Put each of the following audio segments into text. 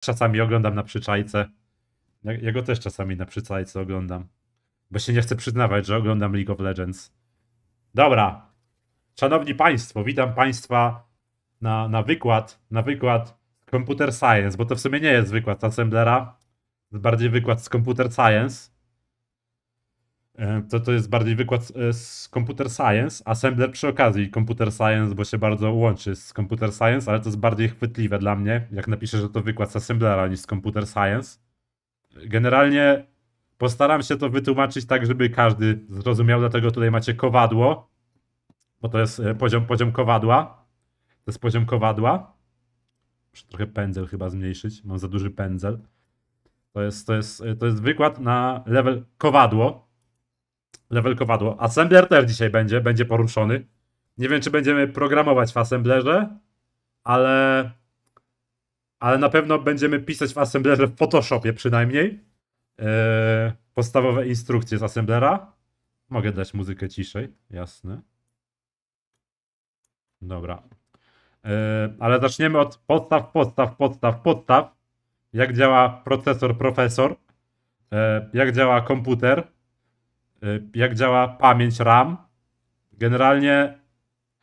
czasami oglądam na przyczajce. Ja, ja go też czasami na przyczajce oglądam. Bo się nie chcę przyznawać, że oglądam League of Legends. Dobra. Szanowni Państwo, witam Państwa na, na wykład, na wykład Computer Science, bo to w sumie nie jest wykład z Assemblera, bardziej wykład z Computer Science. E, to to jest bardziej wykład e, z computer science, assembler przy okazji computer science, bo się bardzo łączy z computer science, ale to jest bardziej chwytliwe dla mnie, jak napiszę, że to wykład z assemblera niż z computer science. Generalnie postaram się to wytłumaczyć tak, żeby każdy zrozumiał, dlatego tutaj macie kowadło, bo to jest e, poziom, poziom kowadła. To jest poziom kowadła. Muszę trochę pędzel chyba zmniejszyć, mam za duży pędzel. To jest, to jest, to jest wykład na level kowadło, level kowadło. Assembler też dzisiaj będzie, będzie poruszony. Nie wiem, czy będziemy programować w Assemblerze, ale, ale na pewno będziemy pisać w Assemblerze w Photoshopie przynajmniej. Yy, podstawowe instrukcje z Assemblera. Mogę dać muzykę ciszej, jasne. Dobra. Yy, ale zaczniemy od podstaw, podstaw, podstaw, podstaw. Jak działa procesor, profesor. Yy, jak działa komputer Y, jak działa pamięć RAM. Generalnie,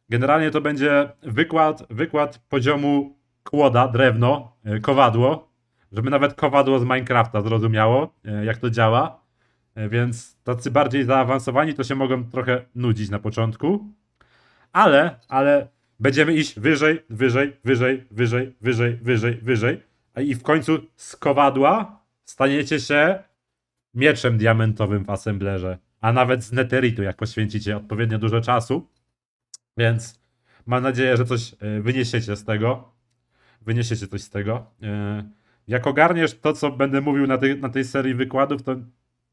generalnie to będzie wykład, wykład poziomu kłoda, drewno, y, kowadło, żeby nawet kowadło z Minecrafta zrozumiało, y, jak to działa. Więc tacy bardziej zaawansowani to się mogą trochę nudzić na początku. Ale, ale będziemy iść wyżej, wyżej, wyżej, wyżej, wyżej, wyżej, wyżej. I w końcu z kowadła staniecie się mieczem diamentowym w assemblerze a nawet z Neteritu, jak poświęcicie odpowiednio dużo czasu. Więc mam nadzieję, że coś e, wyniesiecie z tego. Wyniesiecie coś z tego. E, jak ogarniesz to, co będę mówił na tej, na tej serii wykładów, to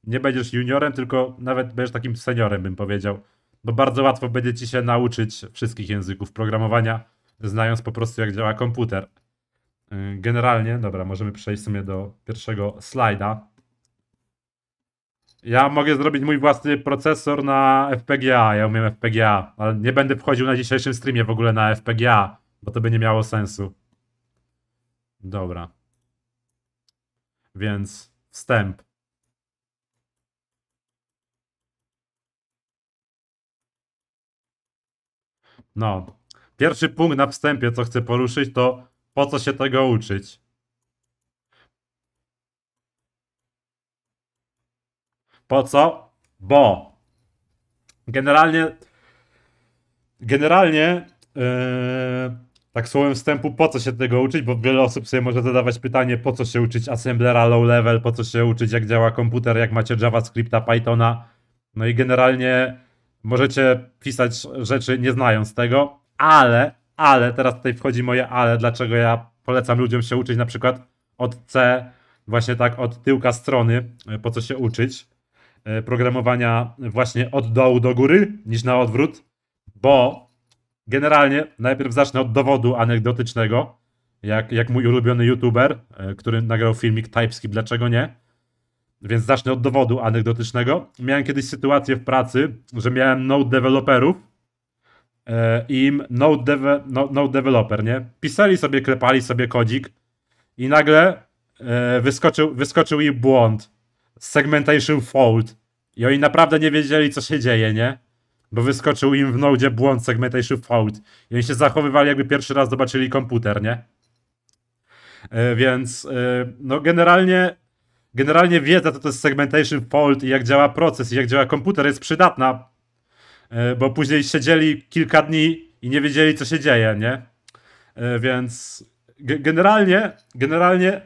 nie będziesz juniorem, tylko nawet będziesz takim seniorem, bym powiedział. Bo bardzo łatwo będzie ci się nauczyć wszystkich języków programowania, znając po prostu, jak działa komputer. E, generalnie, dobra, możemy przejść w sumie do pierwszego slajda. Ja mogę zrobić mój własny procesor na FPGA. Ja umiem FPGA, ale nie będę wchodził na dzisiejszym streamie w ogóle na FPGA, bo to by nie miało sensu. Dobra. Więc wstęp. No. Pierwszy punkt na wstępie, co chcę poruszyć, to po co się tego uczyć. Po co? Bo generalnie generalnie yy, tak słowem wstępu, po co się tego uczyć, bo wiele osób sobie może zadawać pytanie, po co się uczyć assemblera low level, po co się uczyć, jak działa komputer, jak macie JavaScripta, Pythona. No i generalnie możecie pisać rzeczy nie znając tego, ale, ale, teraz tutaj wchodzi moje ale, dlaczego ja polecam ludziom się uczyć na przykład od C, właśnie tak od tyłka strony, po co się uczyć. E, programowania właśnie od dołu do góry niż na odwrót, bo generalnie najpierw zacznę od dowodu anegdotycznego, jak, jak mój ulubiony youtuber, e, który nagrał filmik TypeScript, dlaczego nie? Więc zacznę od dowodu anegdotycznego. Miałem kiedyś sytuację w pracy, że miałem node developerów e, i im node, deve, no, node developer, nie? Pisali sobie, klepali sobie kodzik i nagle wyskoczył, wyskoczył im błąd segmentation fault. I oni naprawdę nie wiedzieli, co się dzieje, nie? Bo wyskoczył im w nodzie błąd segmentation fault. I oni się zachowywali, jakby pierwszy raz zobaczyli komputer, nie? E, więc e, no generalnie generalnie wiedza, to, to jest segmentation fault i jak działa proces i jak działa komputer jest przydatna, e, bo później siedzieli kilka dni i nie wiedzieli, co się dzieje, nie? Więc generalnie, generalnie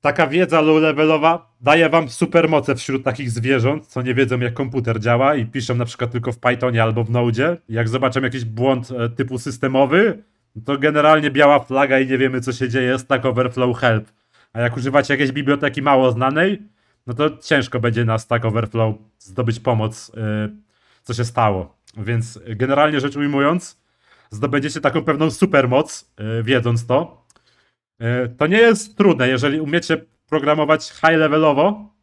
taka wiedza low-levelowa daje wam supermoce wśród takich zwierząt, co nie wiedzą jak komputer działa i piszą na przykład tylko w Pythonie albo w Node. Jak zobaczę jakiś błąd e, typu systemowy, to generalnie biała flaga i nie wiemy co się dzieje, Stack Overflow help. A jak używacie jakiejś biblioteki mało znanej, no to ciężko będzie na Stack Overflow zdobyć pomoc, e, co się stało. Więc generalnie rzecz ujmując, zdobędziecie taką pewną supermoc, e, wiedząc to. To nie jest trudne, jeżeli umiecie programować high-levelowo,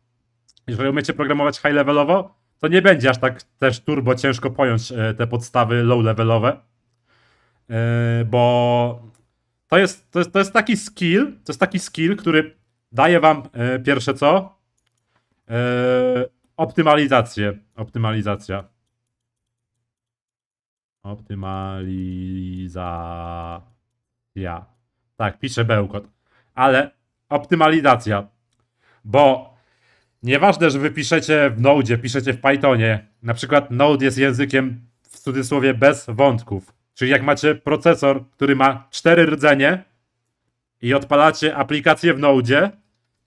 jeżeli umiecie programować high-levelowo, to nie będzie aż tak też turbo ciężko pojąć e, te podstawy low-levelowe, e, bo to jest, to, jest, to jest taki skill, to jest taki skill, który daje wam e, pierwsze co? Optymalizację. Optymalizacja. Optymalizacja. Tak, pisze bełkot. Ale optymalizacja. Bo nieważne, że wy piszecie w Node, piszecie w Pythonie, na przykład Node jest językiem w cudzysłowie bez wątków. Czyli jak macie procesor, który ma cztery rdzenie i odpalacie aplikację w Node,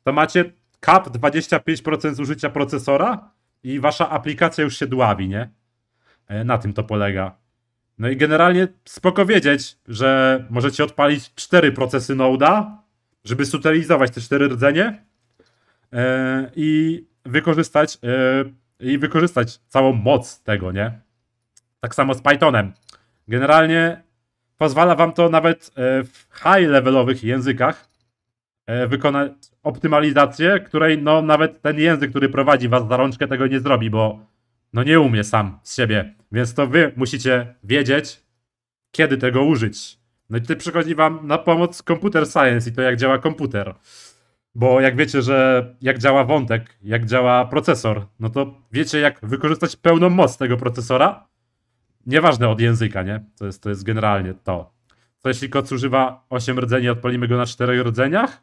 to macie cap 25% zużycia procesora i wasza aplikacja już się dławi, nie? E, na tym to polega. No i generalnie spoko wiedzieć, że możecie odpalić cztery procesy Node'a żeby socjalizować te cztery rdzenie e, i wykorzystać e, i wykorzystać całą moc tego, nie? Tak samo z Pythonem. Generalnie pozwala wam to nawet e, w high-levelowych językach wykonać optymalizację, której no nawet ten język, który prowadzi was za rączkę tego nie zrobi, bo no nie umie sam z siebie. Więc to wy musicie wiedzieć, kiedy tego użyć. No i tutaj przychodzi wam na pomoc computer science i to jak działa komputer. Bo jak wiecie, że jak działa wątek, jak działa procesor, no to wiecie jak wykorzystać pełną moc tego procesora. Nieważne od języka, nie? To jest, to jest generalnie to. To jeśli koc używa 8 rdzeni, odpalimy go na 4 rdzeniach,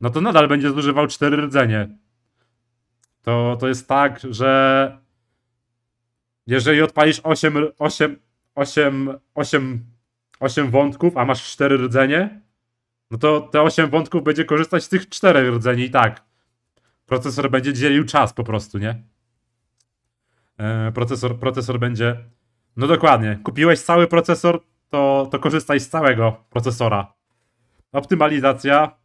no to nadal będzie zużywał 4 rdzenie. To, to jest tak, że jeżeli odpalisz 8, 8, 8, 8 8 wątków, a masz 4 rdzenie, no to te 8 wątków będzie korzystać z tych 4 rdzeni i tak. Procesor będzie dzielił czas po prostu, nie? E, procesor, procesor będzie. No dokładnie. Kupiłeś cały procesor, to, to korzystaj z całego procesora. Optymalizacja.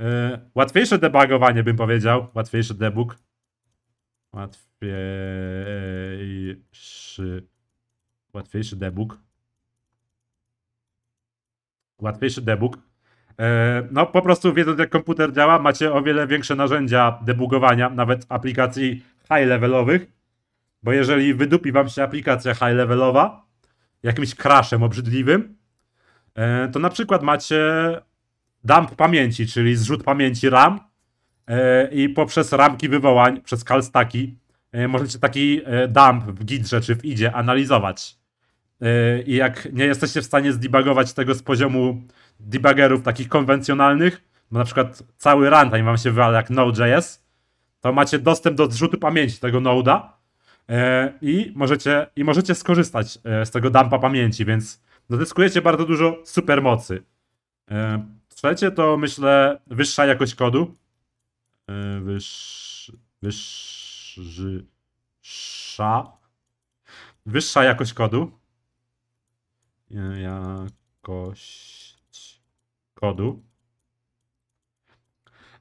E, łatwiejsze debugowanie bym powiedział. Łatwiejszy debug. Łatwiejszy. E, e, łatwiejszy debug łatwiejszy debug. E, no, po prostu wiedząc, jak komputer działa, macie o wiele większe narzędzia debugowania, nawet aplikacji high-levelowych, bo jeżeli wydupi wam się aplikacja high-levelowa jakimś crashem obrzydliwym, e, to na przykład macie dump pamięci, czyli zrzut pamięci RAM e, i poprzez ramki wywołań, przez kalstaki, możecie taki dump w Gidrze czy w IDzie analizować. E, I jak nie jesteście w stanie zdebugować tego z poziomu debugerów takich konwencjonalnych, bo na przykład cały runtime wam się wywala jak Node.js, to macie dostęp do zrzutu pamięci tego Node'a e, i możecie, i możecie skorzystać e, z tego dumpa pamięci, więc zyskujecie bardzo dużo supermocy. Trzecie to myślę wyższa jakość kodu. wyższa. Wyższa jakość kodu jakość kodu.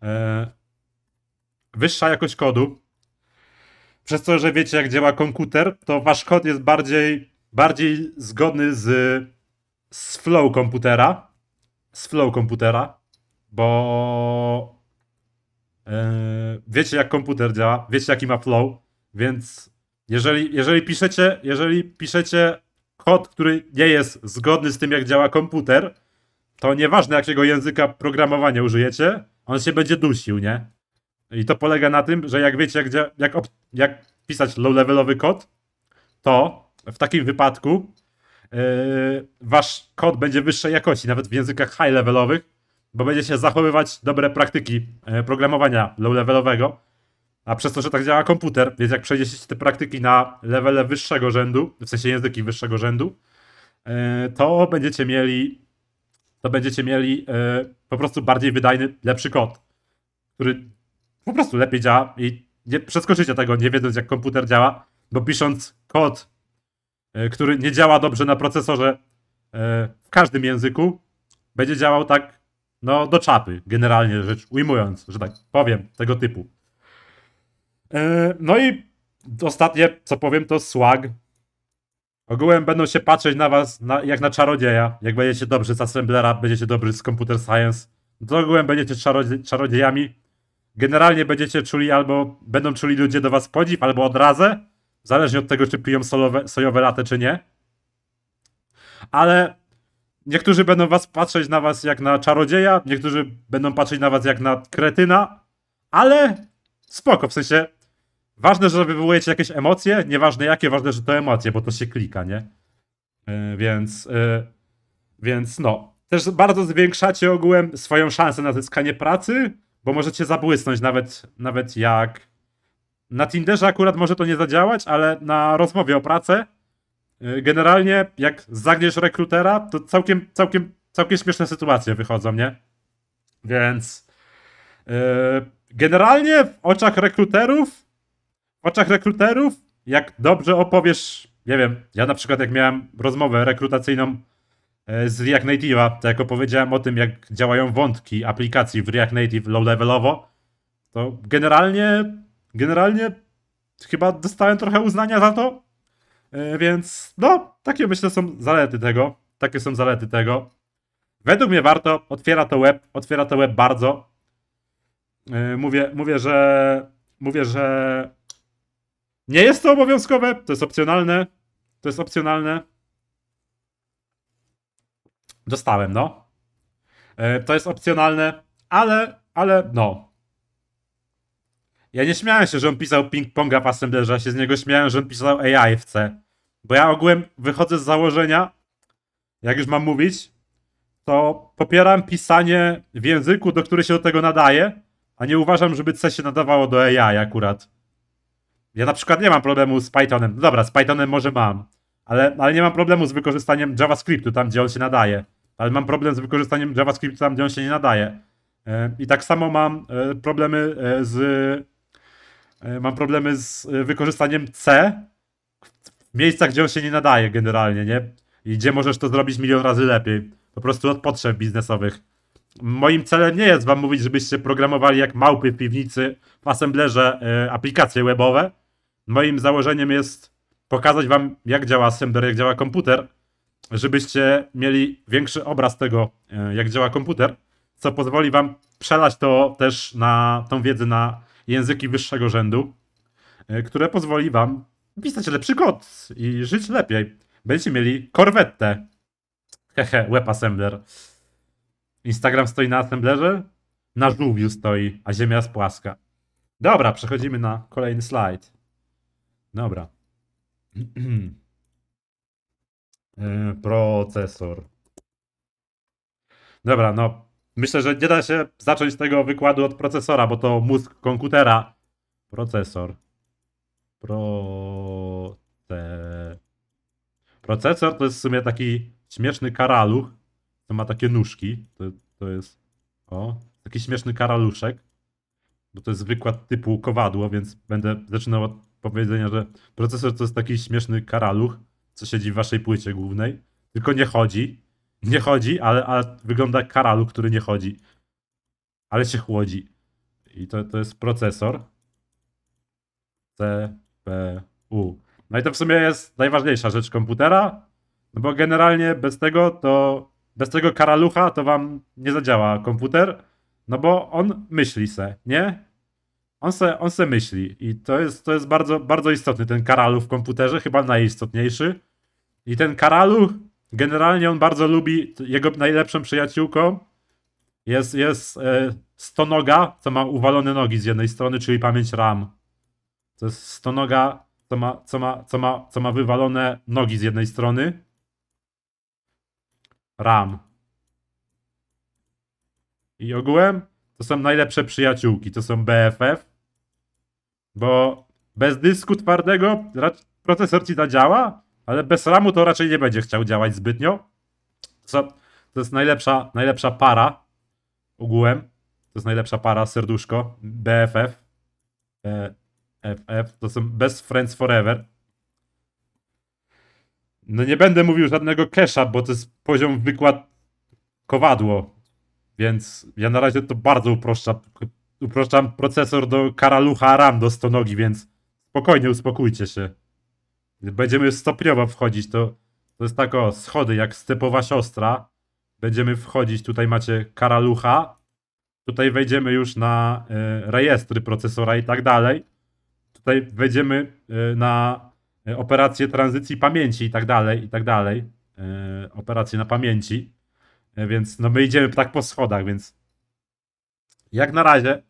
E, wyższa jakość kodu. Przez to, że wiecie, jak działa komputer, to wasz kod jest bardziej, bardziej zgodny z, z flow komputera. Z flow komputera, bo e, wiecie, jak komputer działa, wiecie, jaki ma flow, więc jeżeli, jeżeli piszecie, jeżeli piszecie kod, który nie jest zgodny z tym, jak działa komputer, to nieważne jakiego języka programowania użyjecie, on się będzie dusił, nie? I to polega na tym, że jak wiecie, jak, jak, jak pisać low-levelowy kod, to w takim wypadku yy, wasz kod będzie wyższej jakości, nawet w językach high-levelowych, bo będzie się zachowywać dobre praktyki yy, programowania low-levelowego a przez to, że tak działa komputer, więc jak przejdziecie te praktyki na levele wyższego rzędu, w sensie języki wyższego rzędu, e, to będziecie mieli to będziecie mieli e, po prostu bardziej wydajny, lepszy kod, który po prostu lepiej działa i nie przeskoczycie tego, nie wiedząc jak komputer działa, bo pisząc kod, e, który nie działa dobrze na procesorze w każdym języku, będzie działał tak, no do czapy, generalnie rzecz ujmując, że tak powiem, tego typu. E, no i ostatnie, co powiem, to swag. Ogółem będą się patrzeć na was na, jak na czarodzieja. Jak będziecie dobrzy z Assemblera, będziecie dobrzy z Computer Science, no to ogółem będziecie czarodzie czarodziejami. Generalnie będziecie czuli albo, będą czuli ludzie do was podziw, albo odrazę. Zależnie od tego, czy piją solowe, sojowe late, czy nie. Ale niektórzy będą was patrzeć na was jak na czarodzieja, niektórzy będą patrzeć na was jak na kretyna, ale spoko, w sensie Ważne, że wywołujecie jakieś emocje, nieważne jakie, ważne, że to emocje, bo to się klika, nie? E, więc, e, więc no. Też bardzo zwiększacie ogółem swoją szansę na zyskanie pracy, bo możecie zabłysnąć nawet, nawet jak. Na Tinderze akurat może to nie zadziałać, ale na rozmowie o pracę e, generalnie jak zagniesz rekrutera, to całkiem, całkiem, całkiem śmieszne sytuacje wychodzą, nie? Więc generalnie w oczach rekruterów oczach rekruterów, jak dobrze opowiesz, nie wiem, ja na przykład jak miałem rozmowę rekrutacyjną e, z React Native'a, to jak opowiedziałem o tym, jak działają wątki aplikacji w React Native low-levelowo, to generalnie, generalnie chyba dostałem trochę uznania za to, e, więc no, takie myślę są zalety tego, takie są zalety tego. Według mnie warto, otwiera to web, otwiera to web bardzo. E, mówię, mówię, że mówię, że nie jest to obowiązkowe, to jest opcjonalne. To jest opcjonalne. Dostałem, no. E, to jest opcjonalne, ale, ale, no. Ja nie śmiałem się, że on pisał ping-ponga w Assemblerze, a się z niego śmiałem, że on pisał AI w C. Bo ja ogółem wychodzę z założenia, jak już mam mówić, to popieram pisanie w języku, do który się do tego nadaje, a nie uważam, żeby C się nadawało do AI akurat. Ja na przykład nie mam problemu z Pythonem. No dobra, z Pythonem może mam, ale, ale nie mam problemu z wykorzystaniem JavaScriptu tam, gdzie on się nadaje. Ale mam problem z wykorzystaniem JavaScriptu tam, gdzie on się nie nadaje. E, I tak samo mam e, problemy e, z mam problemy z wykorzystaniem C w miejscach, gdzie on się nie nadaje generalnie, nie? I gdzie możesz to zrobić milion razy lepiej. Po prostu od potrzeb biznesowych. Moim celem nie jest wam mówić, żebyście programowali jak małpy w piwnicy w assemblerze aplikacje webowe, moim założeniem jest pokazać wam, jak działa Assembler, jak działa komputer, żebyście mieli większy obraz tego, e, jak działa komputer, co pozwoli wam przelać to też na tą wiedzę na języki wyższego rzędu, e, które pozwoli wam pisać lepszy kod i żyć lepiej. Będziecie mieli korwetę. Hehe, WebAssembler. Instagram stoi na assemblerze, na żółwiu stoi, a ziemia jest płaska. Dobra, przechodzimy na kolejny slajd. Dobra. E, procesor. Dobra, no myślę, że nie da się zacząć tego wykładu od procesora, bo to mózg komputera. Procesor. Te. Procesor to jest w sumie taki śmieszny karaluch, To ma takie nóżki. To, to jest. O, taki śmieszny karaluszek. Bo to jest wykład typu kowadło, więc będę zaczynał od powiedzenia, że procesor to jest taki śmieszny karaluch, co siedzi w waszej płycie głównej, tylko nie chodzi. Nie chodzi, ale, ale wygląda jak karaluch, który nie chodzi. Ale się chłodzi. I to, to jest procesor CPU. No i to w sumie jest najważniejsza rzecz komputera, no bo generalnie bez tego to, bez tego karalucha to wam nie zadziała komputer, no bo on myśli se, nie? on se, on se myśli i to jest, to jest bardzo, bardzo istotny ten Karalu w komputerze, chyba najistotniejszy. I ten Karalu, generalnie on bardzo lubi, jego najlepszą przyjaciółką jest, jest e, stonoga, co ma uwalone nogi z jednej strony, czyli pamięć RAM. To jest stonoga, co ma, co ma, co ma, co ma wywalone nogi z jednej strony. RAM. I ogółem to są najlepsze przyjaciółki, to są BFF. Bo bez dysku twardego procesor ci zadziała, ale bez RAMu to raczej nie będzie chciał działać zbytnio. Co, to jest najlepsza, najlepsza para ogółem. To jest najlepsza para, serduszko, BFF. BFF e to są Best Friends Forever. No nie będę mówił żadnego kesza, bo to jest poziom wykład kowadło. Więc ja na razie to bardzo uproszczam uproszczam procesor do karalucha RAM do 100 nogi, więc spokojnie, uspokójcie się. Będziemy stopniowo wchodzić, to, to jest tak o, schody jak stepowa siostra. Będziemy wchodzić, tutaj macie karalucha, tutaj wejdziemy już na e, rejestry procesora i tak dalej. Tutaj wejdziemy e, na e, operacje tranzycji pamięci i tak dalej, i tak dalej. operacje na pamięci. Więc no my idziemy tak po schodach, więc jak na razie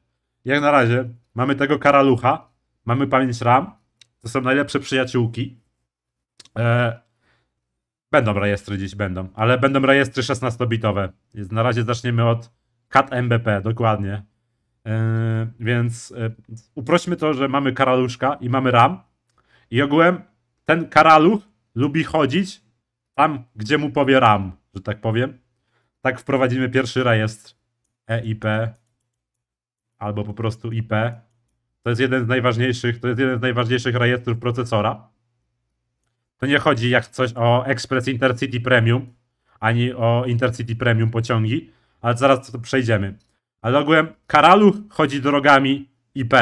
jak na razie mamy tego karalucha, mamy pamięć RAM, to są najlepsze przyjaciółki. E, będą rejestry dziś, będą, ale będą rejestry 16-bitowe. Na razie zaczniemy od CAT MBP, dokładnie. E, więc e, uprośmy to, że mamy karaluszka i mamy RAM. I ogółem ten karaluch lubi chodzić tam, gdzie mu powie RAM, że tak powiem. Tak wprowadzimy pierwszy rejestr EIP albo po prostu IP. To jest jeden z najważniejszych, to jest jeden z najważniejszych rejestrów procesora. To nie chodzi jak coś o Express Intercity Premium, ani o Intercity Premium pociągi, ale zaraz to przejdziemy. Ale ogółem Karaluch chodzi drogami IP,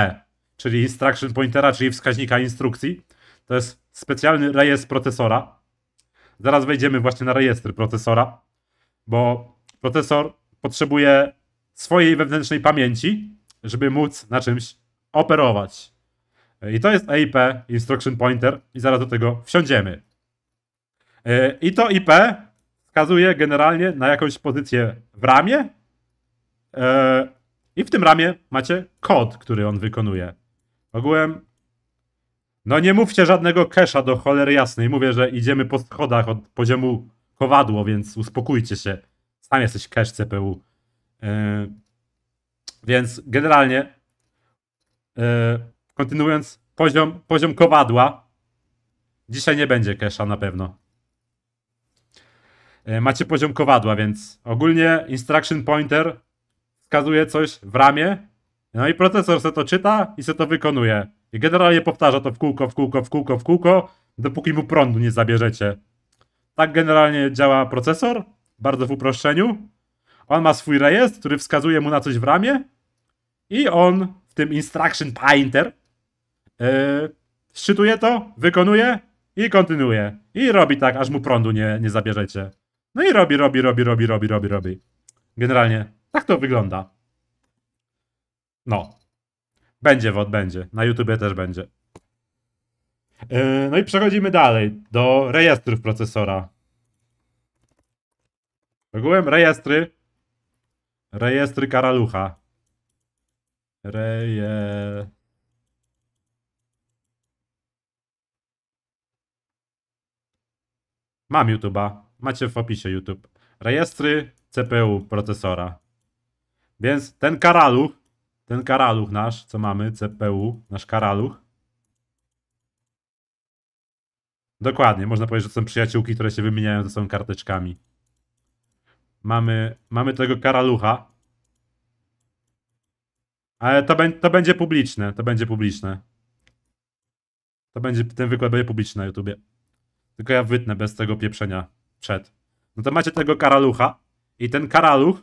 czyli Instruction Pointera, czyli wskaźnika instrukcji. To jest specjalny rejestr procesora. Zaraz wejdziemy właśnie na rejestry procesora, bo procesor potrzebuje swojej wewnętrznej pamięci, żeby móc na czymś operować. I to jest IP, Instruction Pointer, i zaraz do tego wsiądziemy. E, I to IP wskazuje generalnie na jakąś pozycję w ramie e, i w tym ramie macie kod, który on wykonuje. Ogółem, no nie mówcie żadnego kesza do cholery jasnej. Mówię, że idziemy po schodach od poziomu kowadło, więc uspokójcie się. Sam jesteś cache CPU. E, więc generalnie, e, kontynuując poziom, poziom kowadła, dzisiaj nie będzie kesza na pewno. E, macie poziom kowadła, więc ogólnie instruction pointer wskazuje coś w ramię, no i procesor se to czyta i se to wykonuje. I generalnie powtarza to w kółko, w kółko, w kółko, w kółko, dopóki mu prądu nie zabierzecie. Tak generalnie działa procesor, bardzo w uproszczeniu. On ma swój rejestr, który wskazuje mu na coś w ramię i on w tym Instruction Painter yy, szczytuje to, wykonuje i kontynuuje. I robi tak, aż mu prądu nie, nie zabierzecie. No i robi, robi, robi, robi, robi, robi, robi. Generalnie tak to wygląda. No. Będzie wod, będzie. Na YouTubie też będzie. Yy, no i przechodzimy dalej do rejestrów procesora. Ogółem rejestry. Rejestry karalucha. Reje. Mam YouTube'a. Macie w opisie YouTube. Rejestry CPU procesora. Więc ten karaluch, ten karaluch nasz, co mamy, CPU, nasz karaluch. Dokładnie, można powiedzieć, że to są przyjaciółki, które się wymieniają ze sobą karteczkami. Mamy, mamy tego karalucha, ale to, to będzie publiczne, to będzie publiczne. To będzie, ten wykład będzie publiczny na YouTubie. Tylko ja wytnę bez tego pieprzenia przed. No to macie tego karalucha i ten karaluch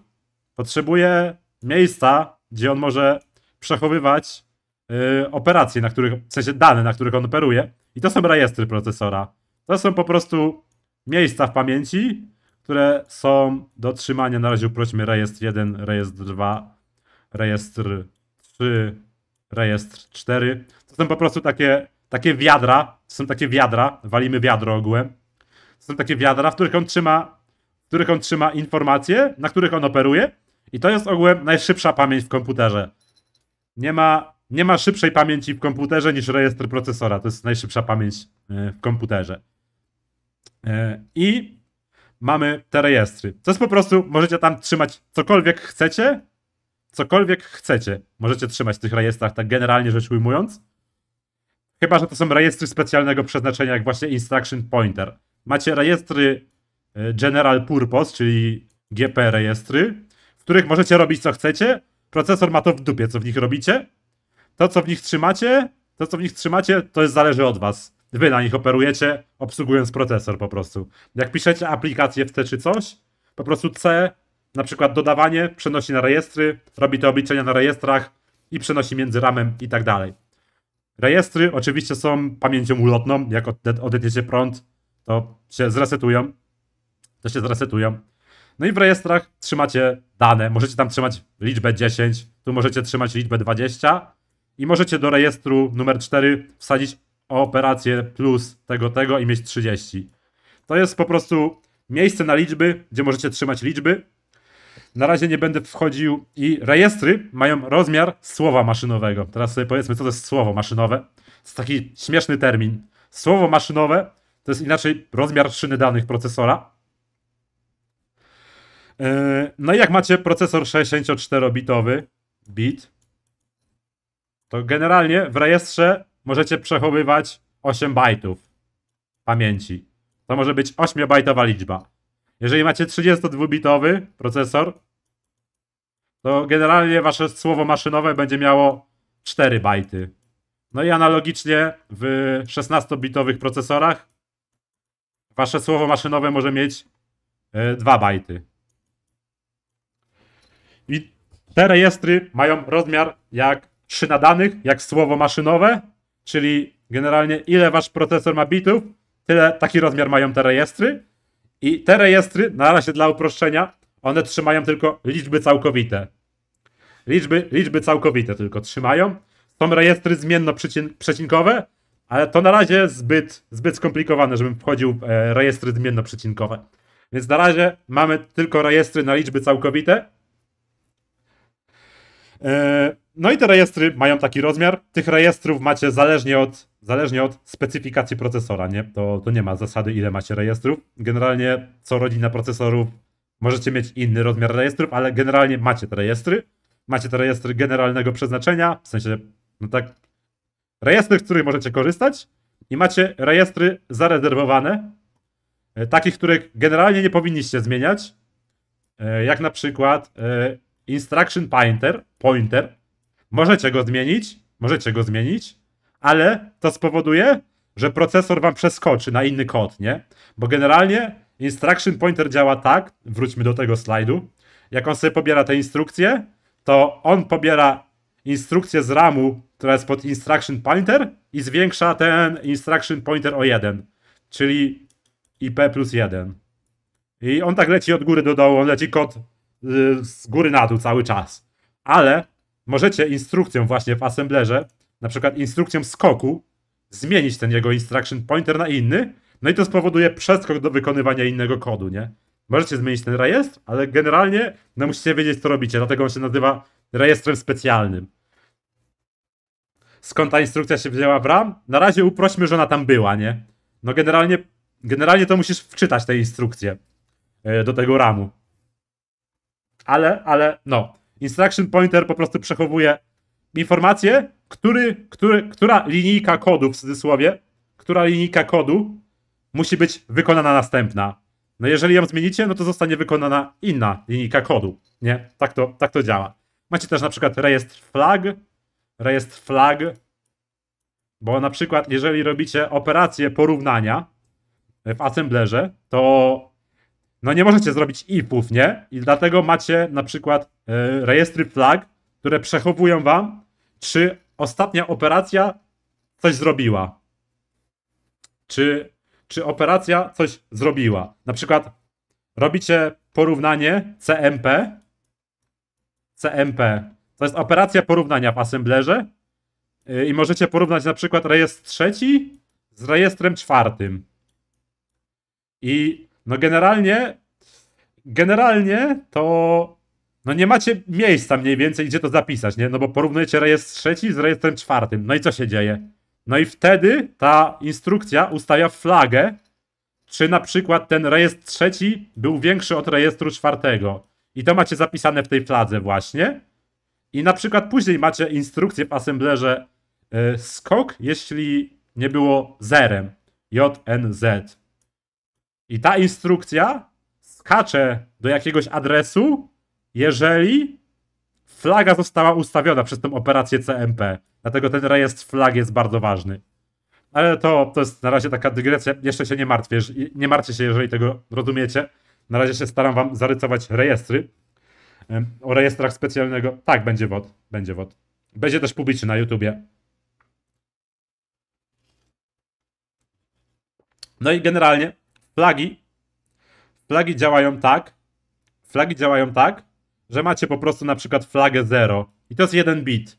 potrzebuje miejsca, gdzie on może przechowywać yy, operacje, na których, w sensie dane, na których on operuje. I to są rejestry procesora. To są po prostu miejsca w pamięci, które są do trzymania. Na razie uprośmy rejestr 1, rejestr 2, rejestr czy rejestr 4. To są po prostu takie, takie wiadra, to są takie wiadra, walimy wiadro ogółem. To są takie wiadra, w których on trzyma, w których on trzyma informacje, na których on operuje i to jest ogółem najszybsza pamięć w komputerze. Nie ma, nie ma szybszej pamięci w komputerze niż rejestr procesora. To jest najszybsza pamięć e, w komputerze. E, I mamy te rejestry. To jest po prostu, możecie tam trzymać cokolwiek chcecie, cokolwiek chcecie, możecie trzymać w tych rejestrach, tak generalnie rzecz ujmując. Chyba, że to są rejestry specjalnego przeznaczenia, jak właśnie Instruction Pointer. Macie rejestry e, General Purpose, czyli GP rejestry, w których możecie robić co chcecie. Procesor ma to w dupie, co w nich robicie. To, co w nich trzymacie, to, co w nich trzymacie, to jest zależy od was. Wy na nich operujecie, obsługując procesor po prostu. Jak piszecie aplikację w C czy coś, po prostu C na przykład dodawanie przenosi na rejestry, robi te obliczenia na rejestrach i przenosi między ramem i tak dalej. Rejestry oczywiście są pamięcią ulotną, jak odetniecie prąd, to się zresetują, to się zresetują. No i w rejestrach trzymacie dane, możecie tam trzymać liczbę 10, tu możecie trzymać liczbę 20 i możecie do rejestru numer 4 wsadzić operację plus tego, tego i mieć 30. To jest po prostu miejsce na liczby, gdzie możecie trzymać liczby, na razie nie będę wchodził i rejestry mają rozmiar słowa maszynowego. Teraz sobie powiedzmy, co to jest słowo maszynowe. To jest taki śmieszny termin. Słowo maszynowe to jest inaczej rozmiar szyny danych procesora. E, no i jak macie procesor 64-bitowy bit, to generalnie w rejestrze możecie przechowywać 8 bajtów pamięci. To może być 8-bajtowa liczba. Jeżeli macie 32-bitowy procesor, to generalnie wasze słowo maszynowe będzie miało 4 bajty. No i analogicznie w 16-bitowych procesorach wasze słowo maszynowe może mieć 2 e, bajty. I te rejestry mają rozmiar jak szyna danych, jak słowo maszynowe, czyli generalnie ile wasz procesor ma bitów, tyle taki rozmiar mają te rejestry. I te rejestry, na razie dla uproszczenia, one trzymają tylko liczby całkowite. Liczby, liczby całkowite tylko trzymają. Są rejestry zmienno-przecinkowe, ale to na razie zbyt, zbyt skomplikowane, żebym wchodził w e, rejestry zmienno-przecinkowe. Więc na razie mamy tylko rejestry na liczby całkowite. E, no i te rejestry mają taki rozmiar. Tych rejestrów macie zależnie od, zależnie od specyfikacji procesora, nie? To, to nie ma zasady, ile macie rejestrów. Generalnie co rodzina procesorów możecie mieć inny rozmiar rejestrów, ale generalnie macie te rejestry. Macie te rejestry generalnego przeznaczenia, w sensie, no tak, rejestry, z których możecie korzystać i macie rejestry zarezerwowane, e, takich, których generalnie nie powinniście zmieniać, e, jak na przykład e, instruction pointer, pointer. Możecie go zmienić, możecie go zmienić, ale to spowoduje, że procesor wam przeskoczy na inny kod, nie? Bo generalnie instruction pointer działa tak, wróćmy do tego slajdu, jak on sobie pobiera te instrukcje, to on pobiera instrukcję z ramu, która jest pod instruction pointer i zwiększa ten instruction pointer o 1, czyli IP plus 1. I on tak leci od góry do dołu, on leci kod y, z góry na dół cały czas. Ale możecie instrukcją właśnie w assemblerze, na przykład instrukcją skoku, zmienić ten jego instruction pointer na inny, no i to spowoduje przeskok do wykonywania innego kodu, nie? Możecie zmienić ten rejestr, ale generalnie no, musicie wiedzieć, co robicie, dlatego on się nazywa rejestrem specjalnym. Skąd ta instrukcja się wzięła w RAM? Na razie uprośmy, że ona tam była, nie? No generalnie, generalnie to musisz wczytać te instrukcje e, do tego RAMu. Ale, ale, no. Instruction pointer po prostu przechowuje informację, który, który, która linijka kodu w cudzysłowie, która linijka kodu musi być wykonana następna. No jeżeli ją zmienicie, no to zostanie wykonana inna linijka kodu, nie? Tak to, tak to działa. Macie też na przykład rejestr flag, rejestr flag, bo na przykład jeżeli robicie operację porównania w assemblerze, to no nie możecie zrobić ifów, nie? I dlatego macie na przykład e, rejestry flag, które przechowują wam, czy ostatnia operacja coś zrobiła. Czy czy operacja coś zrobiła. Na przykład robicie porównanie CMP. CMP to jest operacja porównania w assemblerze yy, i możecie porównać na przykład rejestr trzeci z rejestrem czwartym. I no generalnie generalnie to no nie macie miejsca mniej więcej, gdzie to zapisać, nie? No bo porównujecie rejestr trzeci z rejestrem czwartym. No i co się dzieje? No i wtedy ta instrukcja ustawia flagę, czy na przykład ten rejestr trzeci był większy od rejestru czwartego. I to macie zapisane w tej fladze właśnie. I na przykład później macie instrukcję w assemblerze yy, skok, jeśli nie było zerem. JNZ. I ta instrukcja skacze do jakiegoś adresu, jeżeli flaga została ustawiona przez tę operację CMP. Dlatego ten rejestr flag jest bardzo ważny. Ale to, to jest na razie taka dygresja. Jeszcze się nie martwię. Nie martwcie się, jeżeli tego rozumiecie. Na razie się staram wam zarycować rejestry. O rejestrach specjalnego. Tak, będzie WOD. Będzie WOD. Będzie też publiczny na YouTubie. No i generalnie flagi. Flagi działają tak. Flagi działają tak, że macie po prostu na przykład flagę 0 i to jest jeden bit.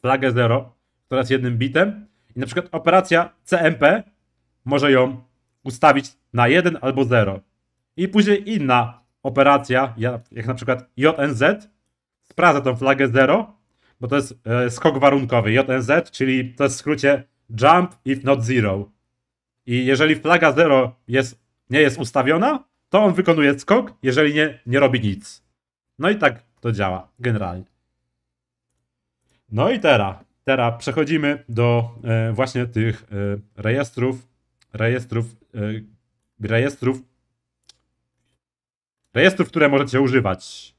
Flagę 0, która jest jednym bitem i na przykład operacja CMP może ją ustawić na 1 albo 0. I później inna operacja, jak na przykład JNZ, sprawdza tą flagę 0, bo to jest e, skok warunkowy JNZ, czyli to jest w skrócie jump if not 0. I jeżeli flaga 0 jest, nie jest ustawiona, to on wykonuje skok, jeżeli nie, nie robi nic. No i tak to działa generalnie. No i teraz, teraz przechodzimy do e, właśnie tych e, rejestrów, rejestrów, e, rejestrów, rejestrów, które możecie używać.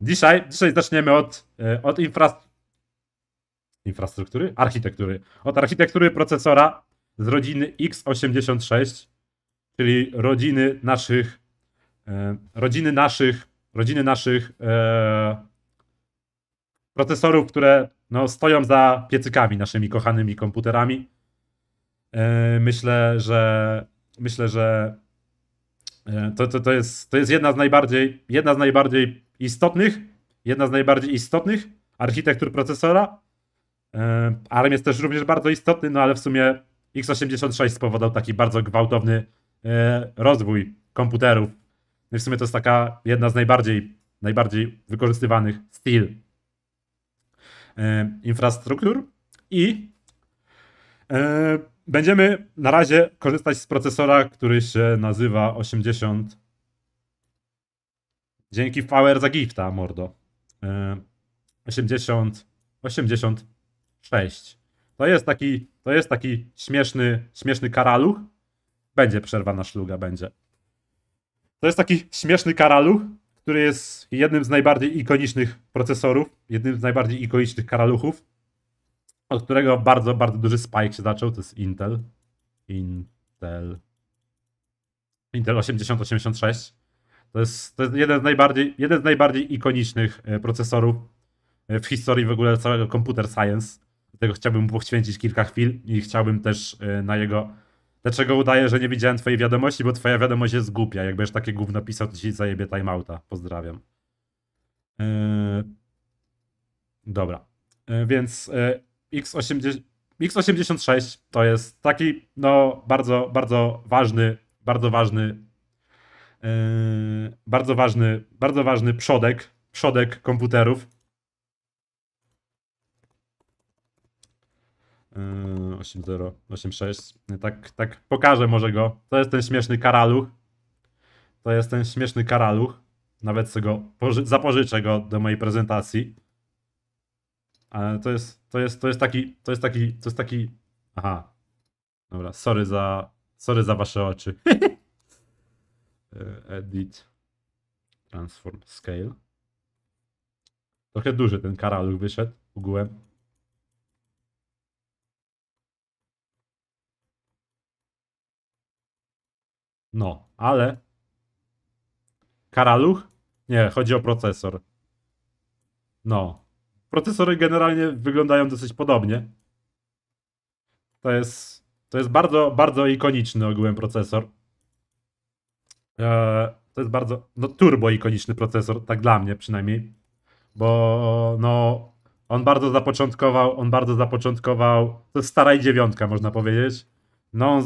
Dzisiaj, dzisiaj zaczniemy od, e, od infra, infrastruktury, architektury, od architektury procesora z rodziny x86 czyli e, rodziny naszych, rodziny naszych, rodziny e, naszych procesorów, które no, stoją za piecykami naszymi kochanymi komputerami. E, myślę, że myślę, że to, to, to, jest, to jest jedna z najbardziej jedna z najbardziej istotnych, jedna z najbardziej istotnych architektur procesora. ARM jest też również bardzo istotny, no ale w sumie x86 spowodował taki bardzo gwałtowny E, rozwój komputerów. I w sumie to jest taka jedna z najbardziej, najbardziej wykorzystywanych styl e, infrastruktur i e, będziemy na razie korzystać z procesora, który się nazywa 80 dzięki Power za Gifta, mordo. 80 86. To jest taki, to jest taki śmieszny, śmieszny karaluch, będzie przerwana szluga, będzie. To jest taki śmieszny karaluch, który jest jednym z najbardziej ikonicznych procesorów, jednym z najbardziej ikonicznych karaluchów, od którego bardzo, bardzo duży spike się zaczął, to jest Intel. Intel. Intel 8086. To jest, to jest jeden, z najbardziej, jeden z najbardziej ikonicznych e, procesorów e, w historii w ogóle całego computer science. Dlatego chciałbym poświęcić kilka chwil i chciałbym też e, na jego Dlaczego udaję, że nie widziałem twojej wiadomości, bo twoja wiadomość jest głupia. Jakbyś takie gówno pisał, to ci zajebie timeouta. Pozdrawiam. Yy... Dobra. Yy, więc yy, X80... X86 to jest taki, no, bardzo, bardzo ważny, bardzo ważny, yy, bardzo ważny, bardzo ważny przodek, przodek komputerów. Yy, 8086 Tak, tak pokażę może go. To jest ten śmieszny karaluch. To jest ten śmieszny karaluch. Nawet sobie zapożyczę go do mojej prezentacji. Ale to jest, to jest, to jest taki, to jest taki, to jest taki, aha. Dobra, sorry za, sorry za wasze oczy. E, edit, transform, scale. Trochę duży ten karaluch wyszedł ogółem. No, ale. Karaluch? Nie, chodzi o procesor. No. Procesory generalnie wyglądają dosyć podobnie. To jest, to jest bardzo, bardzo ikoniczny ogółem procesor. Eee, to jest bardzo, no turbo ikoniczny procesor, tak dla mnie przynajmniej. Bo no, on bardzo zapoczątkował, on bardzo zapoczątkował, to jest stara i dziewiątka można powiedzieć no on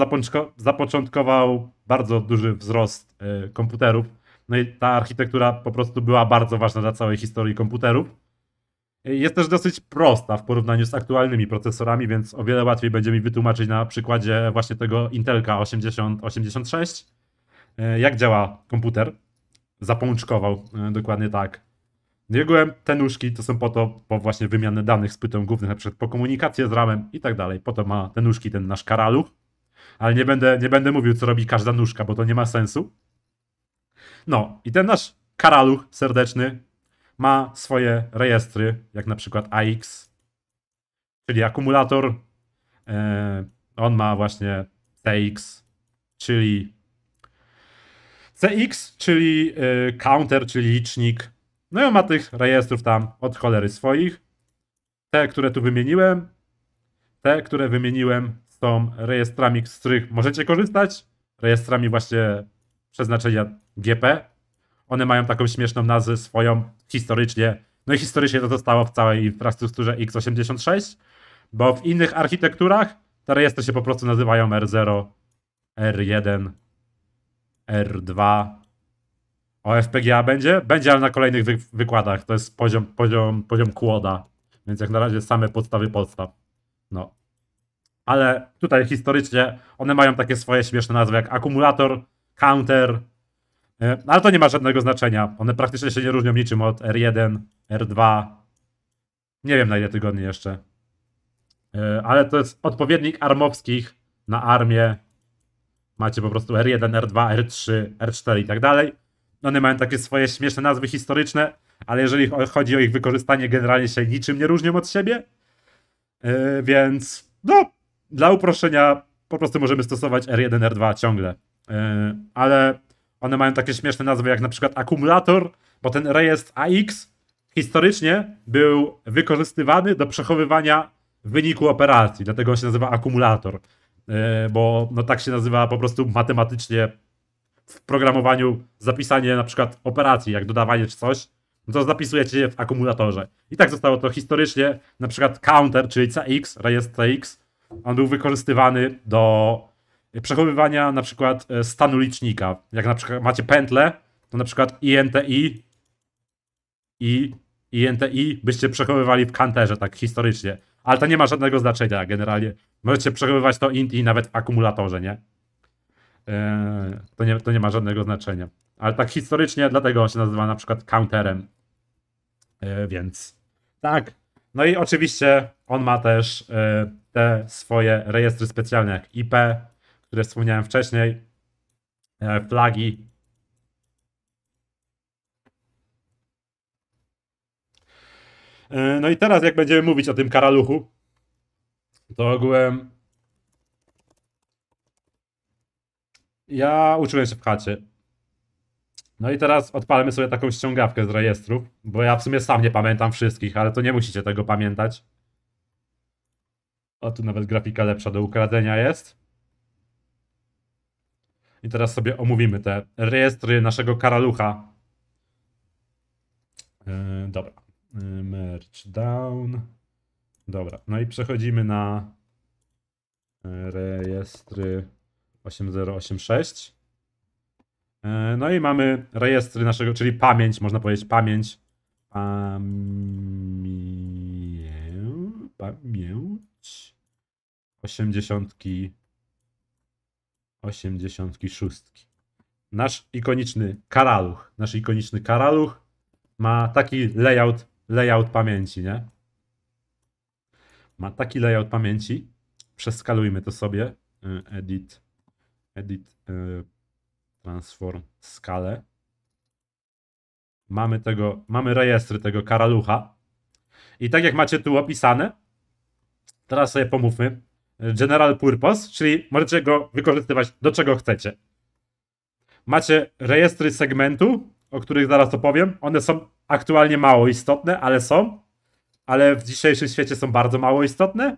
zapoczątkował bardzo duży wzrost e, komputerów. No i ta architektura po prostu była bardzo ważna dla całej historii komputerów. E, jest też dosyć prosta w porównaniu z aktualnymi procesorami, więc o wiele łatwiej będzie mi wytłumaczyć na przykładzie właśnie tego Intelka 8086, e, jak działa komputer. Zapączkował dokładnie tak. Jego no te nóżki to są po to, po właśnie wymianę danych z płytą głównych, na przykład po komunikację z ramem i tak dalej. Po to ma te nóżki ten nasz karaluch ale nie będę, nie będę mówił, co robi każda nóżka, bo to nie ma sensu. No, i ten nasz karaluch serdeczny ma swoje rejestry, jak na przykład AX, czyli akumulator. E, on ma właśnie CX, czyli CX, czyli e, counter, czyli licznik. No i on ma tych rejestrów tam od cholery swoich. Te, które tu wymieniłem, te, które wymieniłem, są rejestrami, z których możecie korzystać, rejestrami właśnie przeznaczenia GP. One mają taką śmieszną nazwę swoją historycznie. No i historycznie to zostało w całej infrastrukturze x86, bo w innych architekturach te rejestry się po prostu nazywają R0, R1, R2. O FPGA będzie? Będzie, ale na kolejnych wy wykładach. To jest poziom, poziom, poziom kłoda. Więc jak na razie same podstawy podstaw. No ale tutaj historycznie one mają takie swoje śmieszne nazwy jak akumulator, counter, e, no ale to nie ma żadnego znaczenia. One praktycznie się nie różnią niczym od R1, R2. Nie wiem na ile tygodni jeszcze. E, ale to jest odpowiednik armowskich na armię. Macie po prostu R1, R2, R3, R4 i tak dalej. One mają takie swoje śmieszne nazwy historyczne, ale jeżeli chodzi o ich wykorzystanie, generalnie się niczym nie różnią od siebie. E, więc no, dla uproszczenia po prostu możemy stosować R1, R2 ciągle. E, ale one mają takie śmieszne nazwy jak na przykład akumulator, bo ten rejestr AX historycznie był wykorzystywany do przechowywania wyniku operacji, dlatego on się nazywa akumulator, e, bo no tak się nazywa po prostu matematycznie w programowaniu zapisanie na przykład operacji, jak dodawanie czy coś, no to zapisujecie je w akumulatorze. I tak zostało to historycznie, na przykład counter, czyli CX, rejestr CX, on był wykorzystywany do przechowywania na przykład e, stanu licznika. Jak na przykład macie pętlę, to na przykład INTI i INTI byście przechowywali w kanterze, tak historycznie. Ale to nie ma żadnego znaczenia generalnie. Możecie przechowywać to int i nawet w akumulatorze, nie? E, to nie? To nie ma żadnego znaczenia. Ale tak historycznie, dlatego on się nazywa na przykład counterem. E, więc tak, no i oczywiście on ma też y, te swoje rejestry specjalne, jak IP, które wspomniałem wcześniej, e, flagi. E, no i teraz, jak będziemy mówić o tym karaluchu, to ogółem. Ja uczyłem się w chacie no i teraz odpalmy sobie taką ściągawkę z rejestrów, bo ja w sumie sam nie pamiętam wszystkich, ale to nie musicie tego pamiętać. O, tu nawet grafika lepsza do ukradenia jest. I teraz sobie omówimy te rejestry naszego karalucha. Yy, dobra. Yy, e, merge down. Dobra, no i przechodzimy na rejestry 8086. E, no i mamy rejestry naszego, czyli pamięć, można powiedzieć, pamięć. Pamięć. Osiemdziesiątki. Osiemdziesiątki szóstki. Nasz ikoniczny karaluch. Nasz ikoniczny karaluch ma taki layout, layout pamięci, nie? Ma taki layout pamięci. Przeskalujmy to sobie. E, edit. Edit. E, transform skalę. Mamy, tego, mamy rejestry tego karalucha. I tak jak macie tu opisane, teraz sobie pomówmy. General purpose, czyli możecie go wykorzystywać do czego chcecie. Macie rejestry segmentu, o których zaraz opowiem. One są aktualnie mało istotne, ale są. Ale w dzisiejszym świecie są bardzo mało istotne.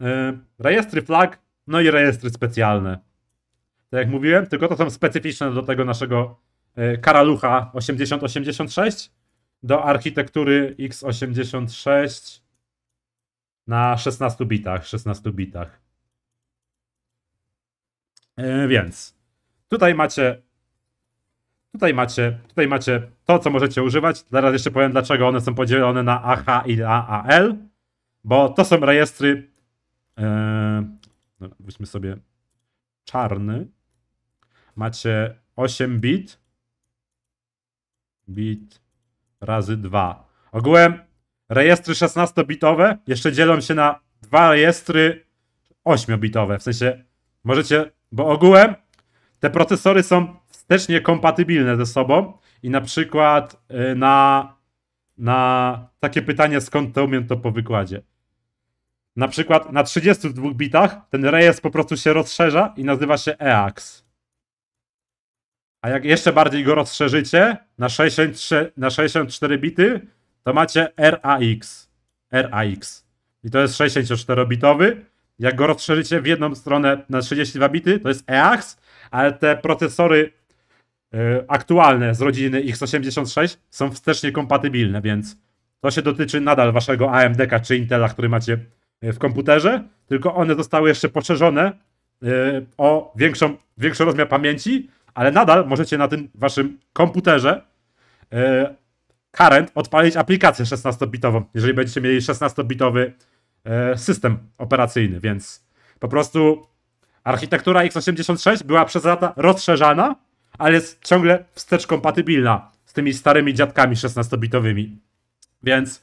E, rejestry flag, no i rejestry specjalne tak jak mówiłem, tylko to są specyficzne do tego naszego e, Karalucha 8086, do architektury x86 na 16 bitach, 16 bitach. E, więc tutaj macie Tutaj macie, tutaj macie to, co możecie używać. Zaraz jeszcze powiem, dlaczego one są podzielone na AH i AAL, bo to są rejestry. E, weźmy sobie czarny macie 8 bit. Bit razy 2. Ogółem rejestry 16-bitowe jeszcze dzielą się na dwa rejestry 8-bitowe. W sensie możecie, bo ogółem te procesory są wstecznie kompatybilne ze sobą i na przykład y, na, na takie pytanie, skąd to umiem, to po wykładzie. Na przykład na 32 bitach ten rejestr po prostu się rozszerza i nazywa się EAX. A jak jeszcze bardziej go rozszerzycie na, 63, na 64 bity, to macie RAX. RAX. I to jest 64-bitowy. Jak go rozszerzycie w jedną stronę na 32 bity, to jest EAX, ale te procesory e, aktualne z rodziny x86 są wstecznie kompatybilne, więc to się dotyczy nadal waszego AMD czy Intela, który macie e, w komputerze, tylko one zostały jeszcze poszerzone e, o większą, większy rozmiar pamięci, ale nadal możecie na tym waszym komputerze yy, current odpalić aplikację 16-bitową, jeżeli będziecie mieli 16-bitowy e, system operacyjny, więc po prostu architektura x86 była przez lata rozszerzana, ale jest ciągle wstecz kompatybilna z tymi starymi dziadkami 16-bitowymi. Więc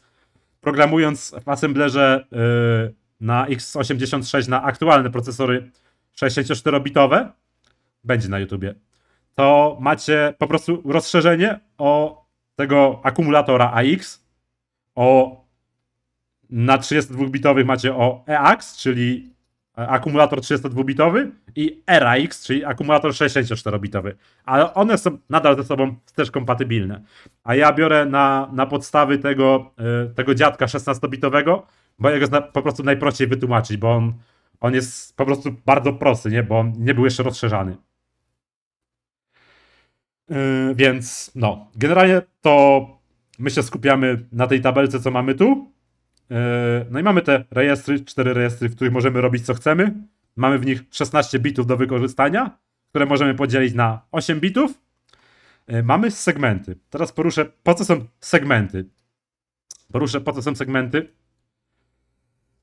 programując w assemblerze e, na x86 na aktualne procesory 64-bitowe, będzie na YouTubie to macie po prostu rozszerzenie o tego akumulatora AX, o na 32-bitowych macie o EAX, e, czyli akumulator 32-bitowy i RAX, czyli akumulator 64-bitowy. Ale one są nadal ze sobą też kompatybilne. A ja biorę na, na podstawy tego, e, tego dziadka 16-bitowego, bo jego ja po prostu najprościej wytłumaczyć, bo on, on jest po prostu bardzo prosty, nie? bo on nie był jeszcze rozszerzany. Yy, więc no, generalnie to my się skupiamy na tej tabelce, co mamy tu. Yy, no i mamy te rejestry, cztery rejestry, w których możemy robić co chcemy. Mamy w nich 16 bitów do wykorzystania, które możemy podzielić na 8 bitów. Yy, mamy segmenty. Teraz poruszę, po co są segmenty. Poruszę, po co są segmenty.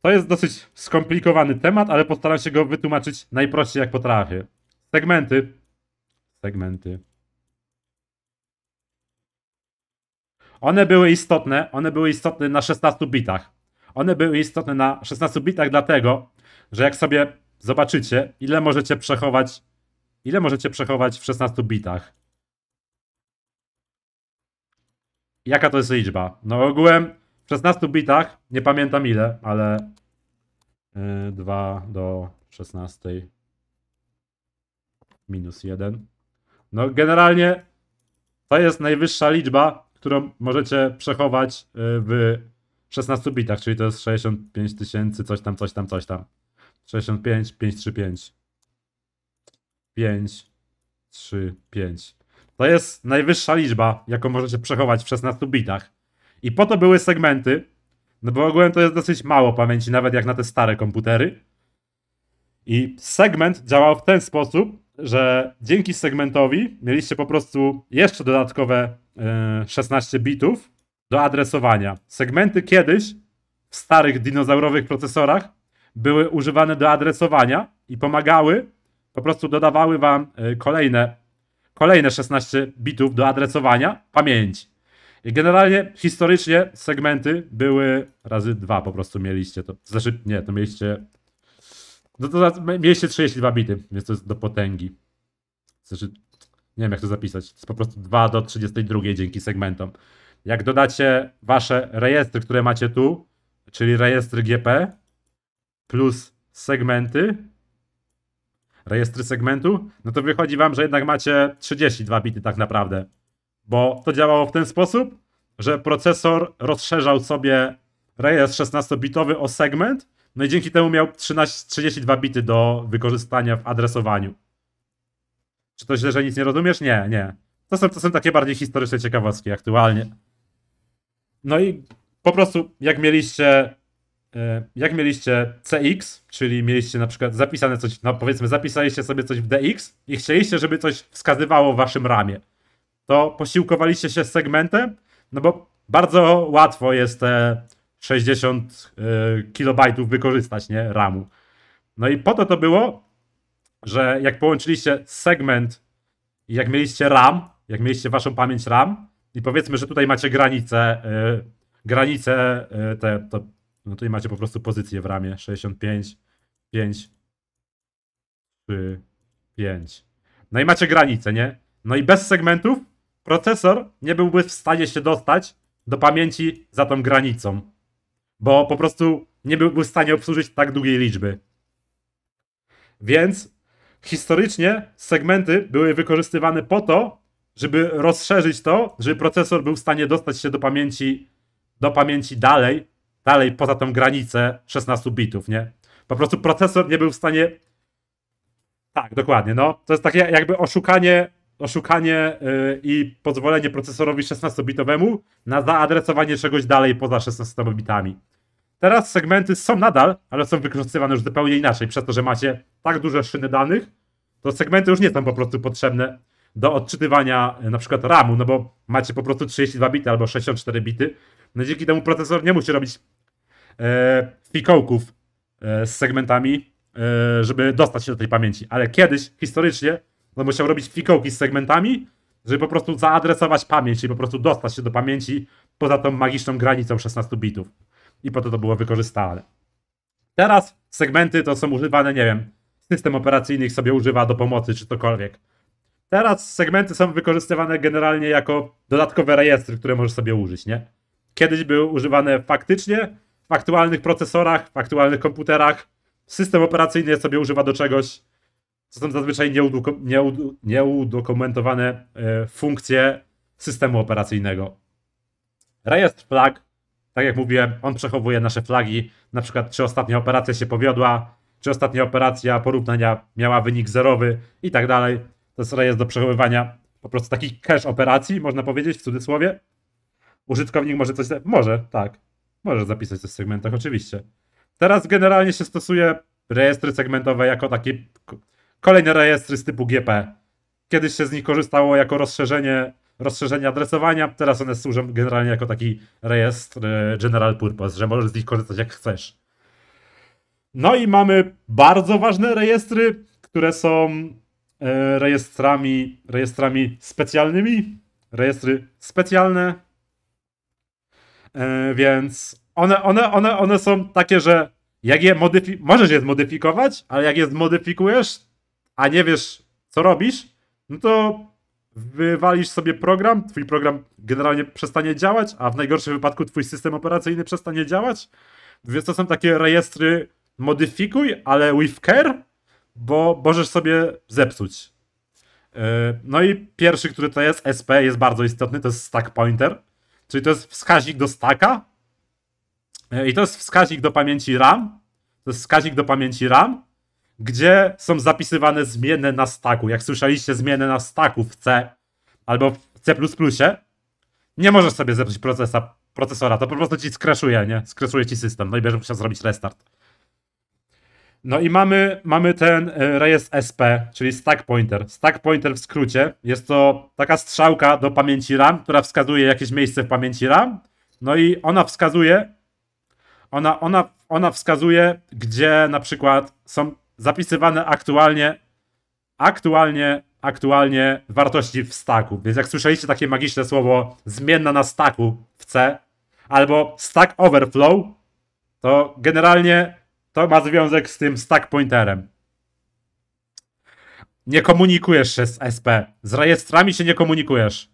To jest dosyć skomplikowany temat, ale postaram się go wytłumaczyć najprościej jak potrafię. Segmenty. Segmenty. One były istotne, one były istotne na 16 bitach. One były istotne na 16 bitach dlatego, że jak sobie zobaczycie, ile możecie przechować, ile możecie przechować w 16 bitach. Jaka to jest liczba? No ogółem w 16 bitach, nie pamiętam ile, ale 2 y, do 16 minus 1. No generalnie to jest najwyższa liczba, którą możecie przechować y, w 16 bitach, czyli to jest 65 tysięcy, coś tam, coś tam, coś tam. 65, 535. 5, 3, 5. To jest najwyższa liczba, jaką możecie przechować w 16 bitach. I po to były segmenty, no bo ogółem to jest dosyć mało pamięci, nawet jak na te stare komputery. I segment działał w ten sposób, że dzięki segmentowi mieliście po prostu jeszcze dodatkowe 16 e, bitów do adresowania. Segmenty kiedyś w starych dinozaurowych procesorach były używane do adresowania i pomagały, po prostu dodawały wam e, kolejne, kolejne 16 bitów do adresowania pamięci. I generalnie historycznie segmenty były razy dwa po prostu mieliście to. Znaczy, nie, to mieliście no to mieliście 32 bity, więc to jest do potęgi. Znaczy, nie wiem jak to zapisać. To jest po prostu 2 do 32 dzięki segmentom. Jak dodacie wasze rejestry, które macie tu, czyli rejestry GP plus segmenty, rejestry segmentu, no to wychodzi wam, że jednak macie 32 bity tak naprawdę. Bo to działało w ten sposób, że procesor rozszerzał sobie rejestr 16-bitowy o segment, no i dzięki temu miał 13, 32 bity do wykorzystania w adresowaniu. Czy to źle, że nic nie rozumiesz? Nie, nie. To są, to są takie bardziej historyczne ciekawostki aktualnie. No i po prostu jak mieliście e, jak mieliście CX, czyli mieliście na przykład zapisane coś, no powiedzmy zapisaliście sobie coś w DX i chcieliście, żeby coś wskazywało w waszym ramie, to posiłkowaliście się segmentem, no bo bardzo łatwo jest te 60 e, kilobajtów wykorzystać, nie? RAMu. No i po to to było, że jak połączyliście segment i jak mieliście RAM, jak mieliście waszą pamięć RAM i powiedzmy, że tutaj macie granice, e, granice e, te, to, no tutaj macie po prostu pozycję w ramie 65, 5, 3, 5. No i macie granice, nie? No i bez segmentów procesor nie byłby w stanie się dostać do pamięci za tą granicą bo po prostu nie byłby w stanie obsłużyć tak długiej liczby. Więc historycznie segmenty były wykorzystywane po to, żeby rozszerzyć to, żeby procesor był w stanie dostać się do pamięci, do pamięci dalej, dalej poza tą granicę 16 bitów, nie? Po prostu procesor nie był w stanie. Tak, dokładnie. No, to jest takie jakby oszukanie oszukanie y, i pozwolenie procesorowi 16-bitowemu na zaadresowanie czegoś dalej poza 16 bitami. Teraz segmenty są nadal, ale są wykorzystywane już zupełnie inaczej, przez to, że macie tak duże szyny danych, to segmenty już nie są po prostu potrzebne do odczytywania y, na przykład RAMu, no bo macie po prostu 32 bity albo 64 bity. No dzięki temu procesor nie musi robić e, fikołków e, z segmentami, e, żeby dostać się do tej pamięci. Ale kiedyś, historycznie, no musiał robić fikołki z segmentami, żeby po prostu zaadresować pamięć czyli po prostu dostać się do pamięci poza tą magiczną granicą 16 bitów. I po to to było wykorzystane. Teraz segmenty to są używane, nie wiem, system operacyjny ich sobie używa do pomocy czy cokolwiek. Teraz segmenty są wykorzystywane generalnie jako dodatkowe rejestry, które możesz sobie użyć, nie? Kiedyś były używane faktycznie w aktualnych procesorach, w aktualnych komputerach. System operacyjny je sobie używa do czegoś, co są zazwyczaj nieudoko, nieud, nieudokumentowane e, funkcje systemu operacyjnego. Rejestr flag, tak jak mówiłem, on przechowuje nasze flagi, na przykład czy ostatnia operacja się powiodła, czy ostatnia operacja porównania miała wynik zerowy i tak dalej. To jest rejestr do przechowywania po prostu takich cache operacji, można powiedzieć w cudzysłowie. Użytkownik może coś, może, tak, może zapisać coś w segmentach, oczywiście. Teraz generalnie się stosuje rejestry segmentowe jako taki Kolejne rejestry z typu GP. Kiedyś się z nich korzystało jako rozszerzenie adresowania, teraz one służą generalnie jako taki rejestr e, general purpose, że możesz z nich korzystać jak chcesz. No i mamy bardzo ważne rejestry, które są e, rejestrami, rejestrami specjalnymi, rejestry specjalne, e, więc one, one, one, one są takie, że jak je modyfi- możesz je zmodyfikować, ale jak je zmodyfikujesz, a nie wiesz, co robisz, no to wywalisz sobie program, twój program generalnie przestanie działać, a w najgorszym wypadku twój system operacyjny przestanie działać. Więc to są takie rejestry modyfikuj, ale with care, bo możesz sobie zepsuć. E, no i pierwszy, który to jest SP, jest bardzo istotny, to jest stack pointer, czyli to jest wskaźnik do stacka e, i to jest wskaźnik do pamięci RAM, to jest wskaźnik do pamięci RAM gdzie są zapisywane zmienne na staku. Jak słyszeliście zmienne na staku w C albo w C++, nie możesz sobie zepsuć procesa, procesora, to po prostu ci skraszuje, nie? Skraszuje ci system, no i będziesz musiał zrobić restart. No i mamy, mamy ten e, rejestr SP, czyli stack pointer. Stack pointer w skrócie jest to taka strzałka do pamięci RAM, która wskazuje jakieś miejsce w pamięci RAM. No i ona wskazuje, ona, ona, ona wskazuje, gdzie na przykład są zapisywane aktualnie, aktualnie, aktualnie wartości w staku. Więc jak słyszeliście takie magiczne słowo zmienna na staku w C albo stack overflow, to generalnie to ma związek z tym stack pointerem. Nie komunikujesz się z SP. Z rejestrami się nie komunikujesz.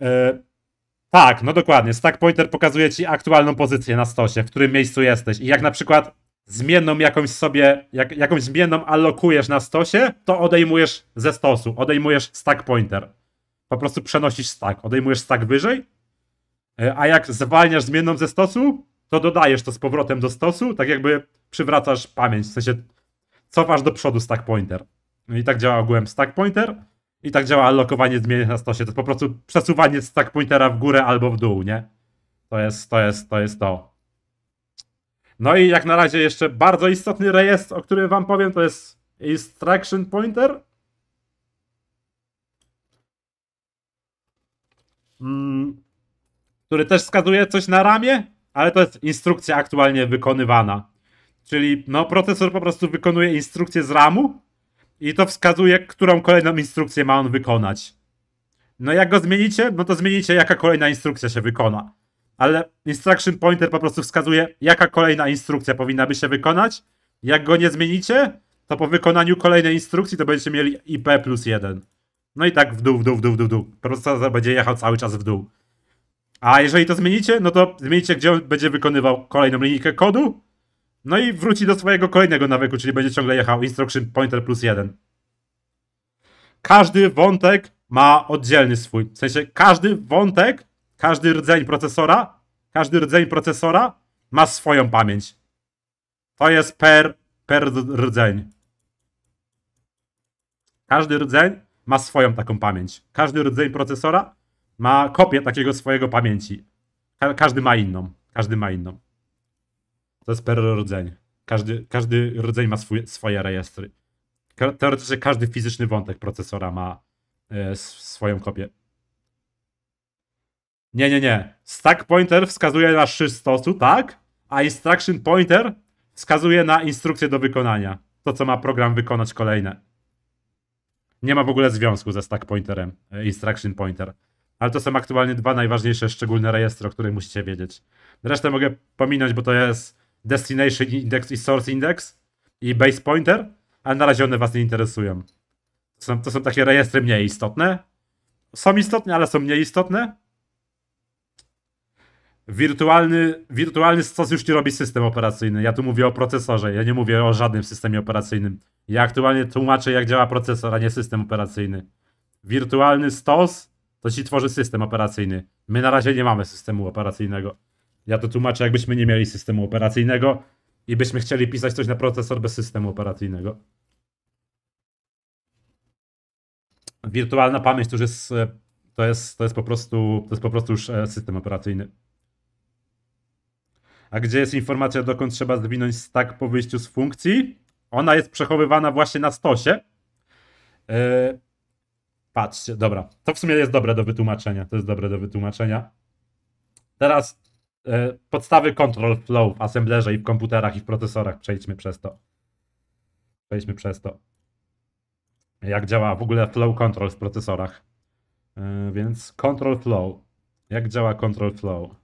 Yy, tak, no dokładnie. Stack pointer pokazuje ci aktualną pozycję na stosie, w którym miejscu jesteś. I jak na przykład zmienną jakąś sobie, jak, jakąś zmienną alokujesz na stosie, to odejmujesz ze stosu, odejmujesz stack pointer. Po prostu przenosisz stack, odejmujesz stack wyżej, e, a jak zwalniasz zmienną ze stosu, to dodajesz to z powrotem do stosu, tak jakby przywracasz pamięć, w sensie cofasz do przodu stack pointer. No I tak działa ogółem stack pointer i tak działa alokowanie zmiennych na stosie. To jest po prostu przesuwanie stack pointera w górę albo w dół, nie? To jest, to jest, to jest to. No i jak na razie jeszcze bardzo istotny rejestr, o którym wam powiem, to jest Instruction Pointer. Mm, który też wskazuje coś na ramię, ale to jest instrukcja aktualnie wykonywana. Czyli no, procesor po prostu wykonuje instrukcję z RAMu i to wskazuje, którą kolejną instrukcję ma on wykonać. No jak go zmienicie, no to zmienicie, jaka kolejna instrukcja się wykona ale instruction pointer po prostu wskazuje, jaka kolejna instrukcja powinna by się wykonać. Jak go nie zmienicie, to po wykonaniu kolejnej instrukcji to będziecie mieli IP plus 1. No i tak w dół, w dół, w dół, w dół. prostu będzie jechał cały czas w dół. A jeżeli to zmienicie, no to zmienicie, gdzie on będzie wykonywał kolejną linijkę kodu. No i wróci do swojego kolejnego nawyku, czyli będzie ciągle jechał instruction pointer plus 1. Każdy wątek ma oddzielny swój. W sensie każdy wątek każdy rdzeń procesora, każdy rdzeń procesora ma swoją pamięć. To jest per, per rdzeń. Każdy rdzeń ma swoją taką pamięć. Każdy rdzeń procesora ma kopię takiego swojego pamięci. Ka każdy ma inną. Każdy ma inną. To jest per rdzeń. Każdy, każdy rdzeń ma swój, swoje rejestry. Teoretycznie każdy fizyczny wątek procesora ma e, swoją kopię. Nie, nie, nie. Stack pointer wskazuje na szysz stosu, tak? A instruction pointer wskazuje na instrukcję do wykonania. To, co ma program wykonać kolejne. Nie ma w ogóle związku ze stack pointerem, e, instruction pointer. Ale to są aktualnie dwa najważniejsze szczególne rejestry, o których musicie wiedzieć. Resztę mogę pominąć, bo to jest destination index i source index i base pointer, ale na razie one was nie interesują. To są, to są takie rejestry mniej istotne. Są istotne, ale są mniej istotne wirtualny, wirtualny stos już ci robi system operacyjny. Ja tu mówię o procesorze, ja nie mówię o żadnym systemie operacyjnym. Ja aktualnie tłumaczę, jak działa procesor, a nie system operacyjny. Wirtualny stos to ci tworzy system operacyjny. My na razie nie mamy systemu operacyjnego. Ja to tłumaczę, jakbyśmy nie mieli systemu operacyjnego i byśmy chcieli pisać coś na procesor bez systemu operacyjnego. Wirtualna pamięć to już jest, e, to jest, to jest po prostu, to jest po prostu już e, system operacyjny a gdzie jest informacja, dokąd trzeba zwinąć stack po wyjściu z funkcji. Ona jest przechowywana właśnie na stosie. Yy, patrzcie, dobra. To w sumie jest dobre do wytłumaczenia. To jest dobre do wytłumaczenia. Teraz yy, podstawy control flow w assemblerze i w komputerach i w procesorach. Przejdźmy przez to. Przejdźmy przez to. Jak działa w ogóle flow control w procesorach. Yy, więc control flow. Jak działa control flow?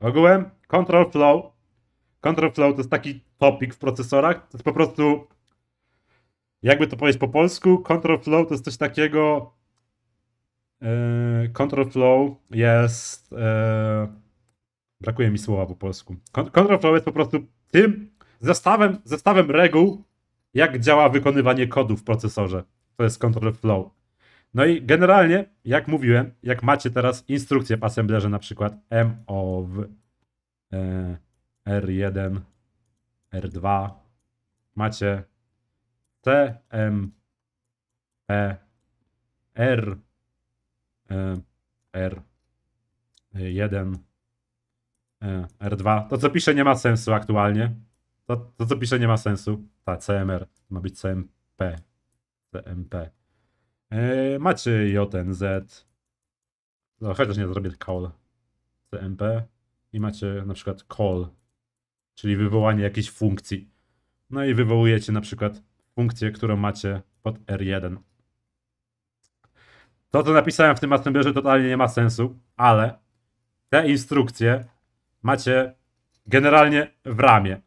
Ogółem control flow, control flow to jest taki topik w procesorach, to jest po prostu, jakby to powiedzieć po polsku, control flow to jest coś takiego, yy, control flow jest, yy, brakuje mi słowa po polsku, control flow jest po prostu tym zestawem, zestawem reguł, jak działa wykonywanie kodu w procesorze. To jest control flow. No i generalnie, jak mówiłem, jak macie teraz instrukcję w assemblerze na przykład M of e, R1, R2, macie C, M, E, R, e, R, 1, e, R2. To, co piszę, nie ma sensu aktualnie. To, to co piszę, nie ma sensu. Ta CMR ma być CMP. CMP. Eee, macie JNZ. No, chociaż nie zrobię call. CMP. I macie na przykład call, czyli wywołanie jakiejś funkcji. No i wywołujecie na przykład funkcję, którą macie pod R1. To, co napisałem w tym assemblerze, totalnie nie ma sensu, ale te instrukcje macie generalnie w ramie.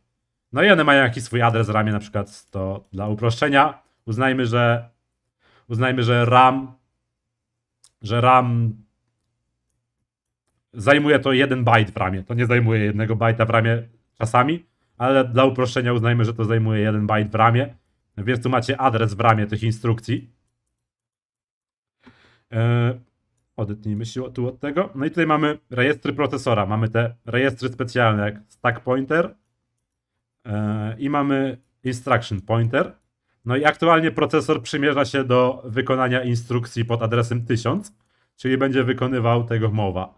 No i one mają jakiś swój adres w ramie, na przykład to dla uproszczenia uznajmy, że uznajmy, że RAM, że RAM zajmuje to jeden bajt w ramie. To nie zajmuje jednego bajta w ramie czasami, ale dla uproszczenia uznajmy, że to zajmuje jeden bajt w ramie. Więc tu macie adres w ramie tych instrukcji. E, odetnijmy się tu od tego. No i tutaj mamy rejestry procesora. Mamy te rejestry specjalne jak stack pointer e, i mamy instruction pointer. No i aktualnie procesor przymierza się do wykonania instrukcji pod adresem 1000, czyli będzie wykonywał tego mowa.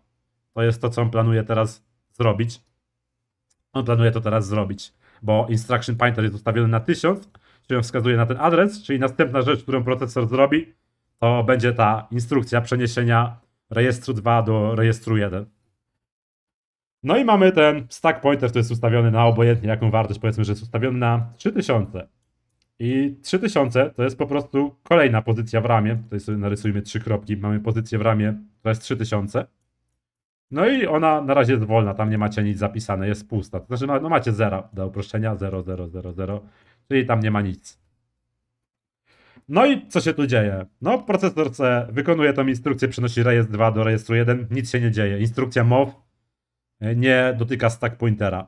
To jest to, co on planuje teraz zrobić. On planuje to teraz zrobić, bo instruction pointer jest ustawiony na 1000, czyli on wskazuje na ten adres, czyli następna rzecz, którą procesor zrobi, to będzie ta instrukcja przeniesienia rejestru 2 do rejestru 1. No i mamy ten stack pointer, który jest ustawiony na obojętnie jaką wartość, powiedzmy, że jest ustawiony na 3000. I 3000 to jest po prostu kolejna pozycja w ramie. Tutaj sobie narysujmy trzy kropki. Mamy pozycję w ramie, to jest 3000. No i ona na razie jest wolna, tam nie macie nic zapisane, jest pusta. To znaczy, no macie 0 do uproszczenia, 0, 0, 0, 0, czyli tam nie ma nic. No i co się tu dzieje? No procesor C wykonuje tą instrukcję, przenosi rejestr 2 do rejestru 1, nic się nie dzieje. Instrukcja MOV nie dotyka stack pointera.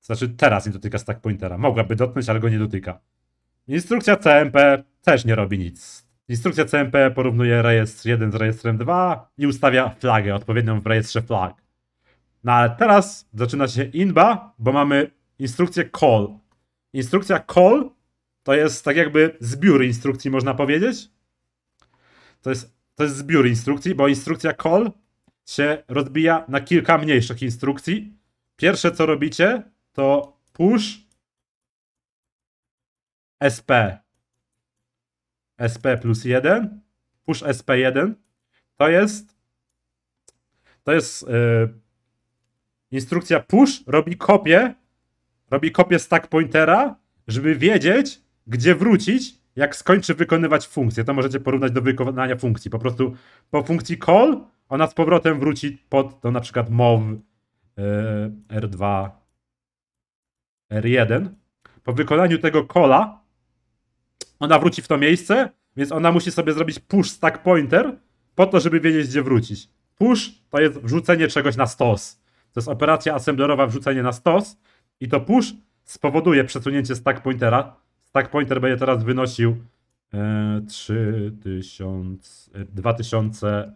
To znaczy teraz nie dotyka stack pointera. Mogłaby dotknąć, ale go nie dotyka. Instrukcja CMP też nie robi nic. Instrukcja CMP porównuje rejestr 1 z rejestrem 2 i ustawia flagę odpowiednią w rejestrze flag. No ale teraz zaczyna się inba, bo mamy instrukcję call. Instrukcja call to jest tak jakby zbiór instrukcji, można powiedzieć. To jest, to jest zbiór instrukcji, bo instrukcja call się rozbija na kilka mniejszych instrukcji. Pierwsze co robicie, to push sp sp plus 1 push sp1 to jest to jest yy, instrukcja push robi kopię robi kopię stack pointera żeby wiedzieć gdzie wrócić jak skończy wykonywać funkcję to możecie porównać do wykonania funkcji po prostu po funkcji call ona z powrotem wróci pod to na przykład mov yy, r2 R1. Po wykonaniu tego kola ona wróci w to miejsce, więc ona musi sobie zrobić push stack pointer po to, żeby wiedzieć, gdzie wrócić. Push to jest wrzucenie czegoś na stos. To jest operacja assemblerowa wrzucenie na stos i to push spowoduje przesunięcie stack pointera. Stack pointer będzie teraz wynosił 3000, 2000,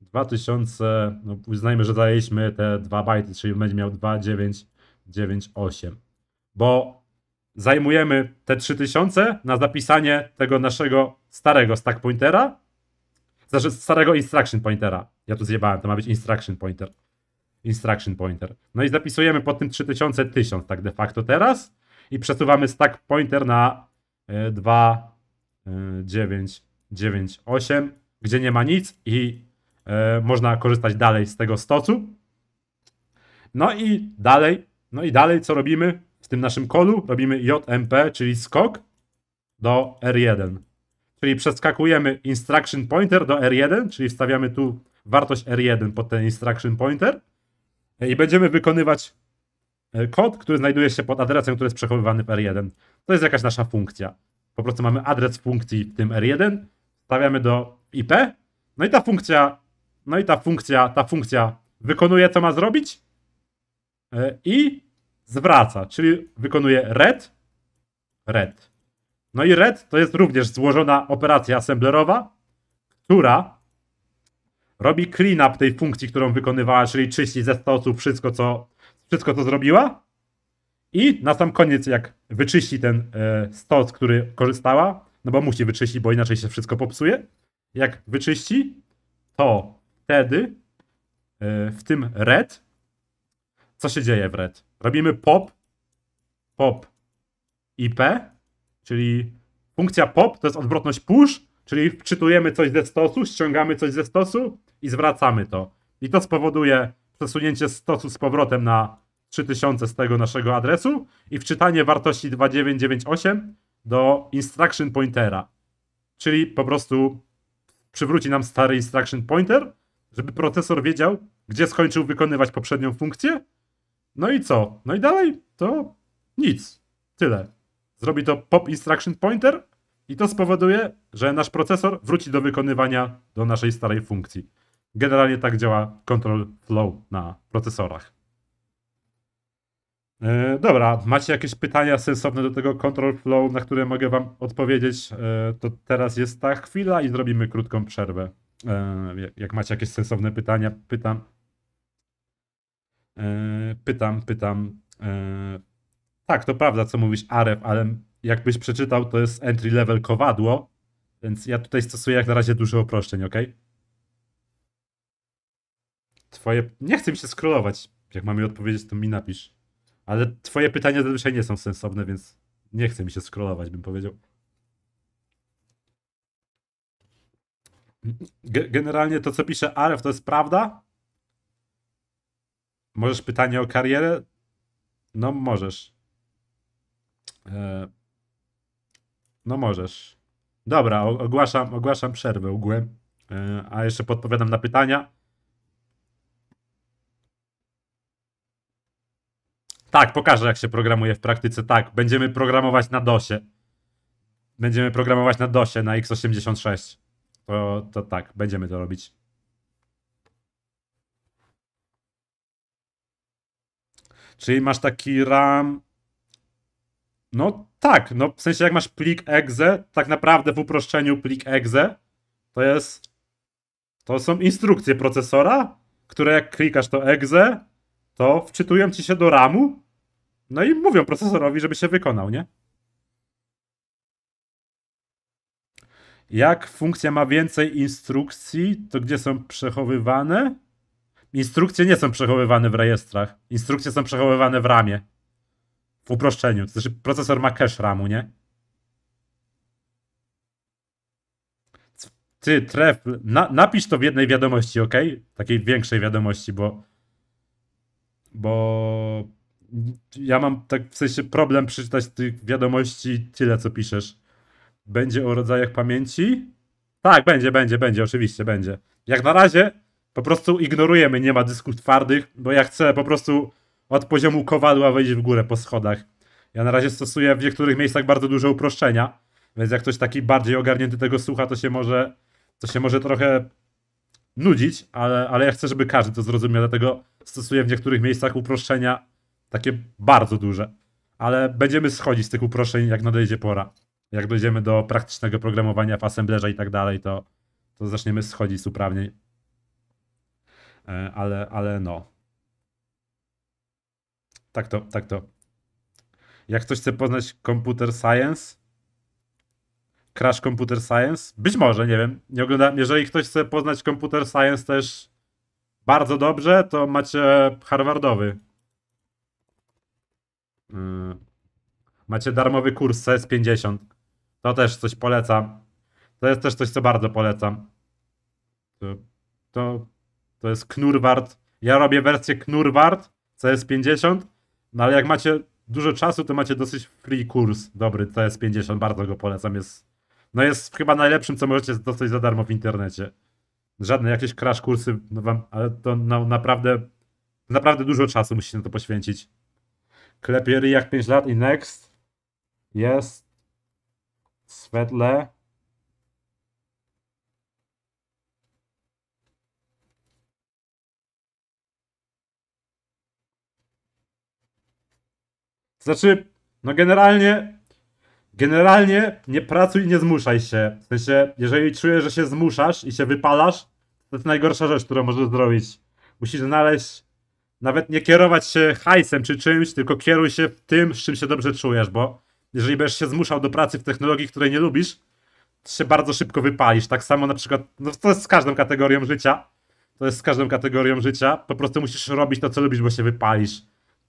2000, no uznajmy, że daliśmy te 2 bajty, czyli będzie miał 2,998 bo zajmujemy te 3000 na zapisanie tego naszego starego stack pointera, znaczy starego instruction pointera. Ja tu zjebałem, to ma być instruction pointer. Instruction pointer. No i zapisujemy po tym 3000 1000 tak de facto teraz i przesuwamy stack pointer na 2, 9, 9, 8, gdzie nie ma nic i e, można korzystać dalej z tego stocu. No i dalej, no i dalej co robimy? tym naszym kolu robimy JMP, czyli skok do R1. Czyli przeskakujemy instruction pointer do R1, czyli wstawiamy tu wartość R1 pod ten instruction pointer i będziemy wykonywać e, kod, który znajduje się pod adresem, który jest przechowywany w R1. To jest jakaś nasza funkcja. Po prostu mamy adres funkcji w tym R1, stawiamy do IP, no i ta funkcja, no i ta funkcja, ta funkcja wykonuje, co ma zrobić e, i zwraca, czyli wykonuje red, red. No i red to jest również złożona operacja assemblerowa, która robi cleanup tej funkcji, którą wykonywała, czyli czyści ze stosu wszystko, co, wszystko, co zrobiła. I na sam koniec, jak wyczyści ten e, stos, który korzystała, no bo musi wyczyścić, bo inaczej się wszystko popsuje. Jak wyczyści, to wtedy e, w tym red, co się dzieje w red? Robimy pop, pop IP, czyli funkcja pop to jest odwrotność push, czyli wczytujemy coś ze stosu, ściągamy coś ze stosu i zwracamy to. I to spowoduje przesunięcie stosu z powrotem na 3000 z tego naszego adresu i wczytanie wartości 2998 do instruction pointera. Czyli po prostu przywróci nam stary instruction pointer, żeby procesor wiedział, gdzie skończył wykonywać poprzednią funkcję no i co? No i dalej to nic. Tyle. Zrobi to pop instruction pointer i to spowoduje, że nasz procesor wróci do wykonywania do naszej starej funkcji. Generalnie tak działa control flow na procesorach. E, dobra, macie jakieś pytania sensowne do tego control flow, na które mogę wam odpowiedzieć, e, to teraz jest ta chwila i zrobimy krótką przerwę. E, jak macie jakieś sensowne pytania, pytam, E, pytam, pytam. E, tak, to prawda, co mówisz, Aref, ale jakbyś przeczytał, to jest entry level kowadło, więc ja tutaj stosuję jak na razie dużo uproszczeń, ok? Twoje. Nie chcę mi się scrollować. Jak mam mi odpowiedzieć, to mi napisz. Ale twoje pytania zazwyczaj nie są sensowne, więc nie chcę mi się scrollować, bym powiedział. generalnie to, co pisze Aref, to jest prawda, Możesz pytanie o karierę? No możesz. E, no możesz. Dobra, ogłaszam, ogłaszam przerwę ogółem. E, a jeszcze podpowiadam na pytania. Tak, pokażę jak się programuje w praktyce. Tak, będziemy programować na DOSie. Będziemy programować na DOSie, na x86. To, to tak, będziemy to robić. Czyli masz taki RAM. No tak, no w sensie jak masz plik exe, tak naprawdę w uproszczeniu plik exe to jest. To są instrukcje procesora, które jak klikasz to exe, to wczytują ci się do RAMu. No i mówią procesorowi, żeby się wykonał, nie? Jak funkcja ma więcej instrukcji, to gdzie są przechowywane? Instrukcje nie są przechowywane w rejestrach. Instrukcje są przechowywane w ramie. W uproszczeniu. To znaczy procesor ma cache ramu, nie? Ty, tref, na, napisz to w jednej wiadomości, ok? Takiej większej wiadomości, bo bo ja mam tak w sensie problem przeczytać tych wiadomości tyle, co piszesz. Będzie o rodzajach pamięci? Tak, będzie, będzie, będzie, oczywiście, będzie. Jak na razie po prostu ignorujemy, nie ma dysków twardych, bo ja chcę po prostu od poziomu kowadła wejść w górę po schodach. Ja na razie stosuję w niektórych miejscach bardzo duże uproszczenia, więc jak ktoś taki bardziej ogarnięty tego słucha, to się może, to się może trochę nudzić, ale, ale ja chcę, żeby każdy to zrozumiał, dlatego stosuję w niektórych miejscach uproszczenia takie bardzo duże. Ale będziemy schodzić z tych uproszczeń, jak nadejdzie pora. Jak dojdziemy do praktycznego programowania w assemblerze i tak dalej, to, to zaczniemy schodzić z uprawnień. E, ale, ale no. Tak to, tak to. Jak ktoś chce poznać computer science, Crash Computer Science? Być może, nie wiem. Nie oglądałem. Jeżeli ktoś chce poznać Computer Science też bardzo dobrze, to macie Harvardowy. E, macie darmowy kurs CS50. To też coś polecam. To jest też coś, co bardzo polecam. To, to to jest Knurwart. Ja robię wersję Knurwart CS50, no ale jak macie dużo czasu, to macie dosyć free kurs dobry CS50, bardzo go polecam. Jest, no jest chyba najlepszym, co możecie dostać za darmo w internecie. Żadne jakieś crash kursy, no wam, ale to no, naprawdę, naprawdę dużo czasu musicie na to poświęcić. Klepiery jak 5 lat i next jest Svetle Znaczy, no generalnie, generalnie nie pracuj i nie zmuszaj się. W sensie, jeżeli czujesz, że się zmuszasz i się wypalasz, to jest najgorsza rzecz, którą możesz zrobić. Musisz znaleźć, nawet nie kierować się hajsem czy czymś, tylko kieruj się tym, z czym się dobrze czujesz, bo jeżeli będziesz się zmuszał do pracy w technologii, której nie lubisz, to się bardzo szybko wypalisz. Tak samo na przykład, no to jest z każdą kategorią życia. To jest z każdą kategorią życia. Po prostu musisz robić to, co lubisz, bo się wypalisz.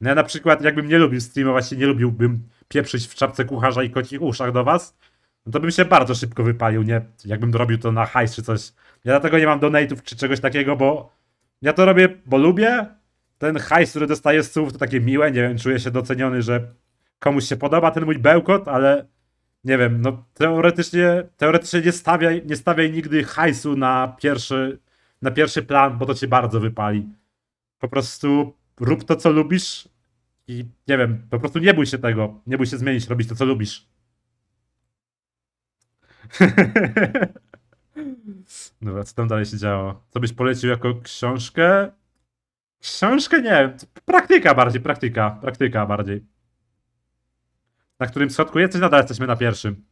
No ja na przykład jakbym nie lubił streamować i nie lubiłbym pieprzyć w czapce kucharza i kocich uszach do was, no to bym się bardzo szybko wypalił, nie? Jakbym robił to na hajs czy coś. Ja dlatego nie mam donate'ów czy czegoś takiego, bo ja to robię, bo lubię. Ten hajs, który dostaję z słów, to takie miłe, nie wiem, czuję się doceniony, że komuś się podoba ten mój bełkot, ale nie wiem, no teoretycznie, teoretycznie nie, stawiaj, nie stawiaj nigdy hajsu na pierwszy, na pierwszy plan, bo to cię bardzo wypali. Po prostu rób to, co lubisz i nie wiem, po prostu nie bój się tego. Nie bój się zmienić, robić to, co lubisz. Dobra, co tam dalej się działo? Co byś polecił jako książkę? Książkę nie, praktyka bardziej, praktyka, praktyka bardziej. Na którym schodku jesteś? Nadal jesteśmy na pierwszym.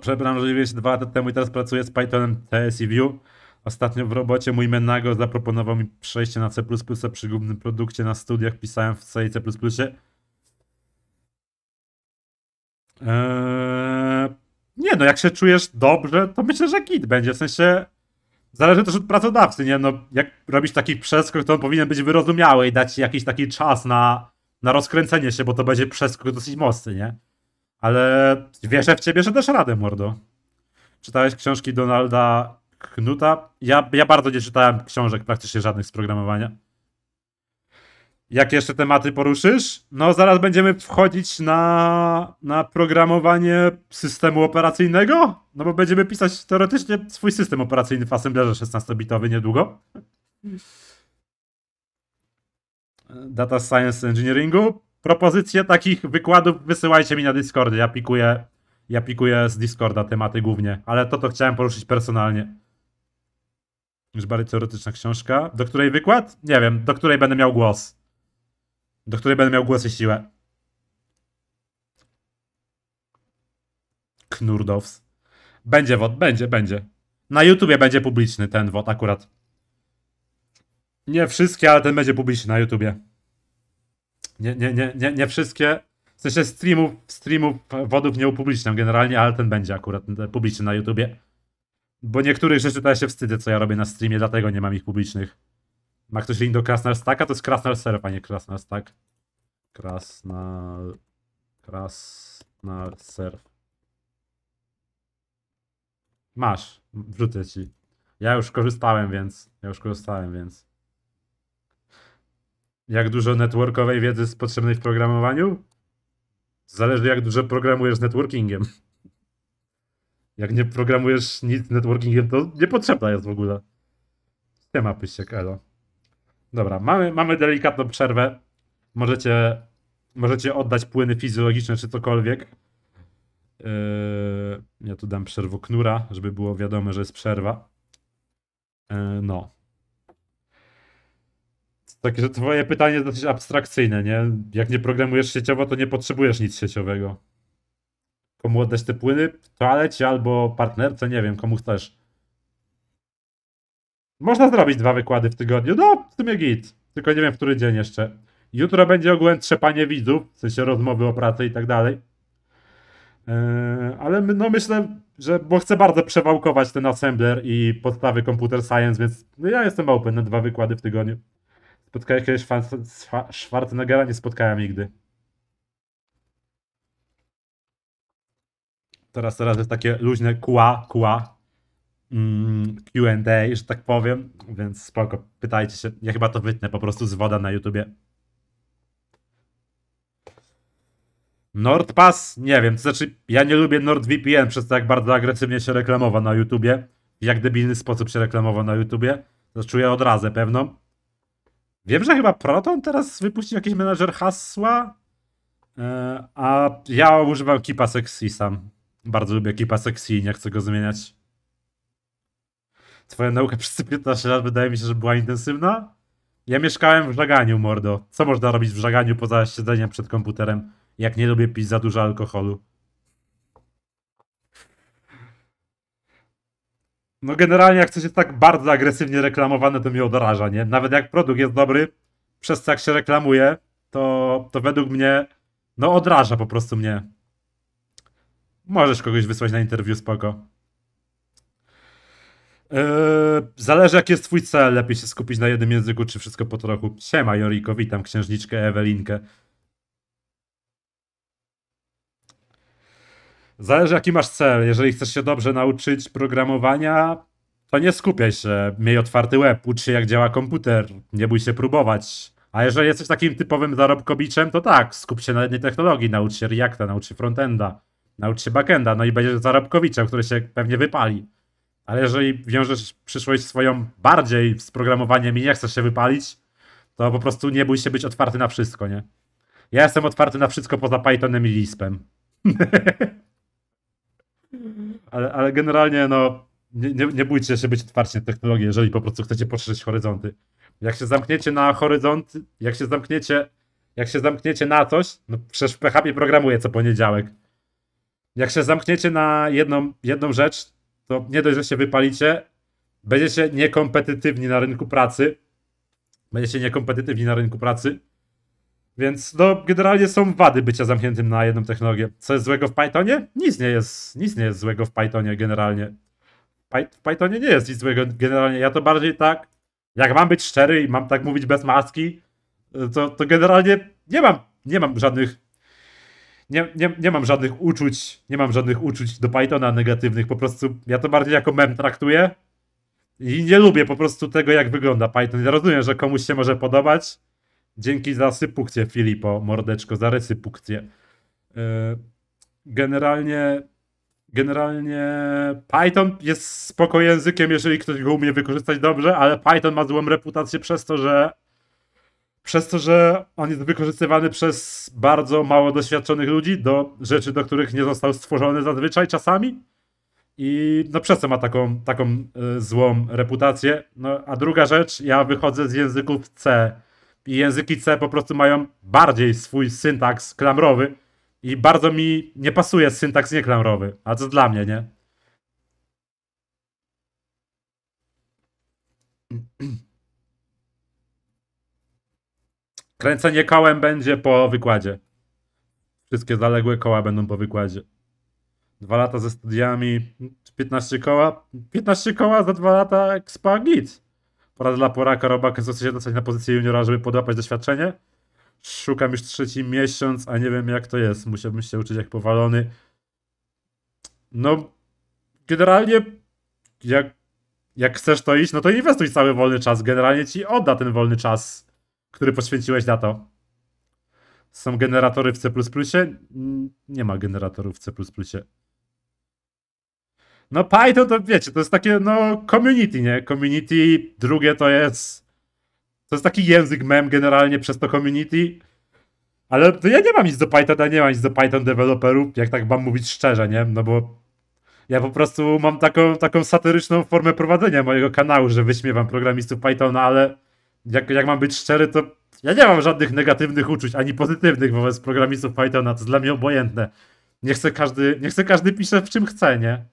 Przebranżywiłem się dwa lata temu i teraz pracuję z Pythonem TS i e Vue. Ostatnio w robocie mój menago zaproponował mi przejście na C++ przy głównym produkcie na studiach. Pisałem w C i C++. Eee, nie no, jak się czujesz dobrze, to myślę, że git będzie. W sensie zależy też od pracodawcy, nie? No, jak robisz taki przeskok, to on powinien być wyrozumiały i dać ci jakiś taki czas na, na rozkręcenie się, bo to będzie przeskok dosyć mocny, nie? Ale wierzę w ciebie, że dasz radę, mordo. Czytałeś książki Donalda Knuta? Ja, ja bardzo nie czytałem książek praktycznie żadnych z programowania. Jakie jeszcze tematy poruszysz? No, zaraz będziemy wchodzić na, na programowanie systemu operacyjnego, no bo będziemy pisać teoretycznie swój system operacyjny w assemblerze 16-bitowy niedługo. Data Science Engineeringu propozycje takich wykładów wysyłajcie mi na Discordzie. Ja pikuję, ja pikuję z Discorda tematy głównie, ale to to chciałem poruszyć personalnie. Już bardziej teoretyczna książka. Do której wykład? Nie wiem, do której będę miał głos. Do której będę miał głos i siłę. Knurdows. Będzie wod, będzie, będzie. Na YouTubie będzie publiczny ten wod akurat. Nie wszystkie, ale ten będzie publiczny na YouTubie nie, nie, nie, nie, nie wszystkie. W sensie streamów, streamów wodów nie upubliczniam generalnie, ale ten będzie akurat publiczny na YouTubie. Bo niektórych rzeczy to ja się wstydzę, co ja robię na streamie, dlatego nie mam ich publicznych. Ma ktoś link do Krasnal Stacka? To jest Krasnal Serp, a nie Krasnal Stack. Serp. Masz, wrzucę ci. Ja już korzystałem, więc... Ja już korzystałem, więc... Jak dużo networkowej wiedzy jest potrzebnej w programowaniu? Zależy jak dużo programujesz networkingiem. Jak nie programujesz nic networkingiem, to niepotrzebna jest w ogóle. Tema pysiek, elo. Dobra, mamy, mamy delikatną przerwę. Możecie, możecie oddać płyny fizjologiczne czy cokolwiek. Yy, ja tu dam knura, żeby było wiadomo, że jest przerwa. Yy, no. Takie, że twoje pytanie jest dosyć abstrakcyjne, nie? Jak nie programujesz sieciowo, to nie potrzebujesz nic sieciowego. Komu oddać te płyny? Toalecie albo partnerce, nie wiem, komu chcesz. Można zrobić dwa wykłady w tygodniu, no w sumie git. Tylko nie wiem, w który dzień jeszcze. Jutro będzie ogółem trzepanie widzów, w sensie rozmowy o pracy i tak dalej. Eee, ale no myślę, że bo chcę bardzo przewałkować ten assembler i podstawy computer science, więc no ja jestem open na dwa wykłady w tygodniu. Spotkałeś kiedyś Schwarzeneggera? Nie spotkałem nigdy. Teraz, teraz jest takie luźne QA, QA, mm, Q&A, że tak powiem, więc spoko, pytajcie się. Ja chyba to wytnę po prostu z woda na YouTubie. NordPass? Nie wiem, to znaczy ja nie lubię NordVPN przez to jak bardzo agresywnie się reklamowa na YouTubie. Jak debilny sposób się reklamowa na YouTubie. To czuję od razu pewno. Wiem, że chyba Proton teraz wypuścił jakiś menadżer hasła, e, a ja używam Kipa Sexy sam. Bardzo lubię Kipa Sexy i nie chcę go zmieniać. Twoja nauka przez te 15 lat wydaje mi się, że była intensywna. Ja mieszkałem w żaganiu, mordo. Co można robić w żaganiu poza siedzeniem przed komputerem, jak nie lubię pić za dużo alkoholu? no generalnie jak coś jest tak bardzo agresywnie reklamowane, to mnie odraża, nie? Nawet jak produkt jest dobry, przez co jak się reklamuje, to, to według mnie, no odraża po prostu mnie. Możesz kogoś wysłać na interwiu, spoko. Yy, zależy jaki jest twój cel, lepiej się skupić na jednym języku, czy wszystko po trochu. Siema Joriko, witam księżniczkę Ewelinkę. Zależy jaki masz cel. Jeżeli chcesz się dobrze nauczyć programowania, to nie skupiaj się. Miej otwarty web, ucz się jak działa komputer, nie bój się próbować. A jeżeli jesteś takim typowym zarobkowiczem, to tak, skup się na jednej technologii, naucz się Reacta, naucz się frontenda, naucz się backenda, no i będziesz zarobkowiczem, który się pewnie wypali. Ale jeżeli wiążesz przyszłość swoją bardziej z programowaniem i nie chcesz się wypalić, to po prostu nie bój się być otwarty na wszystko, nie? Ja jestem otwarty na wszystko poza Pythonem i Lispem. ale, ale generalnie no, nie, nie, nie bójcie się być otwarci na technologię, jeżeli po prostu chcecie poszerzyć horyzonty. Jak się zamkniecie na horyzont, jak się zamkniecie, jak się zamkniecie na coś, no przecież w PHP programuję co poniedziałek. Jak się zamkniecie na jedną, jedną rzecz, to nie dość, że się wypalicie, będziecie niekompetywni na rynku pracy. Będziecie niekompetywni na rynku pracy więc no, generalnie są wady bycia zamkniętym na jedną technologię. Co jest złego w Pythonie? Nic nie jest, nic nie jest złego w Pythonie generalnie. W Pythonie nie jest nic złego generalnie. Ja to bardziej tak, jak mam być szczery i mam tak mówić bez maski, y, to, to generalnie nie mam, nie mam żadnych nie, nie, nie mam żadnych uczuć, nie mam żadnych uczuć do Pythona negatywnych, po prostu ja to bardziej jako mem traktuję i nie lubię po prostu tego, jak wygląda Python. Ja rozumiem, że komuś się może podobać, Dzięki za sypukcję, Filipo, mordeczko, za resypukcję. E, generalnie, generalnie Python jest spoko językiem, jeżeli ktoś go umie wykorzystać dobrze, ale Python ma złą reputację przez to, że przez to, że on jest wykorzystywany przez bardzo mało doświadczonych ludzi do rzeczy, do których nie został stworzony zazwyczaj czasami. I no przez to ma taką, taką e, złą reputację. No, a druga rzecz, ja wychodzę z języków C i języki C po prostu mają bardziej swój syntaks klamrowy i bardzo mi nie pasuje syntaks nieklamrowy, a to dla mnie, nie? Kręcenie kołem będzie po wykładzie. Wszystkie zaległe koła będą po wykładzie. Dwa lata ze studiami, 15 koła. 15 koła za dwa lata expa git. Rada dla Poraka, Robak chce się dostać na pozycję juniora, żeby podłapać doświadczenie. Szukam już trzeci miesiąc, a nie wiem jak to jest. Musiałbym się uczyć jak powalony. No, generalnie jak, jak chcesz to iść, no to inwestuj cały wolny czas. Generalnie ci odda ten wolny czas, który poświęciłeś na to. Są generatory w C++? Nie ma generatorów w C++. No Python to wiecie, to jest takie no community, nie? Community, drugie to jest, to jest taki język mem generalnie przez to community. Ale ja nie mam nic do Pythona, nie mam nic do Python deweloperów, jak tak mam mówić szczerze, nie? No bo ja po prostu mam taką, taką satyryczną formę prowadzenia mojego kanału, że wyśmiewam programistów Pythona, ale jak, jak mam być szczery, to ja nie mam żadnych negatywnych uczuć, ani pozytywnych wobec programistów Pythona, to jest dla mnie obojętne. Nie chcę każdy, nie chce każdy pisze w czym chce, nie?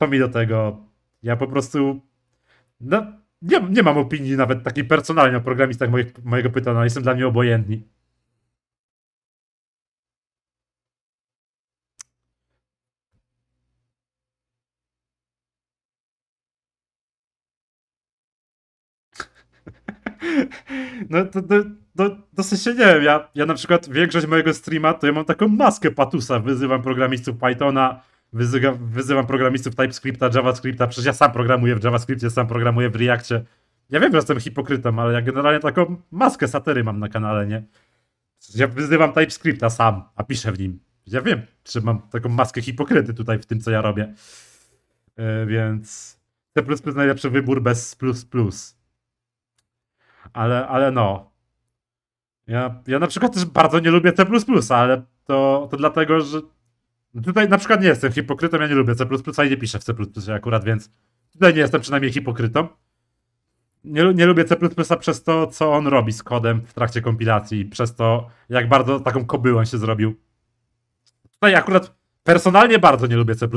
to mi do tego. Ja po prostu. No, nie, nie mam opinii nawet takiej personalnej o programistach moich, mojego pytania. Jestem dla mnie obojętni. No to, to, to, Dosyć nie wiem, ja, ja na przykład większość mojego streama to ja mam taką maskę patusa, wyzywam programistów Pythona, wyzywam programistów TypeScripta, JavaScripta, przecież ja sam programuję w JavaScriptie, sam programuję w Reactie. Ja wiem, że jestem hipokrytem, ale ja generalnie taką maskę satyry mam na kanale, nie? Ja wyzywam TypeScripta sam, a piszę w nim. Ja wiem, czy mam taką maskę hipokryty tutaj w tym, co ja robię. Yy, więc C++ najlepszy wybór bez plus plus. Ale, ale no. Ja, ja na przykład też bardzo nie lubię C++, ale to, to dlatego, że no tutaj na przykład nie jestem hipokrytą, ja nie lubię C++, a nie piszę w C++ akurat, więc tutaj nie jestem przynajmniej hipokrytą. Nie, nie lubię C++ przez to, co on robi z kodem w trakcie kompilacji, przez to, jak bardzo taką kobyłą się zrobił. Tutaj akurat personalnie bardzo nie lubię C++.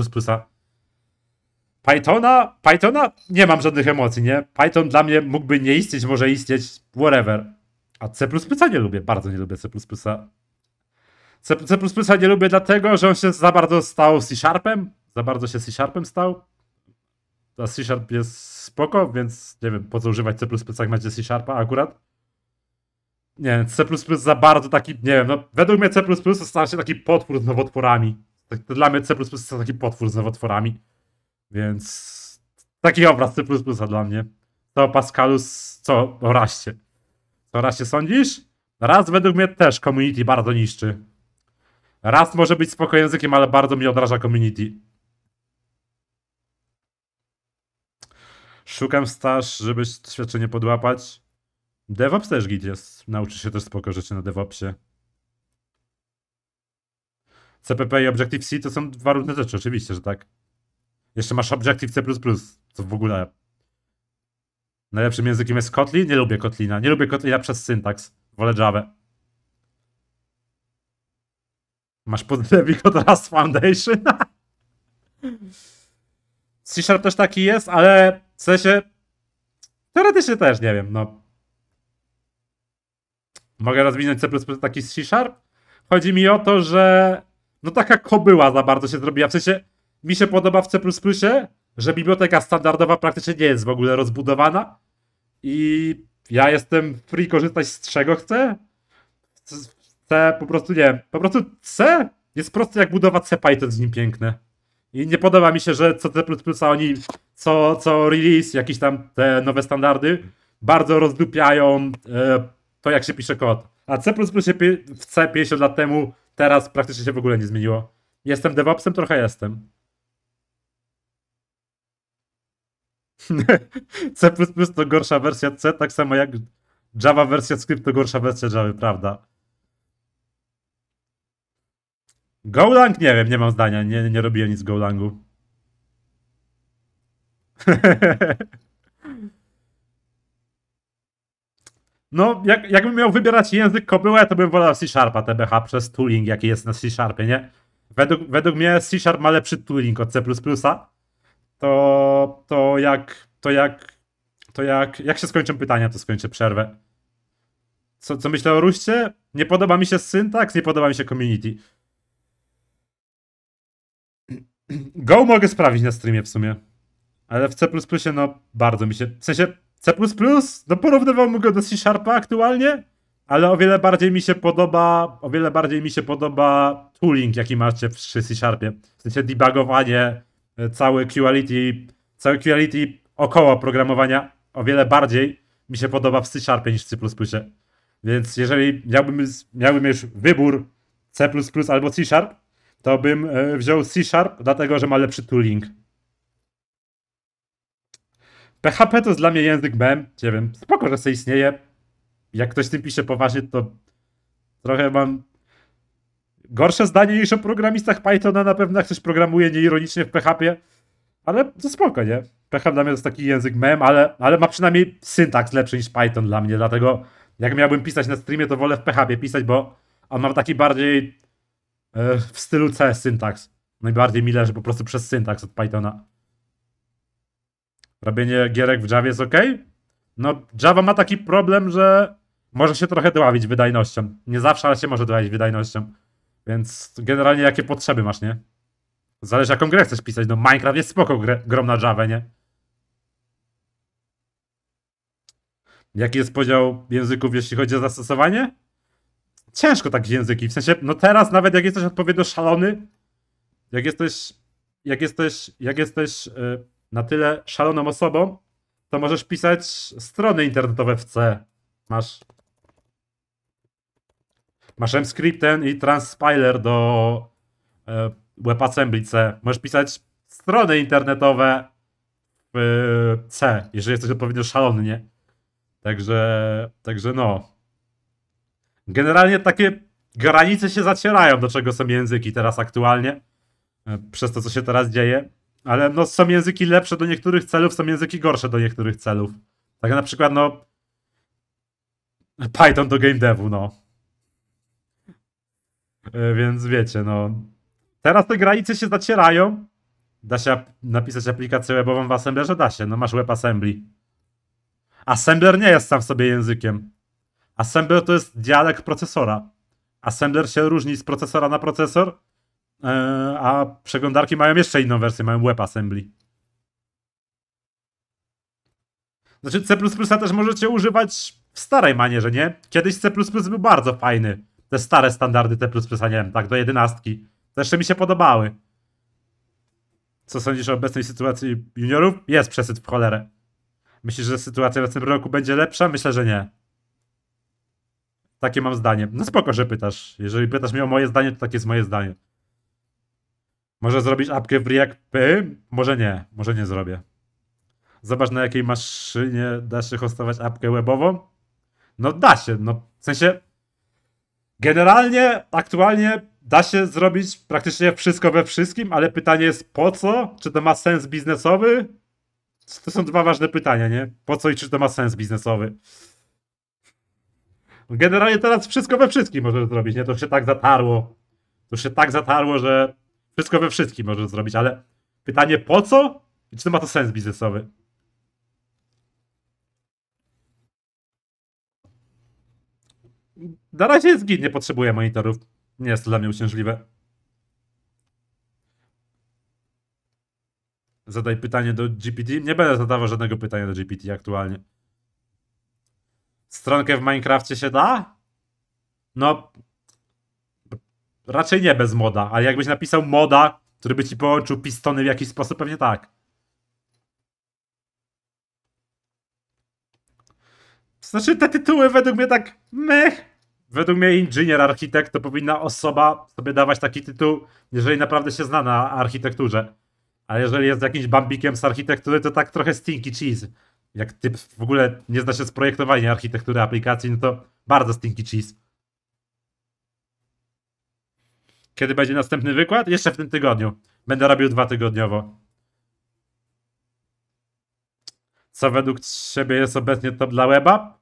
Pythona, Pythona nie mam żadnych emocji, nie? Python dla mnie mógłby nie istnieć, może istnieć, whatever. A C++ nie lubię, bardzo nie lubię C++. C, C++ nie lubię dlatego, że on się za bardzo stał C-Sharpem, za bardzo się C-Sharpem stał. A C-Sharp jest spoko, więc nie wiem, po co używać C++, jak macie C-Sharpa akurat. Nie C++ za bardzo taki, nie wiem, no według mnie C++ stał się taki potwór z nowotworami. Tak, dla mnie C++ to taki potwór z nowotworami. Więc taki obraz C++ dla mnie. To Pascalus, co o raście. Co raście sądzisz? Raz według mnie też community bardzo niszczy. Raz może być spoko językiem, ale bardzo mi odraża community. Szukam staż, żeby świadczenie podłapać. DevOps też git jest. Nauczy się też spoko rzeczy na DevOpsie. CPP i Objective-C to są dwa różne rzeczy, oczywiście, że tak. Jeszcze masz Objective-C++, co w ogóle... Najlepszym językiem jest Kotlin. Nie lubię Kotlina. Nie lubię Kotlina przez syntaks. Wolę Java. Masz pod go teraz Foundation? C-Sharp też taki jest, ale w sensie teoretycznie też, nie wiem, no. Mogę rozwinąć C++ taki z C-Sharp? Chodzi mi o to, że no taka kobyła za bardzo się zrobiła, w sensie mi się podoba w C++, że biblioteka standardowa praktycznie nie jest w ogóle rozbudowana i ja jestem free korzystać z czego chcę po prostu nie. Po prostu C jest proste jak budowa C Python z nim piękne. I nie podoba mi się, że co C++ oni, co, co release, jakieś tam te nowe standardy, bardzo rozdupiają e, to, jak się pisze kod. A C++ się w C 50 lat temu, teraz praktycznie się w ogóle nie zmieniło. Jestem DevOpsem? Trochę jestem. C++ to gorsza wersja C, tak samo jak Java wersja Script to gorsza wersja Java, prawda? Golang? Nie wiem, nie mam zdania. Nie, nie robiłem nic z Golangu. No, jak, jakbym miał wybierać język kobyłę, to bym wolał C-Sharpa TBH przez tooling, jaki jest na C-Sharpie, nie? Według, według mnie C-Sharp ma lepszy tooling od C++, to, to jak, to jak, to jak, jak się skończą pytania, to skończę przerwę. Co, co myślę o Ruście? Nie podoba mi się syntax, nie podoba mi się community. Go mogę sprawić na streamie w sumie. Ale w C++ no bardzo mi się... W sensie C++ no porównywałbym go do C Sharpa aktualnie, ale o wiele bardziej mi się podoba, o wiele bardziej mi się podoba tooling, jaki macie w C Sharpie. W sensie debugowanie, e, cały quality, cały quality około programowania o wiele bardziej mi się podoba w C Sharpie niż w C++. Więc jeżeli miałbym, miałbym już wybór C++ albo C Sharp, to bym e, wziął C Sharp, dlatego że ma lepszy tooling. PHP to jest dla mnie język mem, nie wiem, spoko, że se istnieje. Jak ktoś tym pisze poważnie, to trochę mam gorsze zdanie niż o programistach Pythona, na pewno jak ktoś programuje nieironicznie w PHP, ale to spoko, nie? PHP dla mnie to jest taki język mem, ale, ale ma przynajmniej syntaks lepszy niż Python dla mnie, dlatego jak miałbym pisać na streamie, to wolę w PHP pisać, bo on ma taki bardziej E, w stylu C syntax. Najbardziej mi leży po prostu przez syntax od Pythona. Robienie gierek w Java jest ok? No, Java ma taki problem, że może się trochę dławić wydajnością. Nie zawsze, ale się może dławić wydajnością. Więc generalnie jakie potrzeby masz, nie? Zależy jaką grę chcesz pisać. No Minecraft jest spoko grom na Java, nie? Jaki jest podział języków, jeśli chodzi o zastosowanie? ciężko tak języki. W sensie, no teraz nawet jak jesteś odpowiednio szalony, jak jesteś, jak jesteś, jak jesteś e, na tyle szaloną osobą, to możesz pisać strony internetowe w C. Masz masz mscripten i transpiler do e, WebAssembly C. Możesz pisać strony internetowe w e, C, jeżeli jesteś odpowiednio szalony, nie? Także, także no, Generalnie takie granice się zacierają, do czego są języki teraz aktualnie, e, przez to, co się teraz dzieje. Ale no, są języki lepsze do niektórych celów, są języki gorsze do niektórych celów. Tak na przykład, no. Python do game devu, no. E, więc wiecie, no. Teraz te granice się zacierają. Da się napisać aplikację webową w Assemblerze? Da się, no masz WebAssembly. Assembler nie jest sam w sobie językiem. Assembler to jest dialek procesora. Assembler się różni z procesora na procesor, e, a przeglądarki mają jeszcze inną wersję, mają WebAssembly. Znaczy C++ też możecie używać w starej manierze, nie? Kiedyś C++ był bardzo fajny. Te stare standardy C++, nie wiem, tak do jedenastki. To jeszcze mi się podobały. Co sądzisz o obecnej sytuacji juniorów? Jest przesyt w cholerę. Myślisz, że sytuacja w następnym roku będzie lepsza? Myślę, że nie. Takie mam zdanie. No spoko, że pytasz. Jeżeli pytasz mnie o moje zdanie, to takie jest moje zdanie. Może zrobisz apkę w React P? Może nie, może nie zrobię. Zobacz na jakiej maszynie da się hostować apkę webową. No da się, no w sensie generalnie, aktualnie da się zrobić praktycznie wszystko we wszystkim, ale pytanie jest po co? Czy to ma sens biznesowy? To są dwa ważne pytania, nie? Po co i czy to ma sens biznesowy? Generalnie teraz wszystko we wszystkim możesz zrobić, nie? To się tak zatarło. To się tak zatarło, że wszystko we wszystkim możesz zrobić, ale pytanie po co? I czy to ma to sens biznesowy? Na razie jest git, nie potrzebuję monitorów. Nie jest to dla mnie uciążliwe. Zadaj pytanie do GPT. Nie będę zadawał żadnego pytania do GPT aktualnie. Stronkę w Minecrafcie się da? No. Raczej nie bez moda, ale jakbyś napisał moda, który by ci połączył pistony w jakiś sposób, pewnie tak. Znaczy te tytuły według mnie tak mech. Według mnie inżynier, architekt to powinna osoba sobie dawać taki tytuł, jeżeli naprawdę się zna na architekturze. A jeżeli jest jakimś bambikiem z architektury, to tak trochę stinky cheese jak typ w ogóle nie zna się z projektowania architektury aplikacji, no to bardzo stinky cheese. Kiedy będzie następny wykład? Jeszcze w tym tygodniu. Będę robił dwa tygodniowo. Co według Ciebie jest obecnie top dla weba?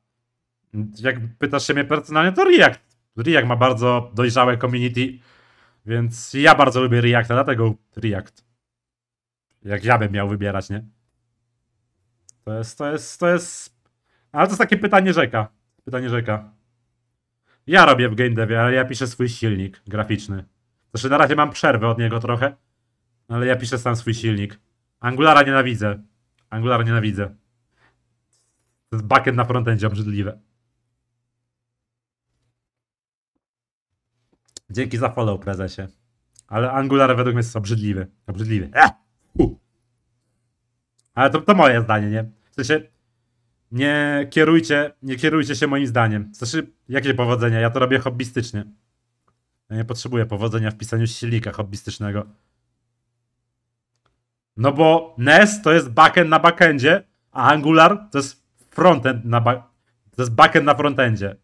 Jak pytasz się mnie personalnie, to React. React ma bardzo dojrzałe community, więc ja bardzo lubię Reacta, dlatego React. Jak ja bym miał wybierać, nie? To jest, to jest, to jest... Ale to jest takie pytanie rzeka. Pytanie rzeka. Ja robię w game devie, ale ja piszę swój silnik graficzny. Znaczy na razie mam przerwę od niego trochę, ale ja piszę sam swój silnik. Angulara nienawidzę. Angulara nienawidzę. To jest bucket na frontendzie obrzydliwe. Dzięki za follow, prezesie. Ale Angular według mnie jest obrzydliwy. Obrzydliwy. Ech! Uh. Ale to, to moje zdanie, nie? W sensie, nie kierujcie, nie kierujcie się moim zdaniem. Znaczy, jakie powodzenia? Ja to robię hobbystycznie. Ja nie potrzebuję powodzenia w pisaniu silnika hobbystycznego. No bo NES to jest backend na backendzie, a Angular to jest frontend na ba- to jest backend na frontendzie.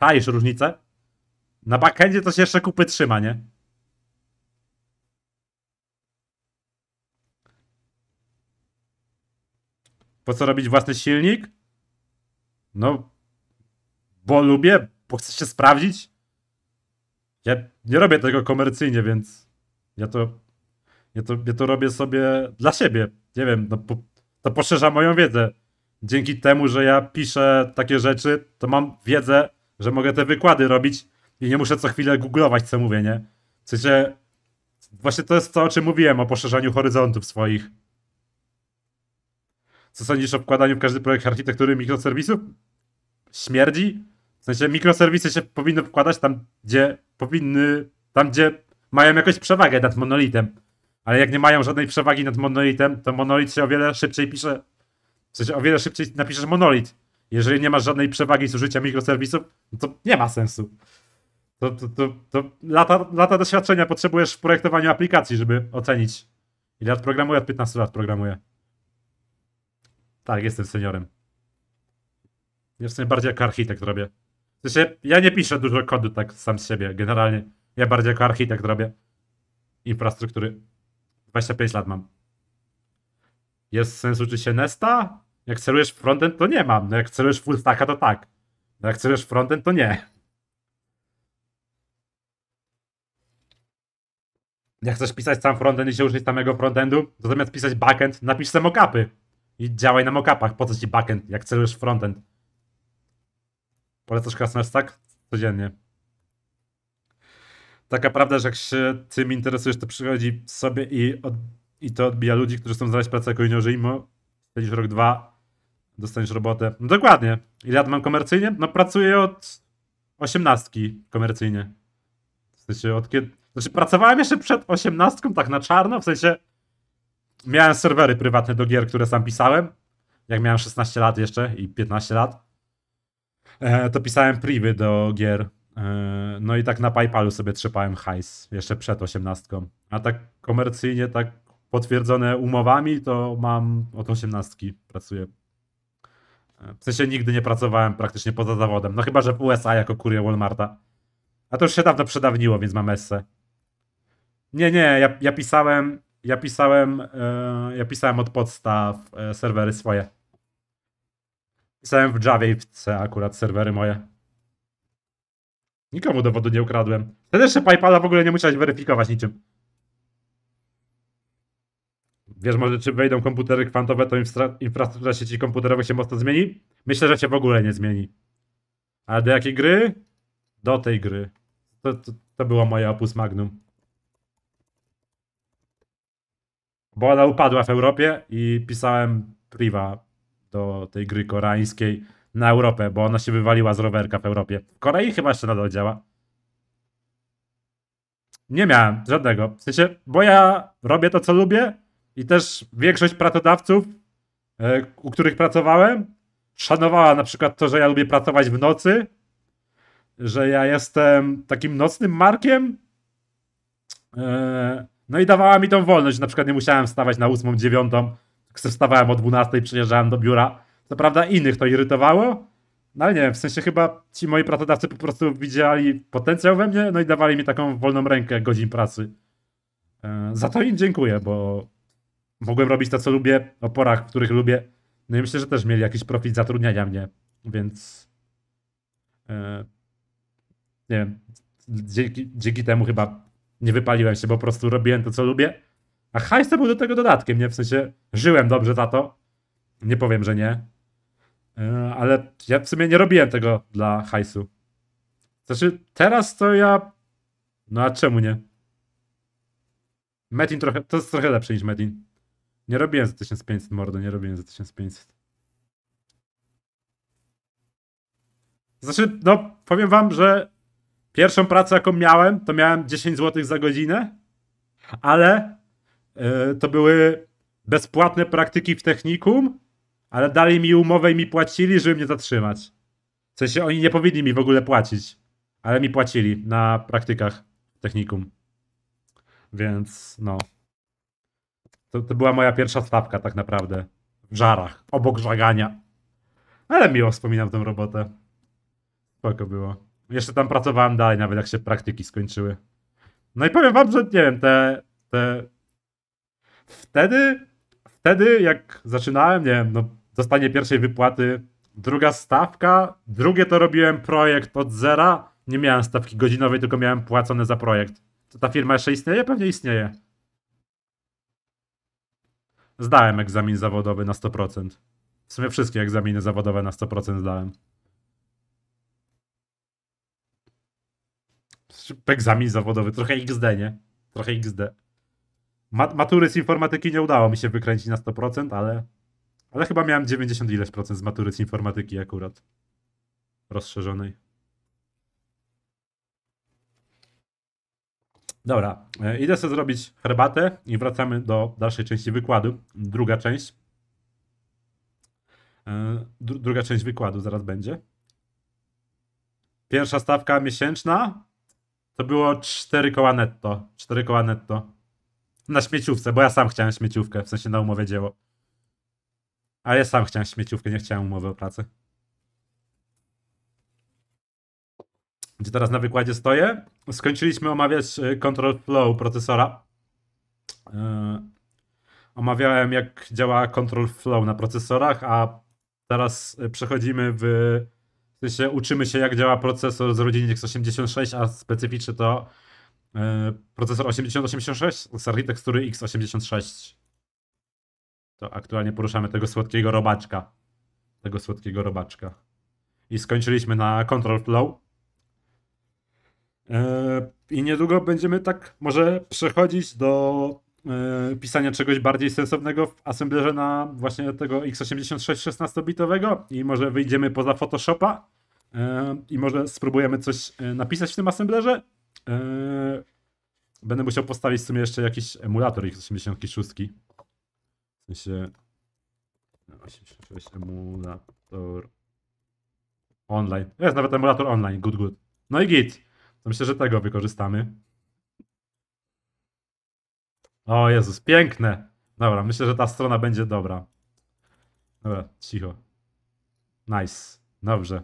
Czaisz różnicę? Na backendzie to się jeszcze kupy trzyma, nie? Po co robić własny silnik? No, bo lubię, bo chcę się sprawdzić. Ja nie robię tego komercyjnie, więc ja to, ja to, ja to robię sobie dla siebie. Nie wiem, no, po, to poszerza moją wiedzę. Dzięki temu, że ja piszę takie rzeczy, to mam wiedzę, że mogę te wykłady robić i nie muszę co chwilę googlować, co mówię, nie? W sensie, właśnie to jest to, o czym mówiłem, o poszerzaniu horyzontów swoich. Co sądzisz o wkładaniu w każdy projekt architektury mikroserwisu? Śmierdzi? W sensie mikroserwisy się powinny wkładać tam, gdzie powinny, tam gdzie mają jakąś przewagę nad monolitem. Ale jak nie mają żadnej przewagi nad monolitem, to monolit się o wiele szybciej pisze. W sensie o wiele szybciej napiszesz monolit. Jeżeli nie masz żadnej przewagi z użycia mikroserwisów, no to nie ma sensu. To, to, to, to lata, lata doświadczenia potrzebujesz w projektowaniu aplikacji, żeby ocenić. Ile lat programuję? Od 15 lat programuję. Tak, jestem seniorem. Ja w sumie bardziej jako architekt robię. W ja nie piszę dużo kodu tak sam z siebie, generalnie. Ja bardziej jako architekt robię. Infrastruktury. 25 lat mam. Jest sens uczyć się Nesta? Jak celujesz frontend, to nie mam. No jak celujesz full stacka, to tak. No jak celujesz frontend, to nie. Jak chcesz pisać sam frontend i się użyć samego frontendu, to zamiast pisać backend, napisz samokapy. I działaj na mockupach, po co ci backend, jak celujesz frontend. Polecasz Krasners, tak? Codziennie. Taka prawda, że jak się tym interesujesz, to przychodzi sobie i, od, i to odbija ludzi, którzy chcą znaleźć pracę jako juniorzy i siedzisz rok, dwa, dostaniesz robotę. No dokładnie. Ile lat mam komercyjnie? No pracuję od osiemnastki komercyjnie. W sensie od kiedy... Znaczy pracowałem jeszcze przed osiemnastką, tak na czarno, w sensie miałem serwery prywatne do gier, które sam pisałem. Jak miałem 16 lat jeszcze i 15 lat, e, to pisałem privy do gier. E, no i tak na PayPalu sobie trzepałem hajs jeszcze przed 18. A tak komercyjnie, tak potwierdzone umowami, to mam od 18 pracuję. E, w sensie nigdy nie pracowałem praktycznie poza zawodem. No chyba, że w USA jako kurier Walmarta. A to już się dawno przedawniło, więc mam esse. Nie, nie, ja, ja pisałem ja pisałem, e, ja pisałem od podstaw e, serwery swoje. Pisałem w Java i w C akurat serwery moje. Nikomu dowodu nie ukradłem. Wtedy jeszcze PayPala w ogóle nie musiałeś weryfikować niczym. Wiesz może, czy wejdą komputery kwantowe, to infrastruktura sieci komputerowej się mocno zmieni? Myślę, że się w ogóle nie zmieni. Ale do jakiej gry? Do tej gry. To, to, to było moje opus magnum. bo ona upadła w Europie i pisałem priwa do tej gry koreańskiej na Europę, bo ona się wywaliła z rowerka w Europie. W Korei chyba jeszcze nadal działa. Nie miałem żadnego. W sensie, bo ja robię to, co lubię i też większość pracodawców, e, u których pracowałem, szanowała na przykład to, że ja lubię pracować w nocy, że ja jestem takim nocnym markiem. Eee, no i dawała mi tą wolność, na przykład nie musiałem wstawać na ósmą, dziewiątą, tylko wstawałem o 12, przyjeżdżałem do biura. Co prawda innych to irytowało, no ale nie wiem, w sensie chyba ci moi pracodawcy po prostu widzieli potencjał we mnie, no i dawali mi taką wolną rękę godzin pracy. E, za to im dziękuję, bo mogłem robić to, co lubię, o porach, w których lubię. No i myślę, że też mieli jakiś profit zatrudniania mnie, więc e, nie wiem, dzięki, dzięki temu chyba nie wypaliłem się, bo po prostu robiłem to, co lubię. A hajs to był do tego dodatkiem, nie? W sensie żyłem dobrze za to. Nie powiem, że nie. E, ale ja w sumie nie robiłem tego dla hajsu. Znaczy, teraz to ja. No a czemu nie? Metin trochę. To jest trochę lepsze niż Metin. Nie robiłem za 1500 mordo, nie robiłem za 1500. Znaczy, no, powiem wam, że Pierwszą pracę, jaką miałem, to miałem 10 zł za godzinę, ale yy, to były bezpłatne praktyki w technikum, ale dali mi umowę i mi płacili, żeby mnie zatrzymać. W sensie oni nie powinni mi w ogóle płacić, ale mi płacili na praktykach w technikum. Więc no. To, to była moja pierwsza stawka tak naprawdę. W żarach, obok żagania. Ale miło wspominam tę robotę. Spoko było jeszcze tam pracowałem dalej, nawet jak się praktyki skończyły. No i powiem wam, że nie wiem, te, te... Wtedy, wtedy jak zaczynałem, nie wiem, no dostanie pierwszej wypłaty, druga stawka, drugie to robiłem projekt od zera, nie miałem stawki godzinowej, tylko miałem płacone za projekt. To ta firma jeszcze istnieje? Pewnie istnieje. Zdałem egzamin zawodowy na 100%. W sumie wszystkie egzaminy zawodowe na 100% zdałem. egzamin zawodowy, trochę XD, nie? Trochę XD. Matury z informatyki nie udało mi się wykręcić na 100%, ale, ale chyba miałem 90 ileś procent z matury z informatyki akurat. Rozszerzonej. Dobra, e, idę sobie zrobić herbatę i wracamy do dalszej części wykładu. Druga część. E, dru druga część wykładu zaraz będzie. Pierwsza stawka miesięczna to było 4 koła netto. 4 koła netto. Na śmieciówce, bo ja sam chciałem śmieciówkę, w sensie na umowie dzieło. A ja sam chciałem śmieciówkę, nie chciałem umowy o pracy. Gdzie teraz na wykładzie stoję? Skończyliśmy omawiać y, control flow procesora. Y, omawiałem jak działa control flow na procesorach, a teraz y, przechodzimy w w sensie uczymy się, jak działa procesor z rodziny x86, a specyficznie to yy, procesor 8086 z architektury x86. To aktualnie poruszamy tego słodkiego robaczka. Tego słodkiego robaczka. I skończyliśmy na Control Flow. Yy, I niedługo będziemy tak może przechodzić do E, pisania czegoś bardziej sensownego w assemblerze na właśnie tego x86 16-bitowego i może wyjdziemy poza Photoshopa e, i może spróbujemy coś e, napisać w tym assemblerze. Będę musiał postawić w sumie jeszcze jakiś emulator x86. W sensie no, 86 emulator online. Jest nawet emulator online, good, good. No i git. To myślę, że tego wykorzystamy. O Jezus, piękne. Dobra, myślę, że ta strona będzie dobra. Dobra, cicho. Nice. Dobrze.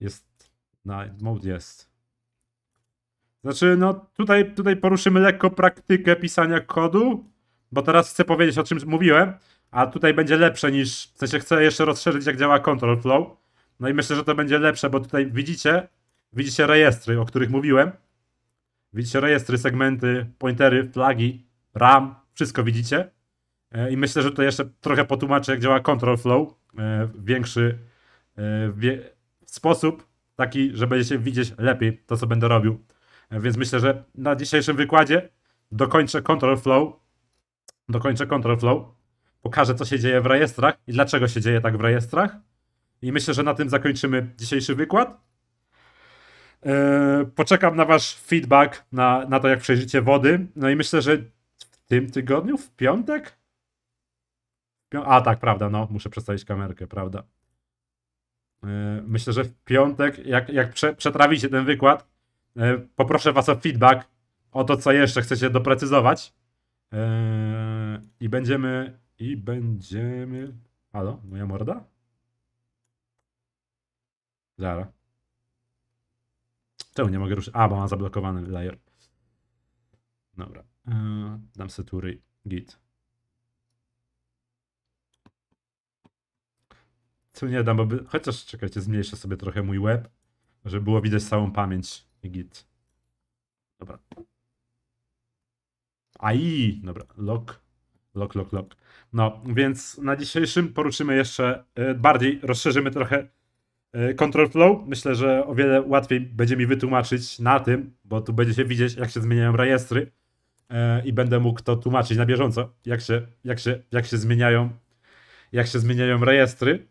Jest. Night no, mode jest. Znaczy, no tutaj, tutaj poruszymy lekko praktykę pisania kodu, bo teraz chcę powiedzieć o czym mówiłem, a tutaj będzie lepsze niż. W sensie chcę jeszcze rozszerzyć, jak działa control flow. No i myślę, że to będzie lepsze, bo tutaj widzicie, widzicie rejestry, o których mówiłem. Widzicie rejestry, segmenty, pointery, flagi, RAM, wszystko widzicie. E, I myślę, że to jeszcze trochę potłumaczę, jak działa control flow e, w większy e, sposób, taki, że będziecie widzieć lepiej to, co będę robił. Więc myślę, że na dzisiejszym wykładzie dokończę control flow. Dokończę control flow. Pokażę, co się dzieje w rejestrach i dlaczego się dzieje tak w rejestrach. I myślę, że na tym zakończymy dzisiejszy wykład. E, poczekam na wasz feedback, na, na to, jak przejrzycie wody. No i myślę, że w tym tygodniu, w piątek? A tak, prawda, no, muszę przestawić kamerkę, prawda. E, myślę, że w piątek, jak, jak prze, przetrawicie ten wykład, e, poproszę was o feedback, o to, co jeszcze chcecie doprecyzować. I będziemy, i będziemy... Halo, moja morda? Zara. Czemu nie mogę ruszyć? A, bo mam zablokowany layer. Dobra. E, dam setury git. Co nie dam, bo by... chociaż czekajcie, zmniejszę sobie trochę mój web, żeby było widać całą pamięć git. Dobra. AI, dobra, lock, lock, lock, lock. No, więc na dzisiejszym poruszymy jeszcze e, bardziej, rozszerzymy trochę E, control Flow, myślę, że o wiele łatwiej będzie mi wytłumaczyć na tym, bo tu będziecie widzieć, jak się zmieniają rejestry e, i będę mógł to tłumaczyć na bieżąco, jak się, jak się, jak się zmieniają jak się zmieniają rejestry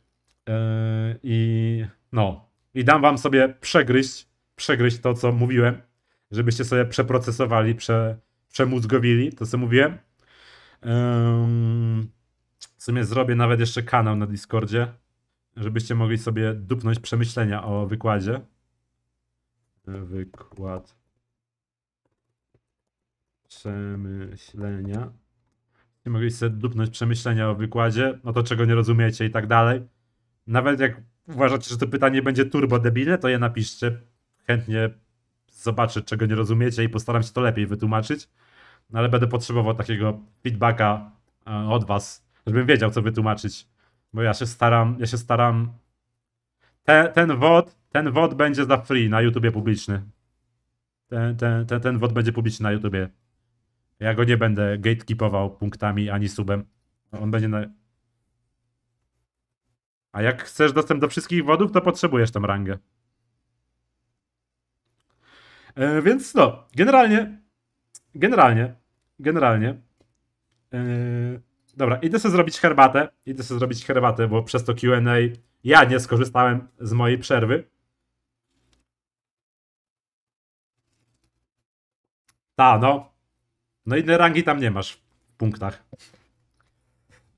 e, i no, i dam wam sobie przegryźć, przegryźć to, co mówiłem, żebyście sobie przeprocesowali, prze, przemózgowili to, co mówiłem. w sumie zrobię nawet jeszcze kanał na Discordzie, żebyście mogli sobie dupnąć przemyślenia o wykładzie. Wykład przemyślenia. Jeśli mogliście sobie dupnąć przemyślenia o wykładzie, no to czego nie rozumiecie i tak dalej. Nawet jak uważacie, że to pytanie będzie turbo debilne, to je napiszcie. Chętnie zobaczę, czego nie rozumiecie i postaram się to lepiej wytłumaczyć. No ale będę potrzebował takiego feedbacka e, od was, żebym wiedział, co wytłumaczyć. Bo ja się staram, ja się staram. Ten, ten WOD, ten WOD będzie za free na YouTubie publiczny. Ten, ten, ten, ten WOD będzie publiczny na YouTubie. Ja go nie będę gatekeepował punktami ani subem. On będzie na... A jak chcesz dostęp do wszystkich wodów, to potrzebujesz tam rangę. E, więc no, generalnie, generalnie, generalnie, e, Dobra, idę sobie zrobić herbatę. Idę sobie zrobić herbatę, bo przez to QA ja nie skorzystałem z mojej przerwy. Ta, no. No inne rangi tam nie masz w punktach.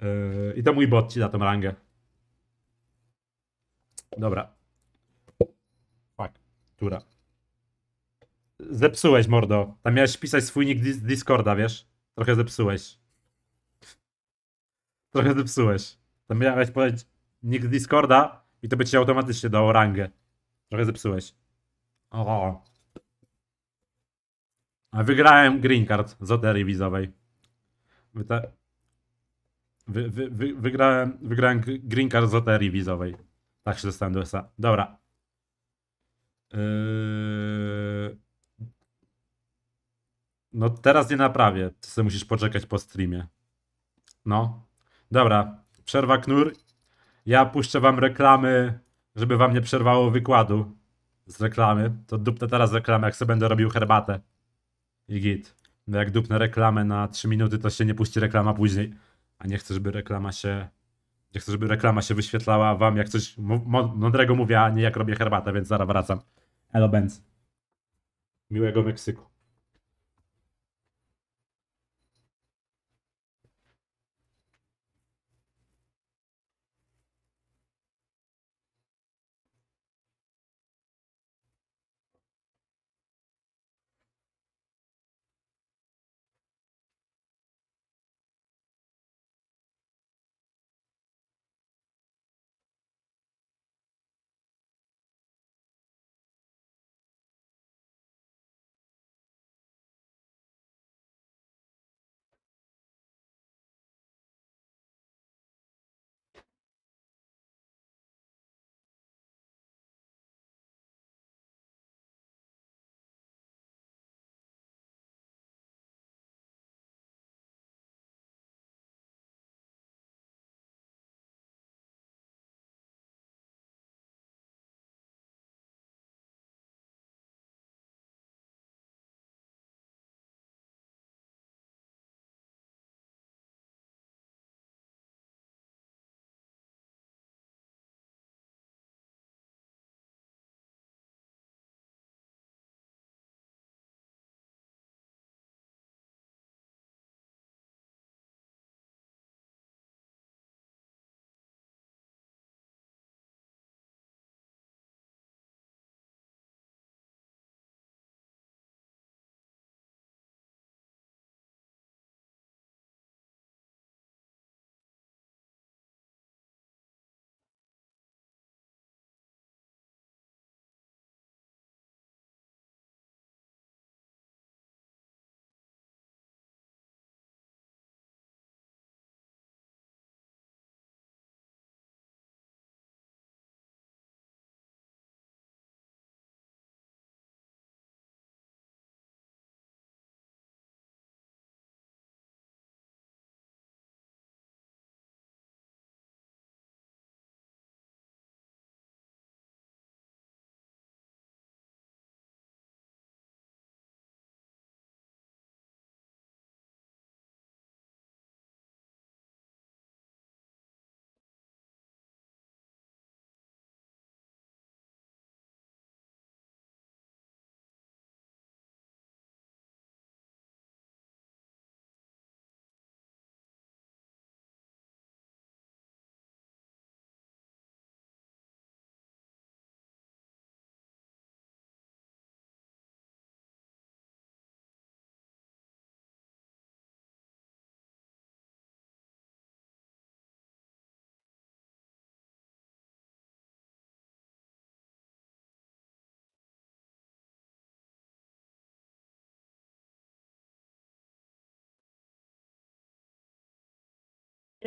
Yy, I to mój bot ci da tą rangę. Dobra. Fuck. Tura. Zepsułeś, mordo. Tam miałeś pisać swój nick Discorda, wiesz? Trochę zepsułeś trochę zepsułeś. Tam miałeś podać nick Discorda i to by ci automatycznie dało rangę. Trochę zepsułeś. O. A wygrałem green card z loterii wizowej. Wy wy, wy, wygrałem, wygrałem green card z loterii wizowej. Tak się dostałem do USA. Dobra. Yy... No teraz nie naprawię. Ty musisz poczekać po streamie. No. Dobra, przerwa knur. Ja puszczę wam reklamy, żeby wam nie przerwało wykładu z reklamy. To dupnę teraz reklamę, jak sobie będę robił herbatę. I git. No jak dupnę reklamę na 3 minuty, to się nie puści reklama później. A nie chcę, żeby reklama się... Nie chcę, żeby reklama się wyświetlała wam, jak coś mądrego mówię, a nie jak robię herbatę, więc zaraz wracam. Elo Benz. Miłego Meksyku.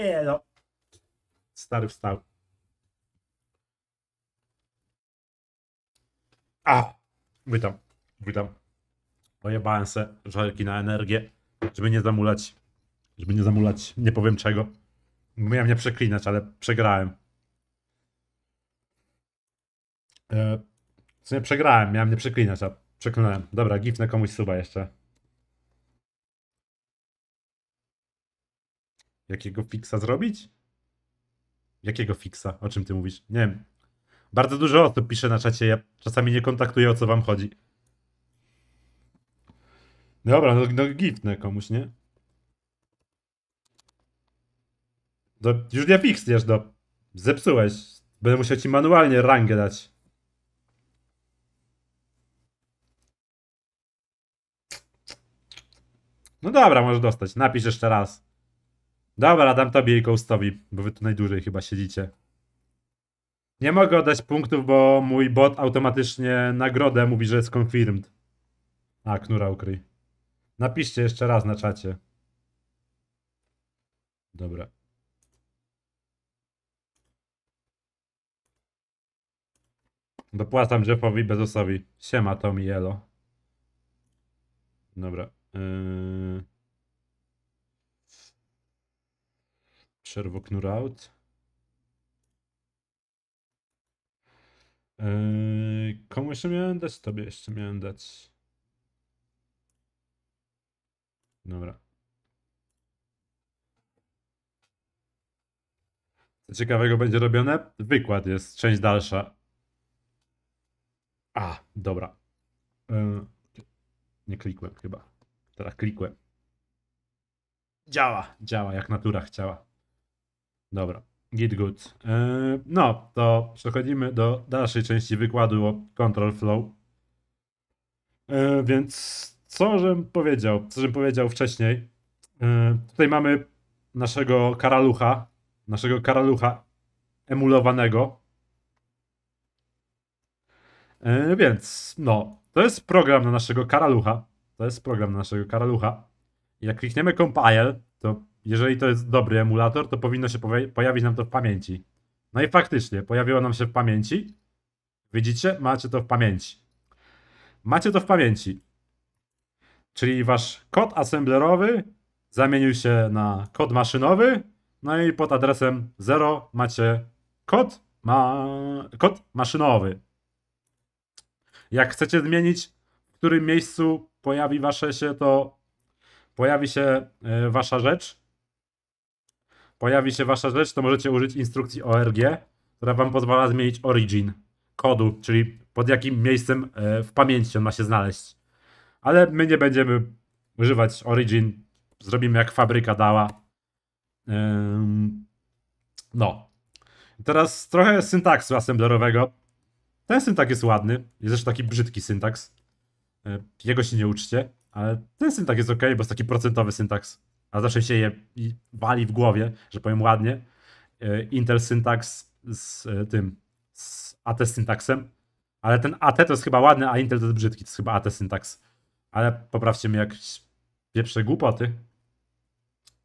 Nie no. Stary wstał. A! Witam, witam. Pojebałem se żelki na energię, żeby nie zamulać, żeby nie zamulać, nie powiem czego. Miałem nie przeklinać, ale przegrałem. E, w sumie przegrałem, miałem nie przeklinać, a przekonałem. Dobra, gifnę komuś suba jeszcze. Jakiego fixa zrobić? Jakiego fixa? O czym ty mówisz? Nie wiem. Bardzo dużo osób pisze na czacie. Ja czasami nie kontaktuję, o co wam chodzi. No dobra, no, no gitnę komuś, nie? Do, już nie fixniesz, do Zepsułeś. Będę musiał ci manualnie rangę dać. No dobra, możesz dostać. Napisz jeszcze raz. Dobra, dam tobie i Ghostowi, bo wy tu najdłużej chyba siedzicie. Nie mogę oddać punktów, bo mój bot automatycznie nagrodę mówi, że jest confirmed. A, knura ukryj. Napiszcie jeszcze raz na czacie. Dobra. Dopłacam Jeffowi Bezosowi. Siema Tommy Yellow. Dobra. Yy... Czerwoknur out. Yy, e, komu jeszcze miałem dać? Tobie jeszcze miałem dać. Dobra. Co ciekawego będzie robione? Wykład jest, część dalsza. A, dobra. E, nie klikłem chyba. Teraz klikłem. Działa, działa jak natura chciała. Dobra, git good. Yy, no, to przechodzimy do dalszej części wykładu o control flow. Yy, więc co żem powiedział, co żem powiedział wcześniej. Yy, tutaj mamy naszego karalucha, naszego karalucha emulowanego. Yy, więc no, to jest program na naszego karalucha. To jest program na naszego karalucha. Jak klikniemy compile, to jeżeli to jest dobry emulator, to powinno się pojawić nam to w pamięci. No i faktycznie, pojawiło nam się w pamięci. Widzicie? Macie to w pamięci. Macie to w pamięci. Czyli wasz kod assemblerowy zamienił się na kod maszynowy, no i pod adresem 0 macie kod, ma... kod maszynowy. Jak chcecie zmienić, w którym miejscu pojawi wasze się, to pojawi się e, wasza rzecz, pojawi się wasza rzecz, to możecie użyć instrukcji ORG, która wam pozwala zmienić origin kodu, czyli pod jakim miejscem e, w pamięci on ma się znaleźć. Ale my nie będziemy używać origin, zrobimy jak fabryka dała. No. Teraz trochę syntaksu assemblerowego. Ten syntak jest ładny, jest też taki brzydki syntaks. E, jego się nie uczcie, ale ten syntak jest ok, bo jest taki procentowy syntaks a zawsze się je wali w głowie, że powiem ładnie, e, Intel syntax z e, tym, z AT syntaksem, ale ten AT to jest chyba ładny, a Intel to jest brzydki, to jest chyba AT syntax. Ale poprawcie mi jak pierwsze głupoty.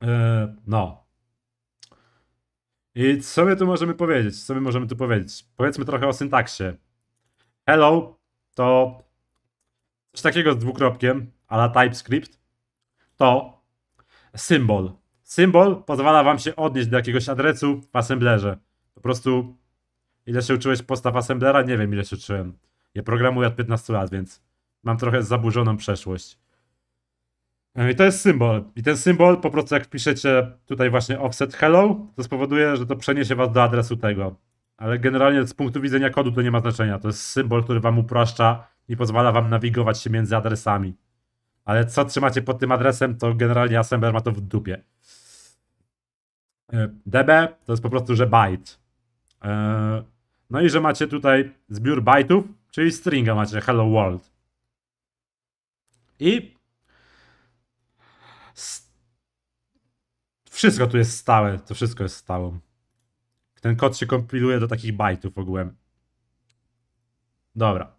E, no. I co my tu możemy powiedzieć? Co my możemy tu powiedzieć? Powiedzmy trochę o syntaksie. Hello to coś takiego z dwukropkiem, a la TypeScript. To symbol. Symbol pozwala wam się odnieść do jakiegoś adresu w assemblerze. Po prostu ile się uczyłeś postaw assemblera? Nie wiem ile się uczyłem. Ja programuję od 15 lat, więc mam trochę zaburzoną przeszłość. E, I to jest symbol. I ten symbol po prostu jak wpiszecie tutaj właśnie offset hello, to spowoduje, że to przeniesie was do adresu tego. Ale generalnie z punktu widzenia kodu to nie ma znaczenia. To jest symbol, który wam upraszcza i pozwala wam nawigować się między adresami. Ale co trzymacie pod tym adresem, to generalnie Assembler ma to w dupie. E, DB to jest po prostu, że byte. E, no i że macie tutaj zbiór bajtów, czyli stringa macie hello world. I wszystko tu jest stałe, to wszystko jest stałą. Ten kod się kompiluje do takich bajtów ogółem. Dobra.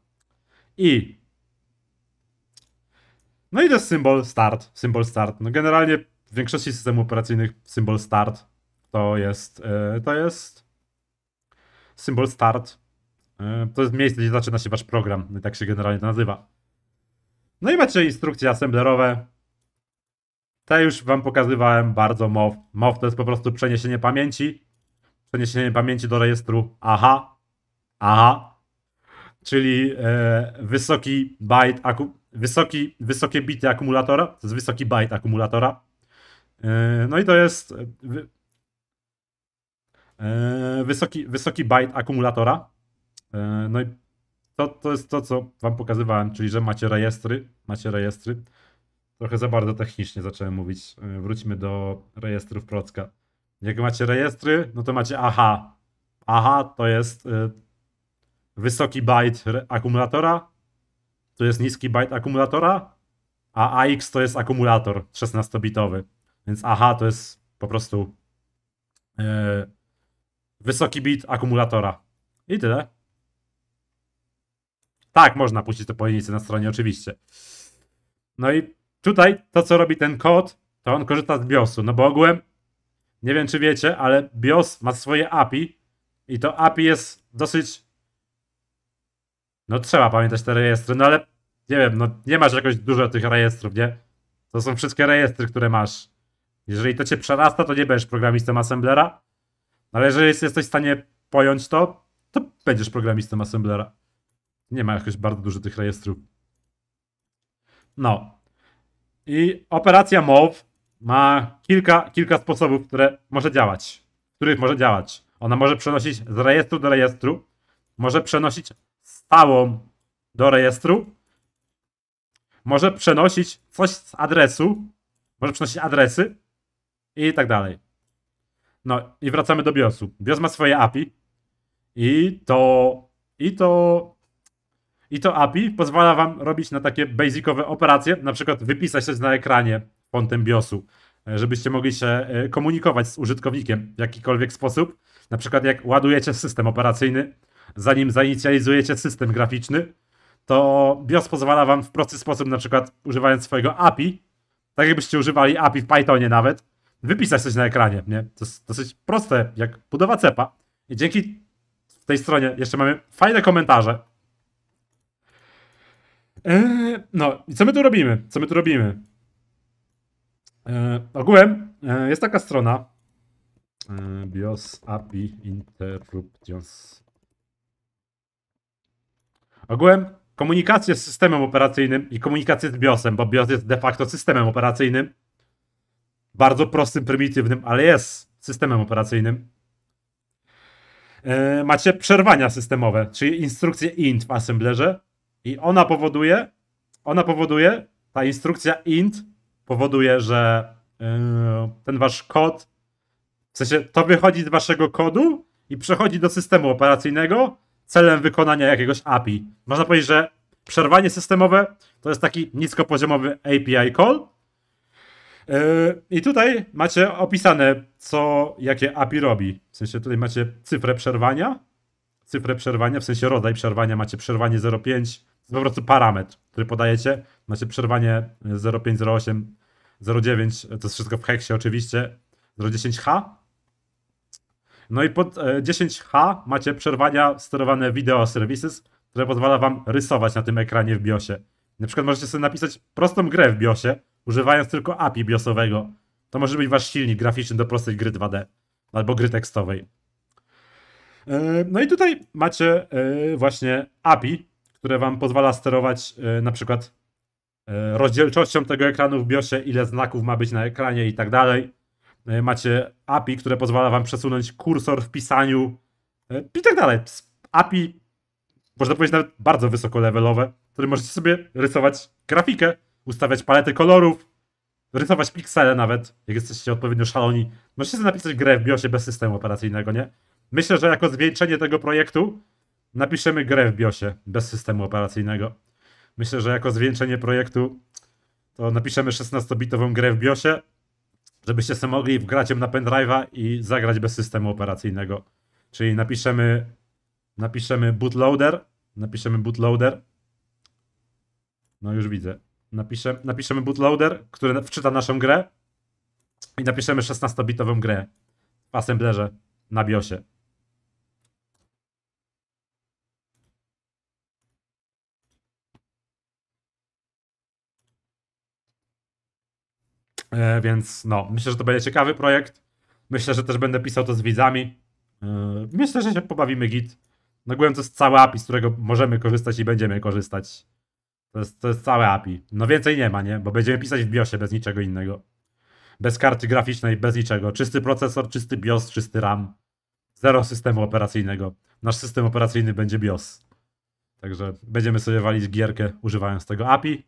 I no i to jest symbol start, symbol start. No generalnie w większości systemów operacyjnych symbol start to jest, e, to jest symbol start. E, to jest miejsce, gdzie zaczyna się wasz program. No i tak się generalnie to nazywa. No i macie instrukcje assemblerowe. Te już wam pokazywałem bardzo mov mov to jest po prostu przeniesienie pamięci. Przeniesienie pamięci do rejestru AHA. AHA. Czyli e, wysoki byte, wysoki, wysokie bity akumulatora, to jest wysoki byte akumulatora. E, no i to jest e, e, wysoki, wysoki byte akumulatora. No i to, to jest to, co wam pokazywałem, czyli że macie rejestry, macie rejestry. Trochę za bardzo technicznie zacząłem mówić. Wróćmy do rejestrów Procka. Jak macie rejestry, no to macie aha. Aha to jest wysoki byte akumulatora, to jest niski byte akumulatora, a AX to jest akumulator 16-bitowy. Więc aha, to jest po prostu e, wysoki bit akumulatora. I tyle. Tak, można puścić to po na stronie, oczywiście. No i tutaj to, co robi ten kod, to on korzysta z BIOSu. No bo ogółem, nie wiem czy wiecie, ale BIOS ma swoje API i to API jest dosyć no trzeba pamiętać te rejestry, no ale nie wiem, no nie masz jakoś dużo tych rejestrów, nie? To są wszystkie rejestry, które masz. Jeżeli to cię przerasta, to nie będziesz programistą assemblera, no ale jeżeli jesteś w stanie pojąć to, to będziesz programistą assemblera. Nie ma jakoś bardzo dużo tych rejestrów. No. I operacja MOV ma kilka, kilka sposobów, które może działać. W których może działać. Ona może przenosić z rejestru do rejestru, może przenosić stałą do rejestru może przenosić coś z adresu, może przenosić adresy i tak dalej. No i wracamy do BIOSu. BIOS ma swoje API i to i to i to API pozwala wam robić na takie basicowe operacje, na przykład wypisać coś na ekranie fontem BIOSu, żebyście mogli się e, komunikować z użytkownikiem w jakikolwiek sposób. Na przykład jak ładujecie system operacyjny, zanim zainicjalizujecie system graficzny, to BIOS pozwala wam w prosty sposób, na przykład używając swojego API, tak jakbyście używali API w Pythonie nawet, wypisać coś na ekranie, nie? To jest dosyć proste, jak budowa cepa. I dzięki tej stronie jeszcze mamy fajne komentarze. Eee, no i co my tu robimy? Co my tu robimy? Eee, ogółem eee, jest taka strona eee, BIOS API Interruptions Ogółem komunikację z systemem operacyjnym i komunikację z BIOSem, bo BIOS jest de facto systemem operacyjnym. Bardzo prostym, prymitywnym, ale jest systemem operacyjnym. Yy, macie przerwania systemowe, czyli instrukcję int w assemblerze i ona powoduje, ona powoduje, ta instrukcja int powoduje, że yy, ten wasz kod, w sensie to wychodzi z waszego kodu i przechodzi do systemu operacyjnego celem wykonania jakiegoś API. Można powiedzieć, że przerwanie systemowe to jest taki niskopoziomowy API call. Yy, I tutaj macie opisane, co, jakie API robi. W sensie tutaj macie cyfrę przerwania, cyfrę przerwania, w sensie rodzaj przerwania, macie przerwanie 0,5, po prostu parametr, który podajecie. Macie przerwanie 0,5, 0,8, 0,9, to jest wszystko w heksie oczywiście, 0,10h. No i pod 10H e, macie przerwania sterowane video services, które pozwala wam rysować na tym ekranie w BIOSie. Na przykład możecie sobie napisać prostą grę w BIOSie, używając tylko API BIOSowego. To może być wasz silnik graficzny do prostej gry 2D albo gry tekstowej. E, no i tutaj macie e, właśnie API, które wam pozwala sterować na przykład rozdzielczością tego ekranu w BIOSie, ile znaków ma być na ekranie i tak dalej. E, macie API, które pozwala wam przesunąć kursor w pisaniu e, i tak dalej. API, można powiedzieć, nawet bardzo wysoko levelowe, w którym możecie sobie rysować grafikę, ustawiać palety kolorów, rysować piksele nawet, jak jesteście odpowiednio szaloni. Możecie sobie napisać grę w BIOSie bez systemu operacyjnego, nie? Myślę, że jako zwieńczenie tego projektu napiszemy grę w BIOSie bez systemu operacyjnego. Myślę, że jako zwieńczenie projektu to napiszemy 16-bitową grę w BIOSie żebyście sobie mogli wgrać ją na pendrive'a i zagrać bez systemu operacyjnego. Czyli napiszemy, napiszemy bootloader, napiszemy bootloader. No już widzę. Napisze, napiszemy bootloader, który wczyta naszą grę i napiszemy 16-bitową grę w assemblerze na BIOSie. E, więc no, myślę, że to będzie ciekawy projekt. Myślę, że też będę pisał to z widzami. E, myślę, że się pobawimy git. No głęboko to jest całe API, z którego możemy korzystać i będziemy korzystać. To jest, to jest całe API. No więcej nie ma, nie? Bo będziemy pisać w BIOSie bez niczego innego. Bez karty graficznej, bez niczego. Czysty procesor, czysty BIOS, czysty RAM. Zero systemu operacyjnego. Nasz system operacyjny będzie BIOS. Także będziemy sobie walić gierkę używając tego API.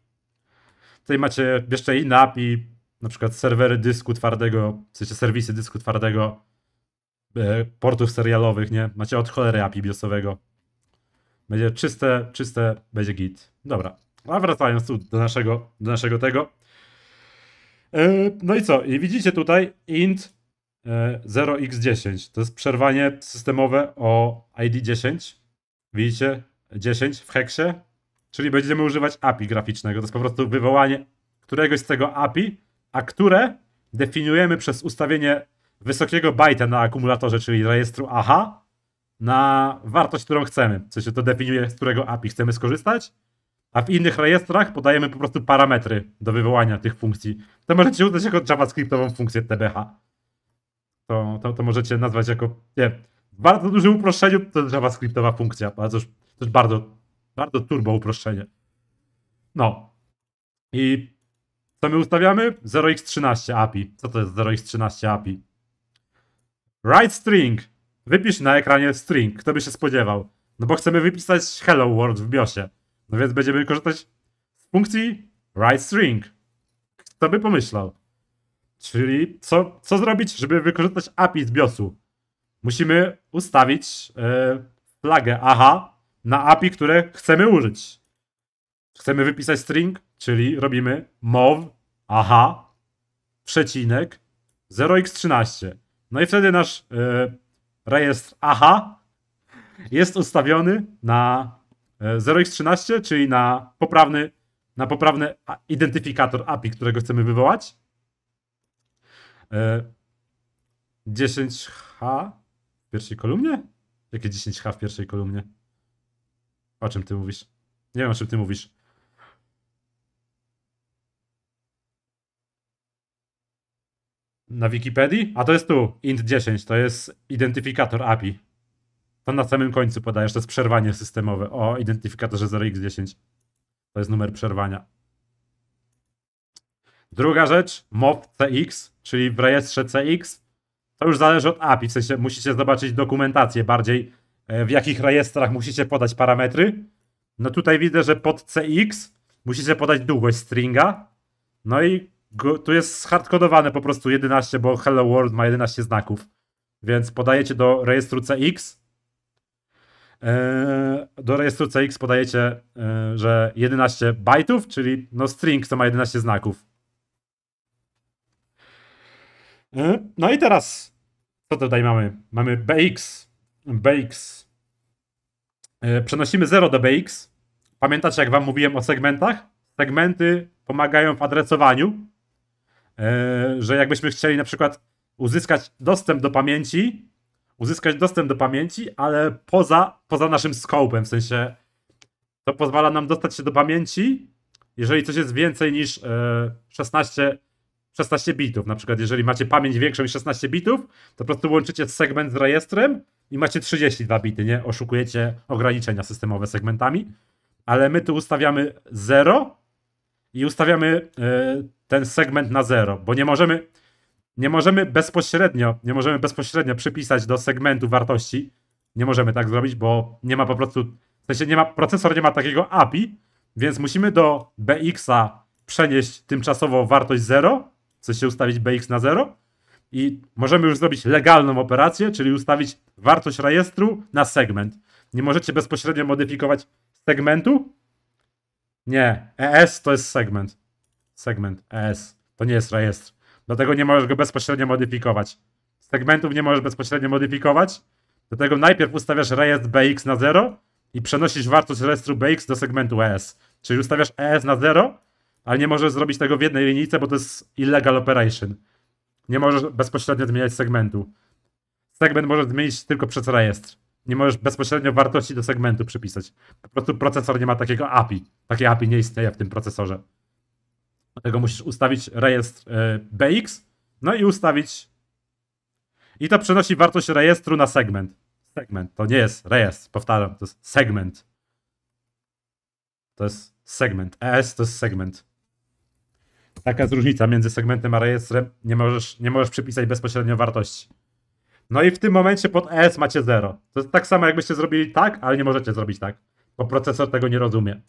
Tutaj macie jeszcze inne API, na przykład serwery dysku twardego, w sensie serwisy dysku twardego, e, portów serialowych, nie? Macie od cholery API BIOSowego. Będzie czyste, czyste, będzie git. Dobra, a wracając tu do naszego, do naszego tego. E, no i co? I widzicie tutaj int e, 0x10. To jest przerwanie systemowe o ID 10. Widzicie? 10 w heksie. Czyli będziemy używać API graficznego. To jest po prostu wywołanie któregoś z tego API, a które definiujemy przez ustawienie wysokiego bajta na akumulatorze, czyli rejestru AH na wartość, którą chcemy. co się to definiuje, z którego API chcemy skorzystać, a w innych rejestrach podajemy po prostu parametry do wywołania tych funkcji. To możecie uznać jako javascriptową funkcję TBH. To, to, to możecie nazwać jako, nie, w bardzo dużym uproszczeniu to javascriptowa funkcja, ale to już, to już bardzo, bardzo turbo uproszczenie. No. I co my ustawiamy? 0x13 API. Co to jest 0x13 API? Write string. Wypisz na ekranie string. Kto by się spodziewał? No bo chcemy wypisać hello world w biosie. No więc będziemy korzystać z funkcji write string. Kto by pomyślał? Czyli co, co zrobić, żeby wykorzystać API z biosu? Musimy ustawić yy, flagę aha na API, które chcemy użyć. Chcemy wypisać string, Czyli robimy mow, aha, przecinek, 0x13. No i wtedy nasz e, rejestr aha jest ustawiony na 0x13, e, czyli na poprawny, na poprawny identyfikator API, którego chcemy wywołać. 10h e, w pierwszej kolumnie? Jakie 10h w pierwszej kolumnie? O czym ty mówisz? Nie wiem, o czym ty mówisz. Na Wikipedii? A to jest tu, int10, to jest identyfikator API. To na samym końcu podajesz, to jest przerwanie systemowe o identyfikatorze 0x10. To jest numer przerwania. Druga rzecz, MOP CX, czyli w rejestrze CX, to już zależy od API, w sensie musicie zobaczyć dokumentację bardziej, e, w jakich rejestrach musicie podać parametry. No tutaj widzę, że pod CX musicie podać długość stringa, no i tu jest hardkodowane po prostu 11, bo Hello World ma 11 znaków. Więc podajecie do rejestru CX. Eee, do rejestru CX podajecie, eee, że 11 bajtów, czyli no string to ma 11 znaków. Eee, no i teraz, co tutaj mamy? Mamy BX. BX. Przenosimy 0 do BX. Pamiętacie, jak wam mówiłem o segmentach? Segmenty pomagają w adresowaniu. E, że jakbyśmy chcieli na przykład uzyskać dostęp do pamięci, uzyskać dostęp do pamięci, ale poza, poza naszym scope'em, w sensie to pozwala nam dostać się do pamięci, jeżeli coś jest więcej niż 16, e, 16 bitów. Na przykład, jeżeli macie pamięć większą niż 16 bitów, to po prostu łączycie segment z rejestrem i macie 32 bity, nie? Oszukujecie ograniczenia systemowe segmentami, ale my tu ustawiamy 0 i ustawiamy e, ten segment na zero, bo nie możemy, nie możemy bezpośrednio, nie możemy bezpośrednio przypisać do segmentu wartości. Nie możemy tak zrobić, bo nie ma po prostu, w sensie nie ma, procesor nie ma takiego API, więc musimy do BX-a przenieść tymczasowo wartość 0, w sensie ustawić BX na 0 i możemy już zrobić legalną operację, czyli ustawić wartość rejestru na segment. Nie możecie bezpośrednio modyfikować segmentu. Nie, ES to jest segment segment ES. To nie jest rejestr. Dlatego nie możesz go bezpośrednio modyfikować. Segmentów nie możesz bezpośrednio modyfikować. Dlatego najpierw ustawiasz rejestr BX na 0 i przenosisz wartość rejestru BX do segmentu ES. Czyli ustawiasz ES na 0, ale nie możesz zrobić tego w jednej linijce, bo to jest illegal operation. Nie możesz bezpośrednio zmieniać segmentu. Segment możesz zmienić tylko przez rejestr. Nie możesz bezpośrednio wartości do segmentu przypisać. Po prostu procesor nie ma takiego API. Takie API nie istnieje w tym procesorze. Dlatego musisz ustawić rejestr e, BX, no i ustawić. I to przenosi wartość rejestru na segment. Segment to nie jest rejestr, powtarzam, to jest segment. To jest segment. ES to jest segment. Taka jest różnica między segmentem a rejestrem. Nie możesz, nie możesz przypisać bezpośrednio wartości. No i w tym momencie pod ES macie 0. To jest tak samo, jakbyście zrobili tak, ale nie możecie zrobić tak, bo procesor tego nie rozumie.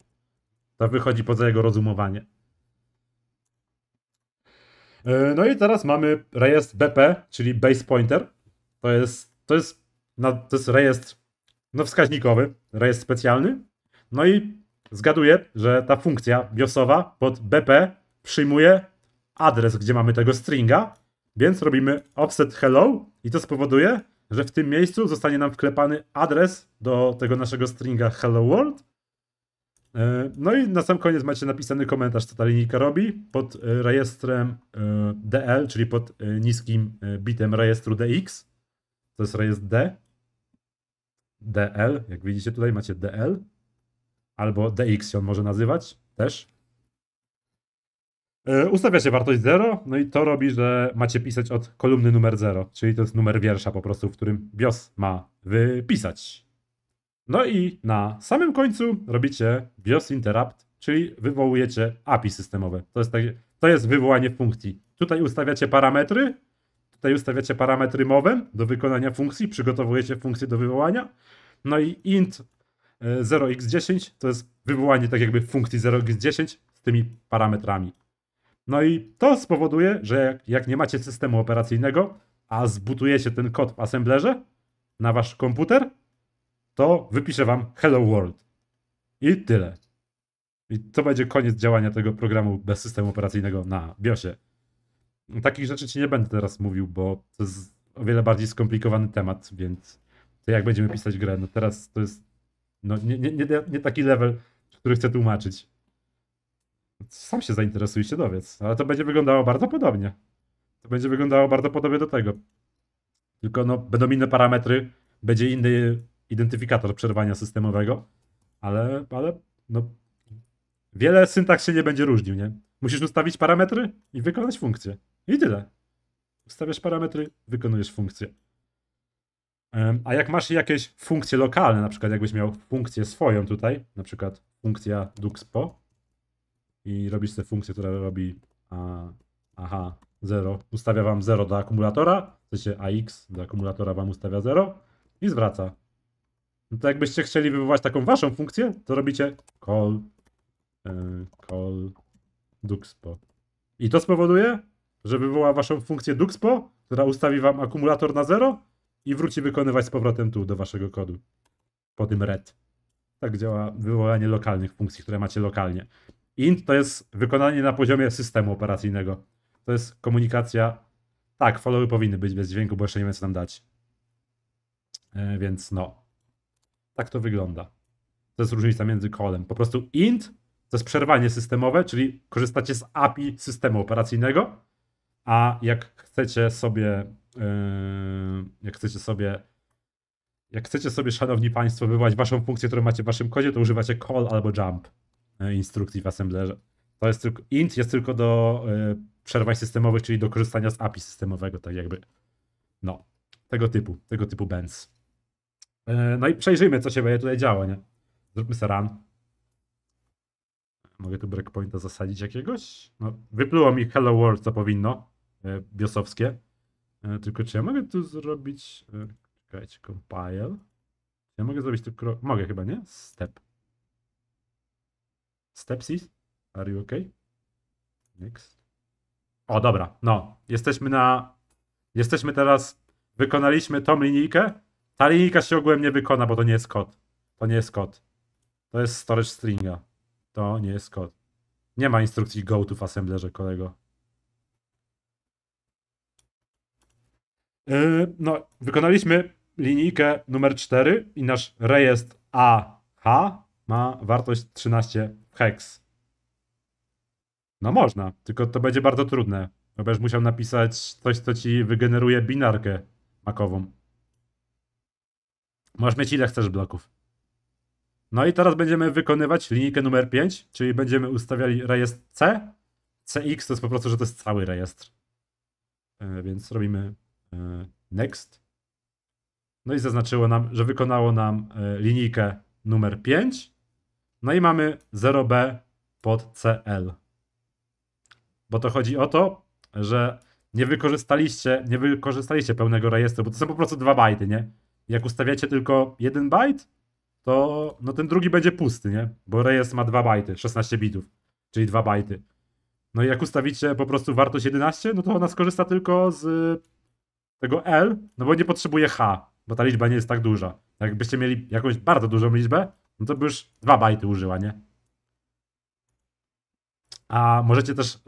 To wychodzi poza jego rozumowanie. E, no i teraz mamy rejestr BP, czyli base pointer. To jest, to jest, no, to jest rejestr no, wskaźnikowy, rejestr specjalny. No i zgaduję, że ta funkcja biosowa pod BP przyjmuje adres, gdzie mamy tego stringa, więc robimy offset hello i to spowoduje, że w tym miejscu zostanie nam wklepany adres do tego naszego stringa hello world E, no i na sam koniec macie napisany komentarz, co ta linijka robi pod e, rejestrem e, DL, czyli pod niskim bitem rejestru DX. To jest rejestr D. DL, jak widzicie tutaj macie DL. Albo DX się on może nazywać też. Ustawiacie wartość 0, no i to robi, że macie pisać od kolumny numer 0, czyli to jest numer wiersza po prostu, w którym BIOS ma wypisać. No i na samym końcu robicie BIOS interrupt, czyli wywołujecie API systemowe. To jest, takie, to jest wywołanie funkcji. Tutaj ustawiacie parametry, tutaj ustawiacie parametry mowem do wykonania funkcji, przygotowujecie funkcję do wywołania. No i int 0x10 e, to jest wywołanie tak jakby funkcji 0x10 z tymi parametrami. No i to spowoduje, że jak, jak nie macie systemu operacyjnego, a zbutujecie ten kod w assemblerze na wasz komputer, to wypiszę wam Hello World. I tyle. I to będzie koniec działania tego programu bez systemu operacyjnego na BIOSie. Takich rzeczy ci nie będę teraz mówił, bo to jest o wiele bardziej skomplikowany temat, więc to jak będziemy pisać grę, no teraz to jest no nie, nie, nie, nie taki level, który chcę tłumaczyć. Sam się zainteresuj się dowiedz, ale to będzie wyglądało bardzo podobnie. To będzie wyglądało bardzo podobnie do tego. Tylko no, będą inne parametry, będzie inny identyfikator przerwania systemowego, ale, ale no, wiele syntak się nie będzie różnił, nie? Musisz ustawić parametry i wykonać funkcję. I tyle. Ustawiasz parametry, wykonujesz funkcję. A jak masz jakieś funkcje lokalne, na przykład jakbyś miał funkcję swoją tutaj, na przykład funkcja duxpo i robisz tę funkcję, która robi a, aha, 0, ustawia wam 0 do akumulatora, w sensie AX do akumulatora wam ustawia 0 i zwraca no to jakbyście chcieli wywołać taką waszą funkcję, to robicie call, e, call duxpo. I to spowoduje, że wywoła waszą funkcję duxpo, która ustawi wam akumulator na zero i wróci wykonywać z powrotem tu do waszego kodu. Po tym red. Tak działa wywołanie lokalnych funkcji, które macie lokalnie. Int to jest wykonanie na poziomie systemu operacyjnego. To jest komunikacja. Tak, followy powinny być bez dźwięku, bo jeszcze nie wiem, co nam dać. E, więc no. Tak to wygląda. To jest różnica między kolem. Po prostu int to jest przerwanie systemowe, czyli korzystacie z API systemu operacyjnego, a jak chcecie sobie, yy, jak chcecie sobie, jak chcecie sobie, szanowni państwo, wywołać waszą funkcję, którą macie w waszym kodzie, to używacie call albo jump e, instrukcji w assemblerze. To jest tylko, int jest tylko do yy, przerwań systemowych, czyli do korzystania z API systemowego, tak jakby. No, tego typu, tego typu bands. E, no i przejrzyjmy, co się będzie tutaj działo, nie? Zróbmy sobie run. Mogę tu breakpointa zasadzić jakiegoś? No, wypluło mi Hello World, co powinno. E, biosowskie. E, tylko czy ja mogę tu zrobić... Czekajcie, compile. Ja mogę zrobić tu krok... Mogę chyba, nie? Step. Stepsis? Are you okay? Next. O, dobra. No, jesteśmy na... Jesteśmy teraz... Wykonaliśmy tą linijkę, ta linijka się ogółem nie wykona, bo to nie jest kod. To nie jest kod. To jest storage stringa. To nie jest kod. Nie ma instrukcji go to w assemblerze, kolego. Yy, no, wykonaliśmy linijkę numer 4 i nasz rejestr AH ma wartość 13 hex. No można, tylko to będzie bardzo trudne. Bo będziesz musiał napisać coś, co ci wygeneruje binarkę makową. Możesz mieć ile chcesz bloków. No i teraz będziemy wykonywać linijkę numer 5, czyli będziemy ustawiali rejestr C. CX to jest po prostu, że to jest cały rejestr. E, więc robimy e, next. No i zaznaczyło nam, że wykonało nam e, linijkę numer 5. No i mamy 0B pod CL. Bo to chodzi o to, że nie wykorzystaliście, nie wykorzystaliście pełnego rejestru, bo to są po prostu dwa bajty, nie? Jak ustawiacie tylko jeden bajt, to no ten drugi będzie pusty, nie? Bo rejestr ma 2 bajty, 16 bitów, czyli 2 bajty. No i jak ustawicie po prostu wartość 11, no to ona skorzysta tylko z tego L, no bo nie potrzebuje H, bo ta liczba nie jest tak duża. Jakbyście mieli jakąś bardzo dużą liczbę, no to by już 2 bajty użyła, nie? A możecie też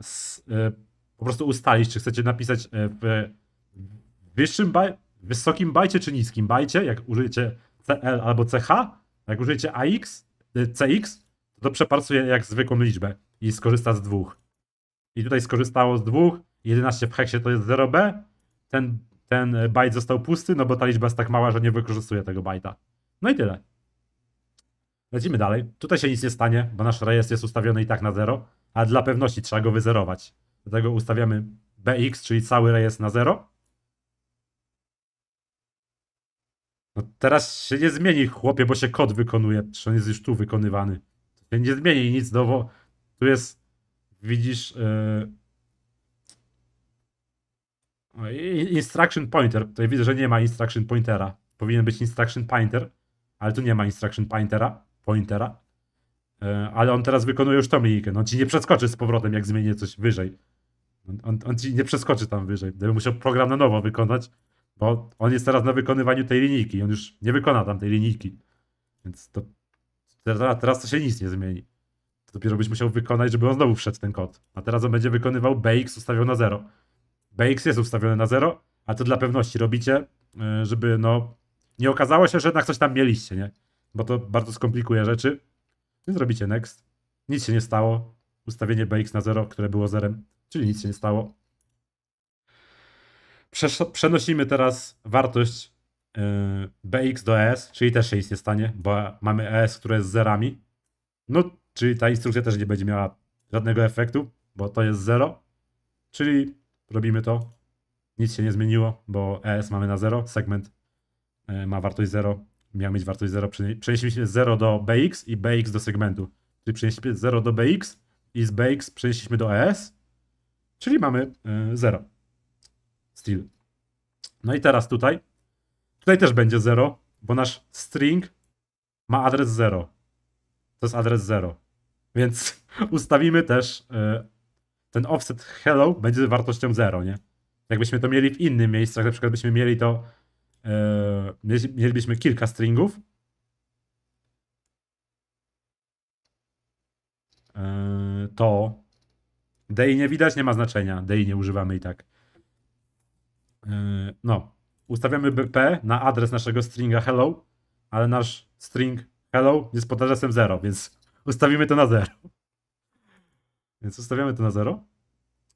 e, po prostu ustalić, czy chcecie napisać e, w wyższym bajcie, wysokim bajcie czy niskim bajcie, jak użyjecie CL albo CH, jak użyjecie AX, y, CX, to przeparsuje jak zwykłą liczbę i skorzysta z dwóch. I tutaj skorzystało z dwóch, 11 w heksie to jest 0b, ten, ten bajt został pusty, no bo ta liczba jest tak mała, że nie wykorzystuje tego bajta. No i tyle. Lecimy dalej. Tutaj się nic nie stanie, bo nasz rejestr jest ustawiony i tak na 0, a dla pewności trzeba go wyzerować. Dlatego ustawiamy bx, czyli cały rejestr na 0 No teraz się nie zmieni, chłopie, bo się kod wykonuje. Czy on jest już tu wykonywany? To się nie zmieni nic, nowo. tu jest, widzisz, yy... instruction pointer. Tutaj widzę, że nie ma instruction pointera. Powinien być instruction pointer, ale tu nie ma instruction pointera. pointera. Yy, ale on teraz wykonuje już tą linijkę. No, on ci nie przeskoczy z powrotem, jak zmienię coś wyżej. On, on, on, ci nie przeskoczy tam wyżej. Gdybym musiał program na nowo wykonać, bo on jest teraz na wykonywaniu tej linijki. On już nie wykona tam tej linijki. Więc to teraz, teraz to się nic nie zmieni. To dopiero byś musiał wykonać, żeby on znowu wszedł ten kod. A teraz on będzie wykonywał BX ustawiony na 0. BX jest ustawiony na 0, a to dla pewności robicie, e, żeby no nie okazało się, że jednak coś tam mieliście, nie? Bo to bardzo skomplikuje rzeczy. Więc robicie next. Nic się nie stało. Ustawienie BX na 0, które było zerem, czyli nic się nie stało. Przenosimy teraz wartość y, BX do ES, czyli też się nic nie stanie, bo mamy ES, które jest zerami. No, czyli ta instrukcja też nie będzie miała żadnego efektu, bo to jest 0. Czyli robimy to. Nic się nie zmieniło, bo ES mamy na 0, segment y, ma wartość 0, miał mieć wartość 0. Przenieśliśmy 0 do BX i BX do segmentu. Czyli przenieśliśmy 0 do BX i z BX przenieśliśmy do ES, czyli mamy 0. Y, Steel. No i teraz tutaj. Tutaj też będzie 0, bo nasz string ma adres 0. To jest adres 0. Więc ustawimy też e, ten offset hello będzie wartością 0, nie? Jakbyśmy to mieli w innym miejscu, jak na przykład byśmy mieli to, yy, mielibyśmy kilka stringów. Yy, to DI nie widać, nie ma znaczenia. DI nie używamy i tak. E, no, ustawiamy BP na adres naszego stringa hello, ale nasz string hello jest pod adresem 0, więc ustawimy to na 0. Więc ustawiamy to na 0.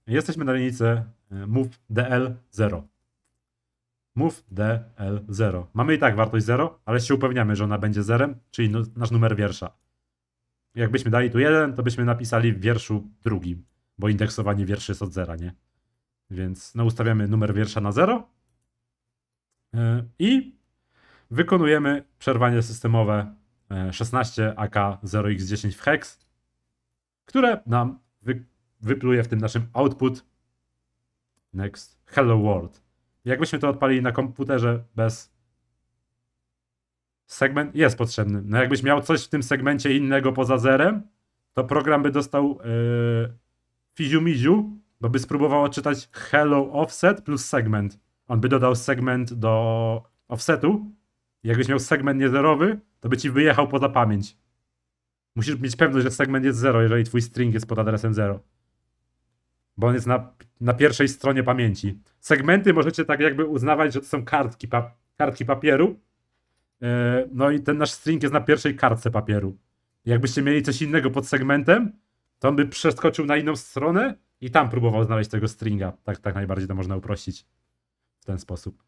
Jesteśmy na linijce e, move dl0. Move dl0. Mamy i tak wartość 0, ale się upewniamy, że ona będzie 0, czyli nasz numer wiersza. Jakbyśmy dali tu 1, to byśmy napisali w wierszu drugim, bo indeksowanie wierszy jest od 0, nie? Więc no, ustawiamy numer wiersza na 0 e, i wykonujemy przerwanie systemowe 16 AK 0x10 w hex, które nam wy wypluje w tym naszym output next hello world. Jakbyśmy to odpalili na komputerze bez segment jest potrzebny. No jakbyś miał coś w tym segmencie innego poza zerem, to program by dostał yy, e, fiziu-miziu, bo by spróbował odczytać hello offset plus segment. On by dodał segment do offsetu. Jakbyś miał segment niezerowy, to by ci wyjechał poza pamięć. Musisz mieć pewność, że segment jest 0, jeżeli twój string jest pod adresem 0. Bo on jest na, na pierwszej stronie pamięci. Segmenty możecie tak jakby uznawać, że to są kartki, pa, kartki papieru. Yy, no i ten nasz string jest na pierwszej kartce papieru. Jakbyście mieli coś innego pod segmentem, to on by przeskoczył na inną stronę i tam próbował znaleźć tego stringa. Tak, tak najbardziej to można uprościć w ten sposób.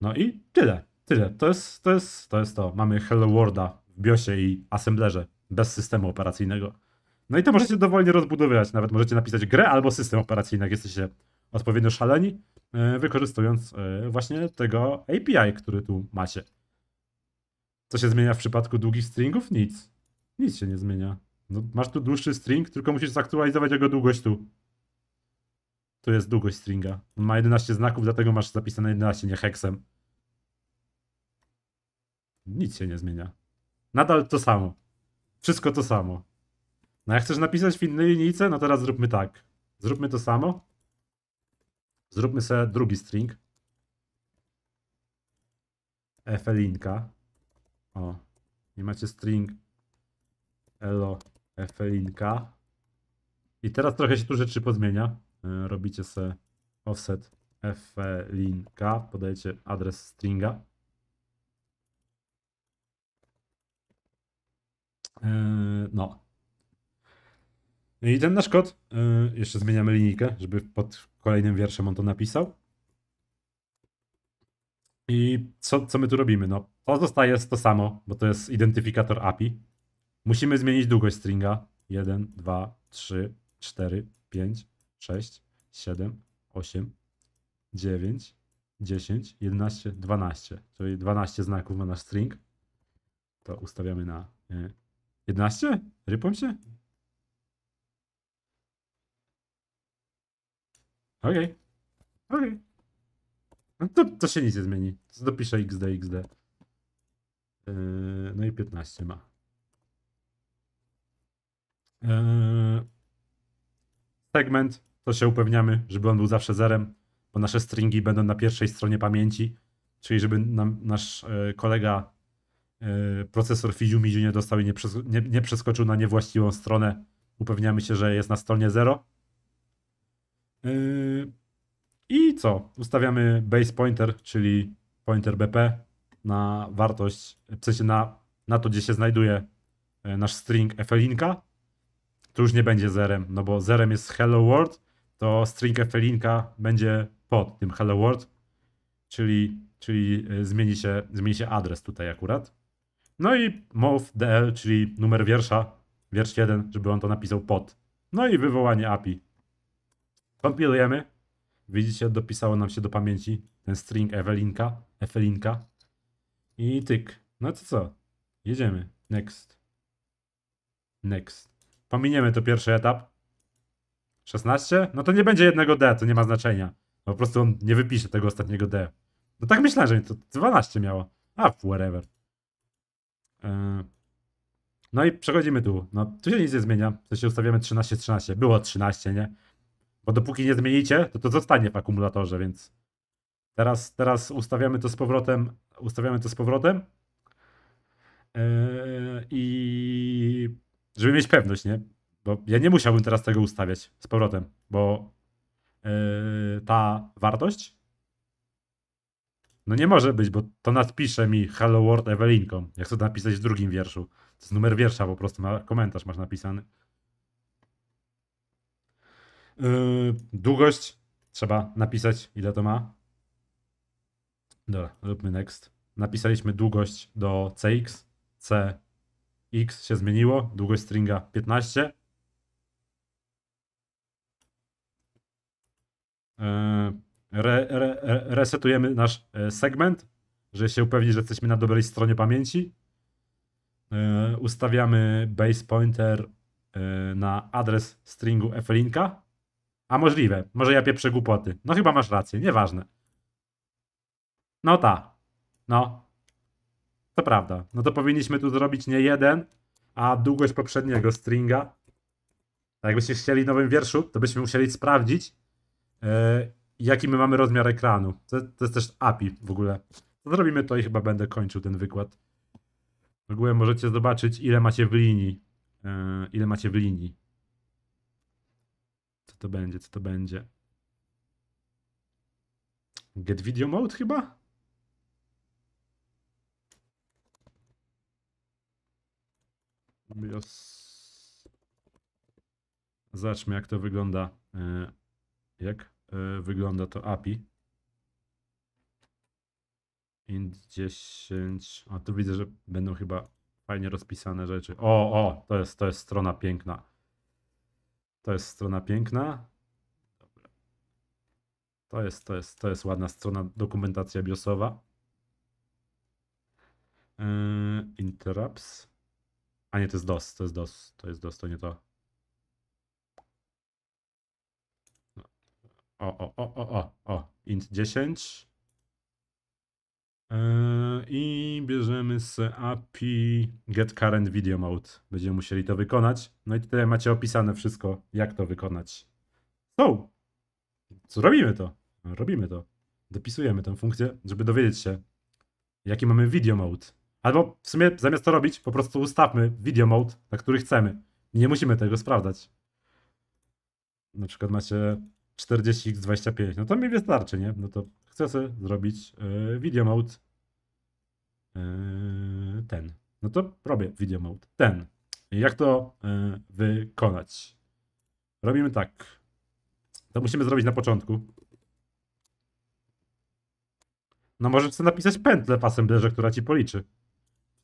No i tyle. Tyle. To jest to. Jest, to, jest to. Mamy Hello Worlda w BIOSie i assemblerze bez systemu operacyjnego. No i to możecie dowolnie rozbudowywać. Nawet możecie napisać grę albo system operacyjny, jak jesteście odpowiednio szaleni, e, wykorzystując e, właśnie tego API, który tu macie. Co się zmienia w przypadku długich stringów? Nic. Nic się nie zmienia. No, masz tu dłuższy string, tylko musisz zaktualizować jego długość tu. to jest długość stringa. On ma 11 znaków, dlatego masz zapisane 11, nie heksem. Nic się nie zmienia. Nadal to samo. Wszystko to samo. No jak chcesz napisać w innej linijce, no teraz zróbmy tak. Zróbmy to samo. Zróbmy sobie drugi string. linka O. Nie macie string elo Felinka. I teraz trochę się tu rzeczy pozmienia. E, robicie sobie offset felinka, podajecie adres stringa. E, no. I ten nasz kod, e, jeszcze zmieniamy linijkę, żeby pod kolejnym wierszem on to napisał. I co, co my tu robimy? No, pozostaje zostaje to samo, bo to jest identyfikator API. Musimy zmienić długość stringa. 1, 2, 3, 4, 5, 6, 7, 8, 9, 10, 11, 12. Czyli 12 znaków ma nasz string. To ustawiamy na 11? E, Rypam się? Okej. Okay. Okej. Okay. No to, to się nic nie zmieni. Dopiszę XD, XD. Yy, e, no i 15 ma. E, segment, to się upewniamy, żeby on był zawsze zerem, bo nasze stringi będą na pierwszej stronie pamięci, czyli żeby nam, nasz e, kolega e, procesor Fiziu nie dostał i nie, nie, nie przeskoczył na niewłaściwą stronę. Upewniamy się, że jest na stronie 0. I co? Ustawiamy base pointer, czyli pointer BP na wartość, w sensie na, na to, gdzie się znajduje nasz string flinka to już nie będzie zerem, no bo zerem jest hello world, to string felinka będzie pod tym hello world, czyli, czyli e, zmieni, się, zmieni się adres tutaj akurat. No i move dl, czyli numer wiersza, wiersz 1, żeby on to napisał pod. No i wywołanie API. Kompilujemy. Widzicie, dopisało nam się do pamięci ten string Evelinka, Efelinka. I tyk. No to co? Jedziemy. Next. Next. Pominiemy to pierwszy etap. 16? No to nie będzie jednego D, to nie ma znaczenia. Po prostu on nie wypisze tego ostatniego D. No tak myślałem, że to 12 miało. A, wherever. E, no i przechodzimy tu. No, tu się nic nie zmienia. To się ustawiamy 13-13. Było 13, nie? Bo dopóki nie zmienicie, to to zostanie w akumulatorze, więc... Teraz, teraz ustawiamy to z powrotem. Ustawiamy to z powrotem. Yy, I żeby mieć pewność, nie? Bo ja nie musiałbym teraz tego ustawiać z powrotem, bo yy, ta wartość no nie może być, bo to nadpisze mi Hello World Evelinką. jak chcę napisać w drugim wierszu. To jest numer wiersza po prostu, ma, komentarz masz napisany. Yy, długość trzeba napisać, ile to ma. Dobra, róbmy next. Napisaliśmy długość do CX, C X się zmieniło, długość stringa 15. E, re, re, resetujemy nasz e, segment, żeby się upewnić, że jesteśmy na dobrej stronie pamięci. E, ustawiamy base pointer na adres stringu flinka. A możliwe, może ja pieprzę głupoty. No chyba masz rację, nieważne. No ta, no, to prawda. No to powinniśmy tu zrobić nie jeden, a długość poprzedniego stringa. Tak jakbyście chcieli nowym wierszu, to byśmy musieli sprawdzić, yy, jaki my mamy rozmiar ekranu. To, to jest też API w ogóle. To zrobimy to i chyba będę kończył ten wykład. W ogóle możecie zobaczyć, ile macie w linii. Yy, ile macie w linii. Co to będzie, co to będzie. Get video mode chyba? bios. Zobaczmy, jak to wygląda. E, jak e, wygląda to API. Int 10. A tu widzę, że będą chyba fajnie rozpisane rzeczy. O, o, to jest, to jest strona piękna. To jest strona piękna. To jest, to jest, to jest ładna strona, dokumentacja biosowa. Yy, interrupts. A nie, to jest DOS, to jest DOS, to jest DOS, to nie to. No. O, o, o, o, o, o, int 10. Yy, e, I bierzemy z API get current video mode. Będziemy musieli to wykonać. No i tutaj macie opisane wszystko, jak to wykonać. So, robimy to. Robimy to. Dopisujemy tę funkcję, żeby dowiedzieć się, jaki mamy video mode. Albo w sumie zamiast to robić, po prostu ustawmy video mode, na który chcemy. Nie musimy tego sprawdzać. Na przykład macie 40x25, no to mi wystarczy, nie? No to chcę sobie zrobić yy, video mode yy, ten. No to robię video mode ten. Jak to yy, wykonać? Robimy tak. To musimy zrobić na początku. No możesz sobie napisać pętlę w assemblerze, która ci policzy.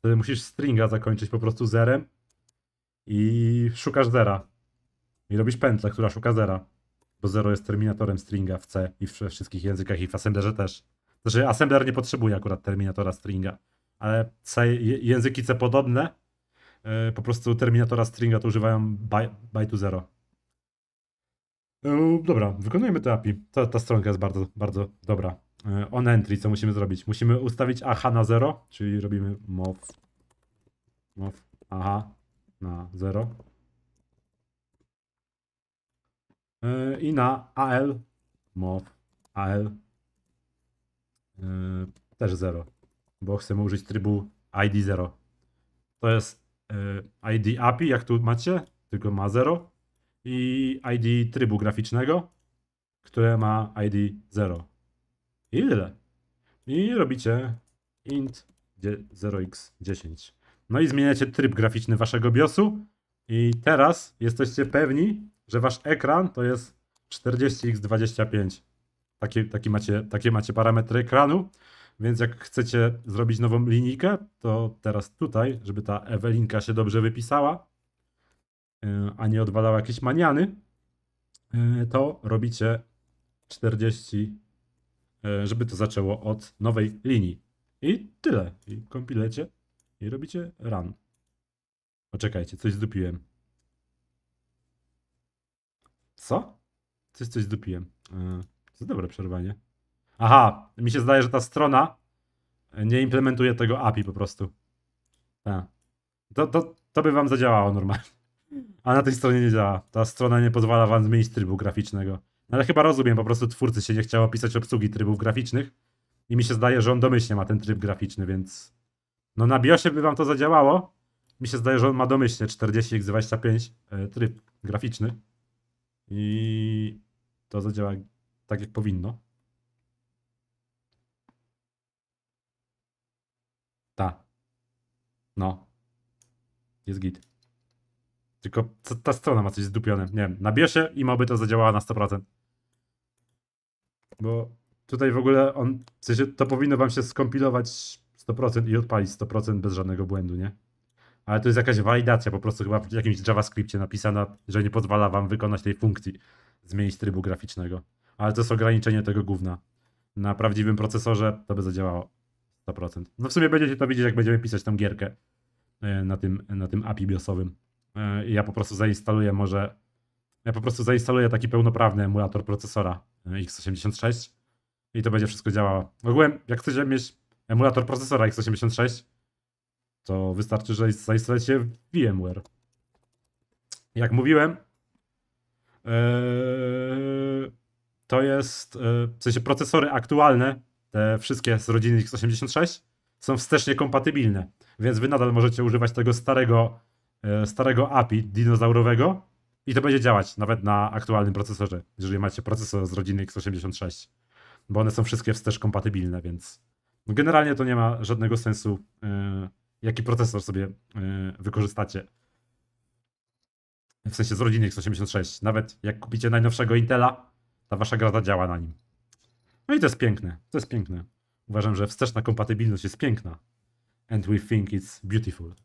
Wtedy musisz stringa zakończyć po prostu zerem i szukasz zera. I robisz pętlę, która szuka zera. Bo zero jest terminatorem stringa w C i we wszystkich językach i w assemblerze też. Znaczy assembler nie potrzebuje akurat terminatora stringa, ale C, języki C podobne e, po prostu terminatora stringa to używają by, to zero. E, dobra, wykonujemy te API. Ta, ta stronka jest bardzo, bardzo dobra. E, on entry, co musimy zrobić? Musimy ustawić aha na 0, czyli robimy mow, mow aha na 0 e, i na al mow al e, też 0, bo chcemy użyć trybu id 0. To jest id API, jak tu macie, tylko ma 0 i id trybu graficznego, które ma id 0. I tyle. I robicie int 0x10. No i zmieniacie tryb graficzny waszego BIOSu i teraz jesteście pewni, że wasz ekran to jest 40x25. Takie, taki macie, takie macie parametry ekranu, więc jak chcecie zrobić nową linijkę, to teraz tutaj, żeby ta Ewelinka się dobrze wypisała, e, a nie odwalała jakieś maniany, e, to robicie 40 E, żeby to zaczęło od nowej linii. I tyle. I kompilecie i robicie run. Poczekajcie, coś zdupiłem. Co? Coś, coś zdupiłem. E, to jest dobre przerwanie. Aha, mi się zdaje, że ta strona nie implementuje tego API po prostu. Tak. To, to, to by wam zadziałało normalnie. A na tej stronie nie działa. Ta strona nie pozwala wam zmienić trybu graficznego. No ale chyba rozumiem, po prostu twórcy się nie chciało pisać obsługi trybów graficznych i mi się zdaje, że on domyślnie ma ten tryb graficzny, więc... No na BIOSie by wam to zadziałało. Mi się zdaje, że on ma domyślnie 40x25 e, tryb graficzny i to zadziała tak jak powinno. Ta. No. Jest git. Tylko ta strona ma coś zdupione. Nie wiem, nabierze się i małby to zadziałała na 100%. Bo tutaj w ogóle on, w sensie to powinno wam się skompilować 100% i odpalić 100% bez żadnego błędu, nie? Ale to jest jakaś walidacja, po prostu chyba w jakimś JavaScriptie napisana, że nie pozwala wam wykonać tej funkcji, zmienić trybu graficznego. Ale to jest ograniczenie tego gówna. Na prawdziwym procesorze to by zadziałało 100%. No w sumie będziecie to widzieć, jak będziemy pisać tą gierkę e, na tym, na tym API biosowym. E, i ja po prostu zainstaluję może, ja po prostu zainstaluję taki pełnoprawny emulator procesora e, x86 i to będzie wszystko działało. ogóle, jak chcecie mieć emulator procesora x86, to wystarczy, że zainstalujecie VMware. Jak mówiłem, e, to jest, w sensie procesory aktualne, te wszystkie z rodziny x86, są wstecznie kompatybilne, więc wy nadal możecie używać tego starego E, starego API dinozaurowego i to będzie działać nawet na aktualnym procesorze, jeżeli macie procesor z rodziny x86, bo one są wszystkie wstecz kompatybilne, więc no, generalnie to nie ma żadnego sensu, e, jaki procesor sobie e, wykorzystacie. W sensie z rodziny x86. Nawet jak kupicie najnowszego Intela, ta wasza gra działa na nim. No i to jest piękne, to jest piękne. Uważam, że wsteczna kompatybilność jest piękna. And we think it's beautiful.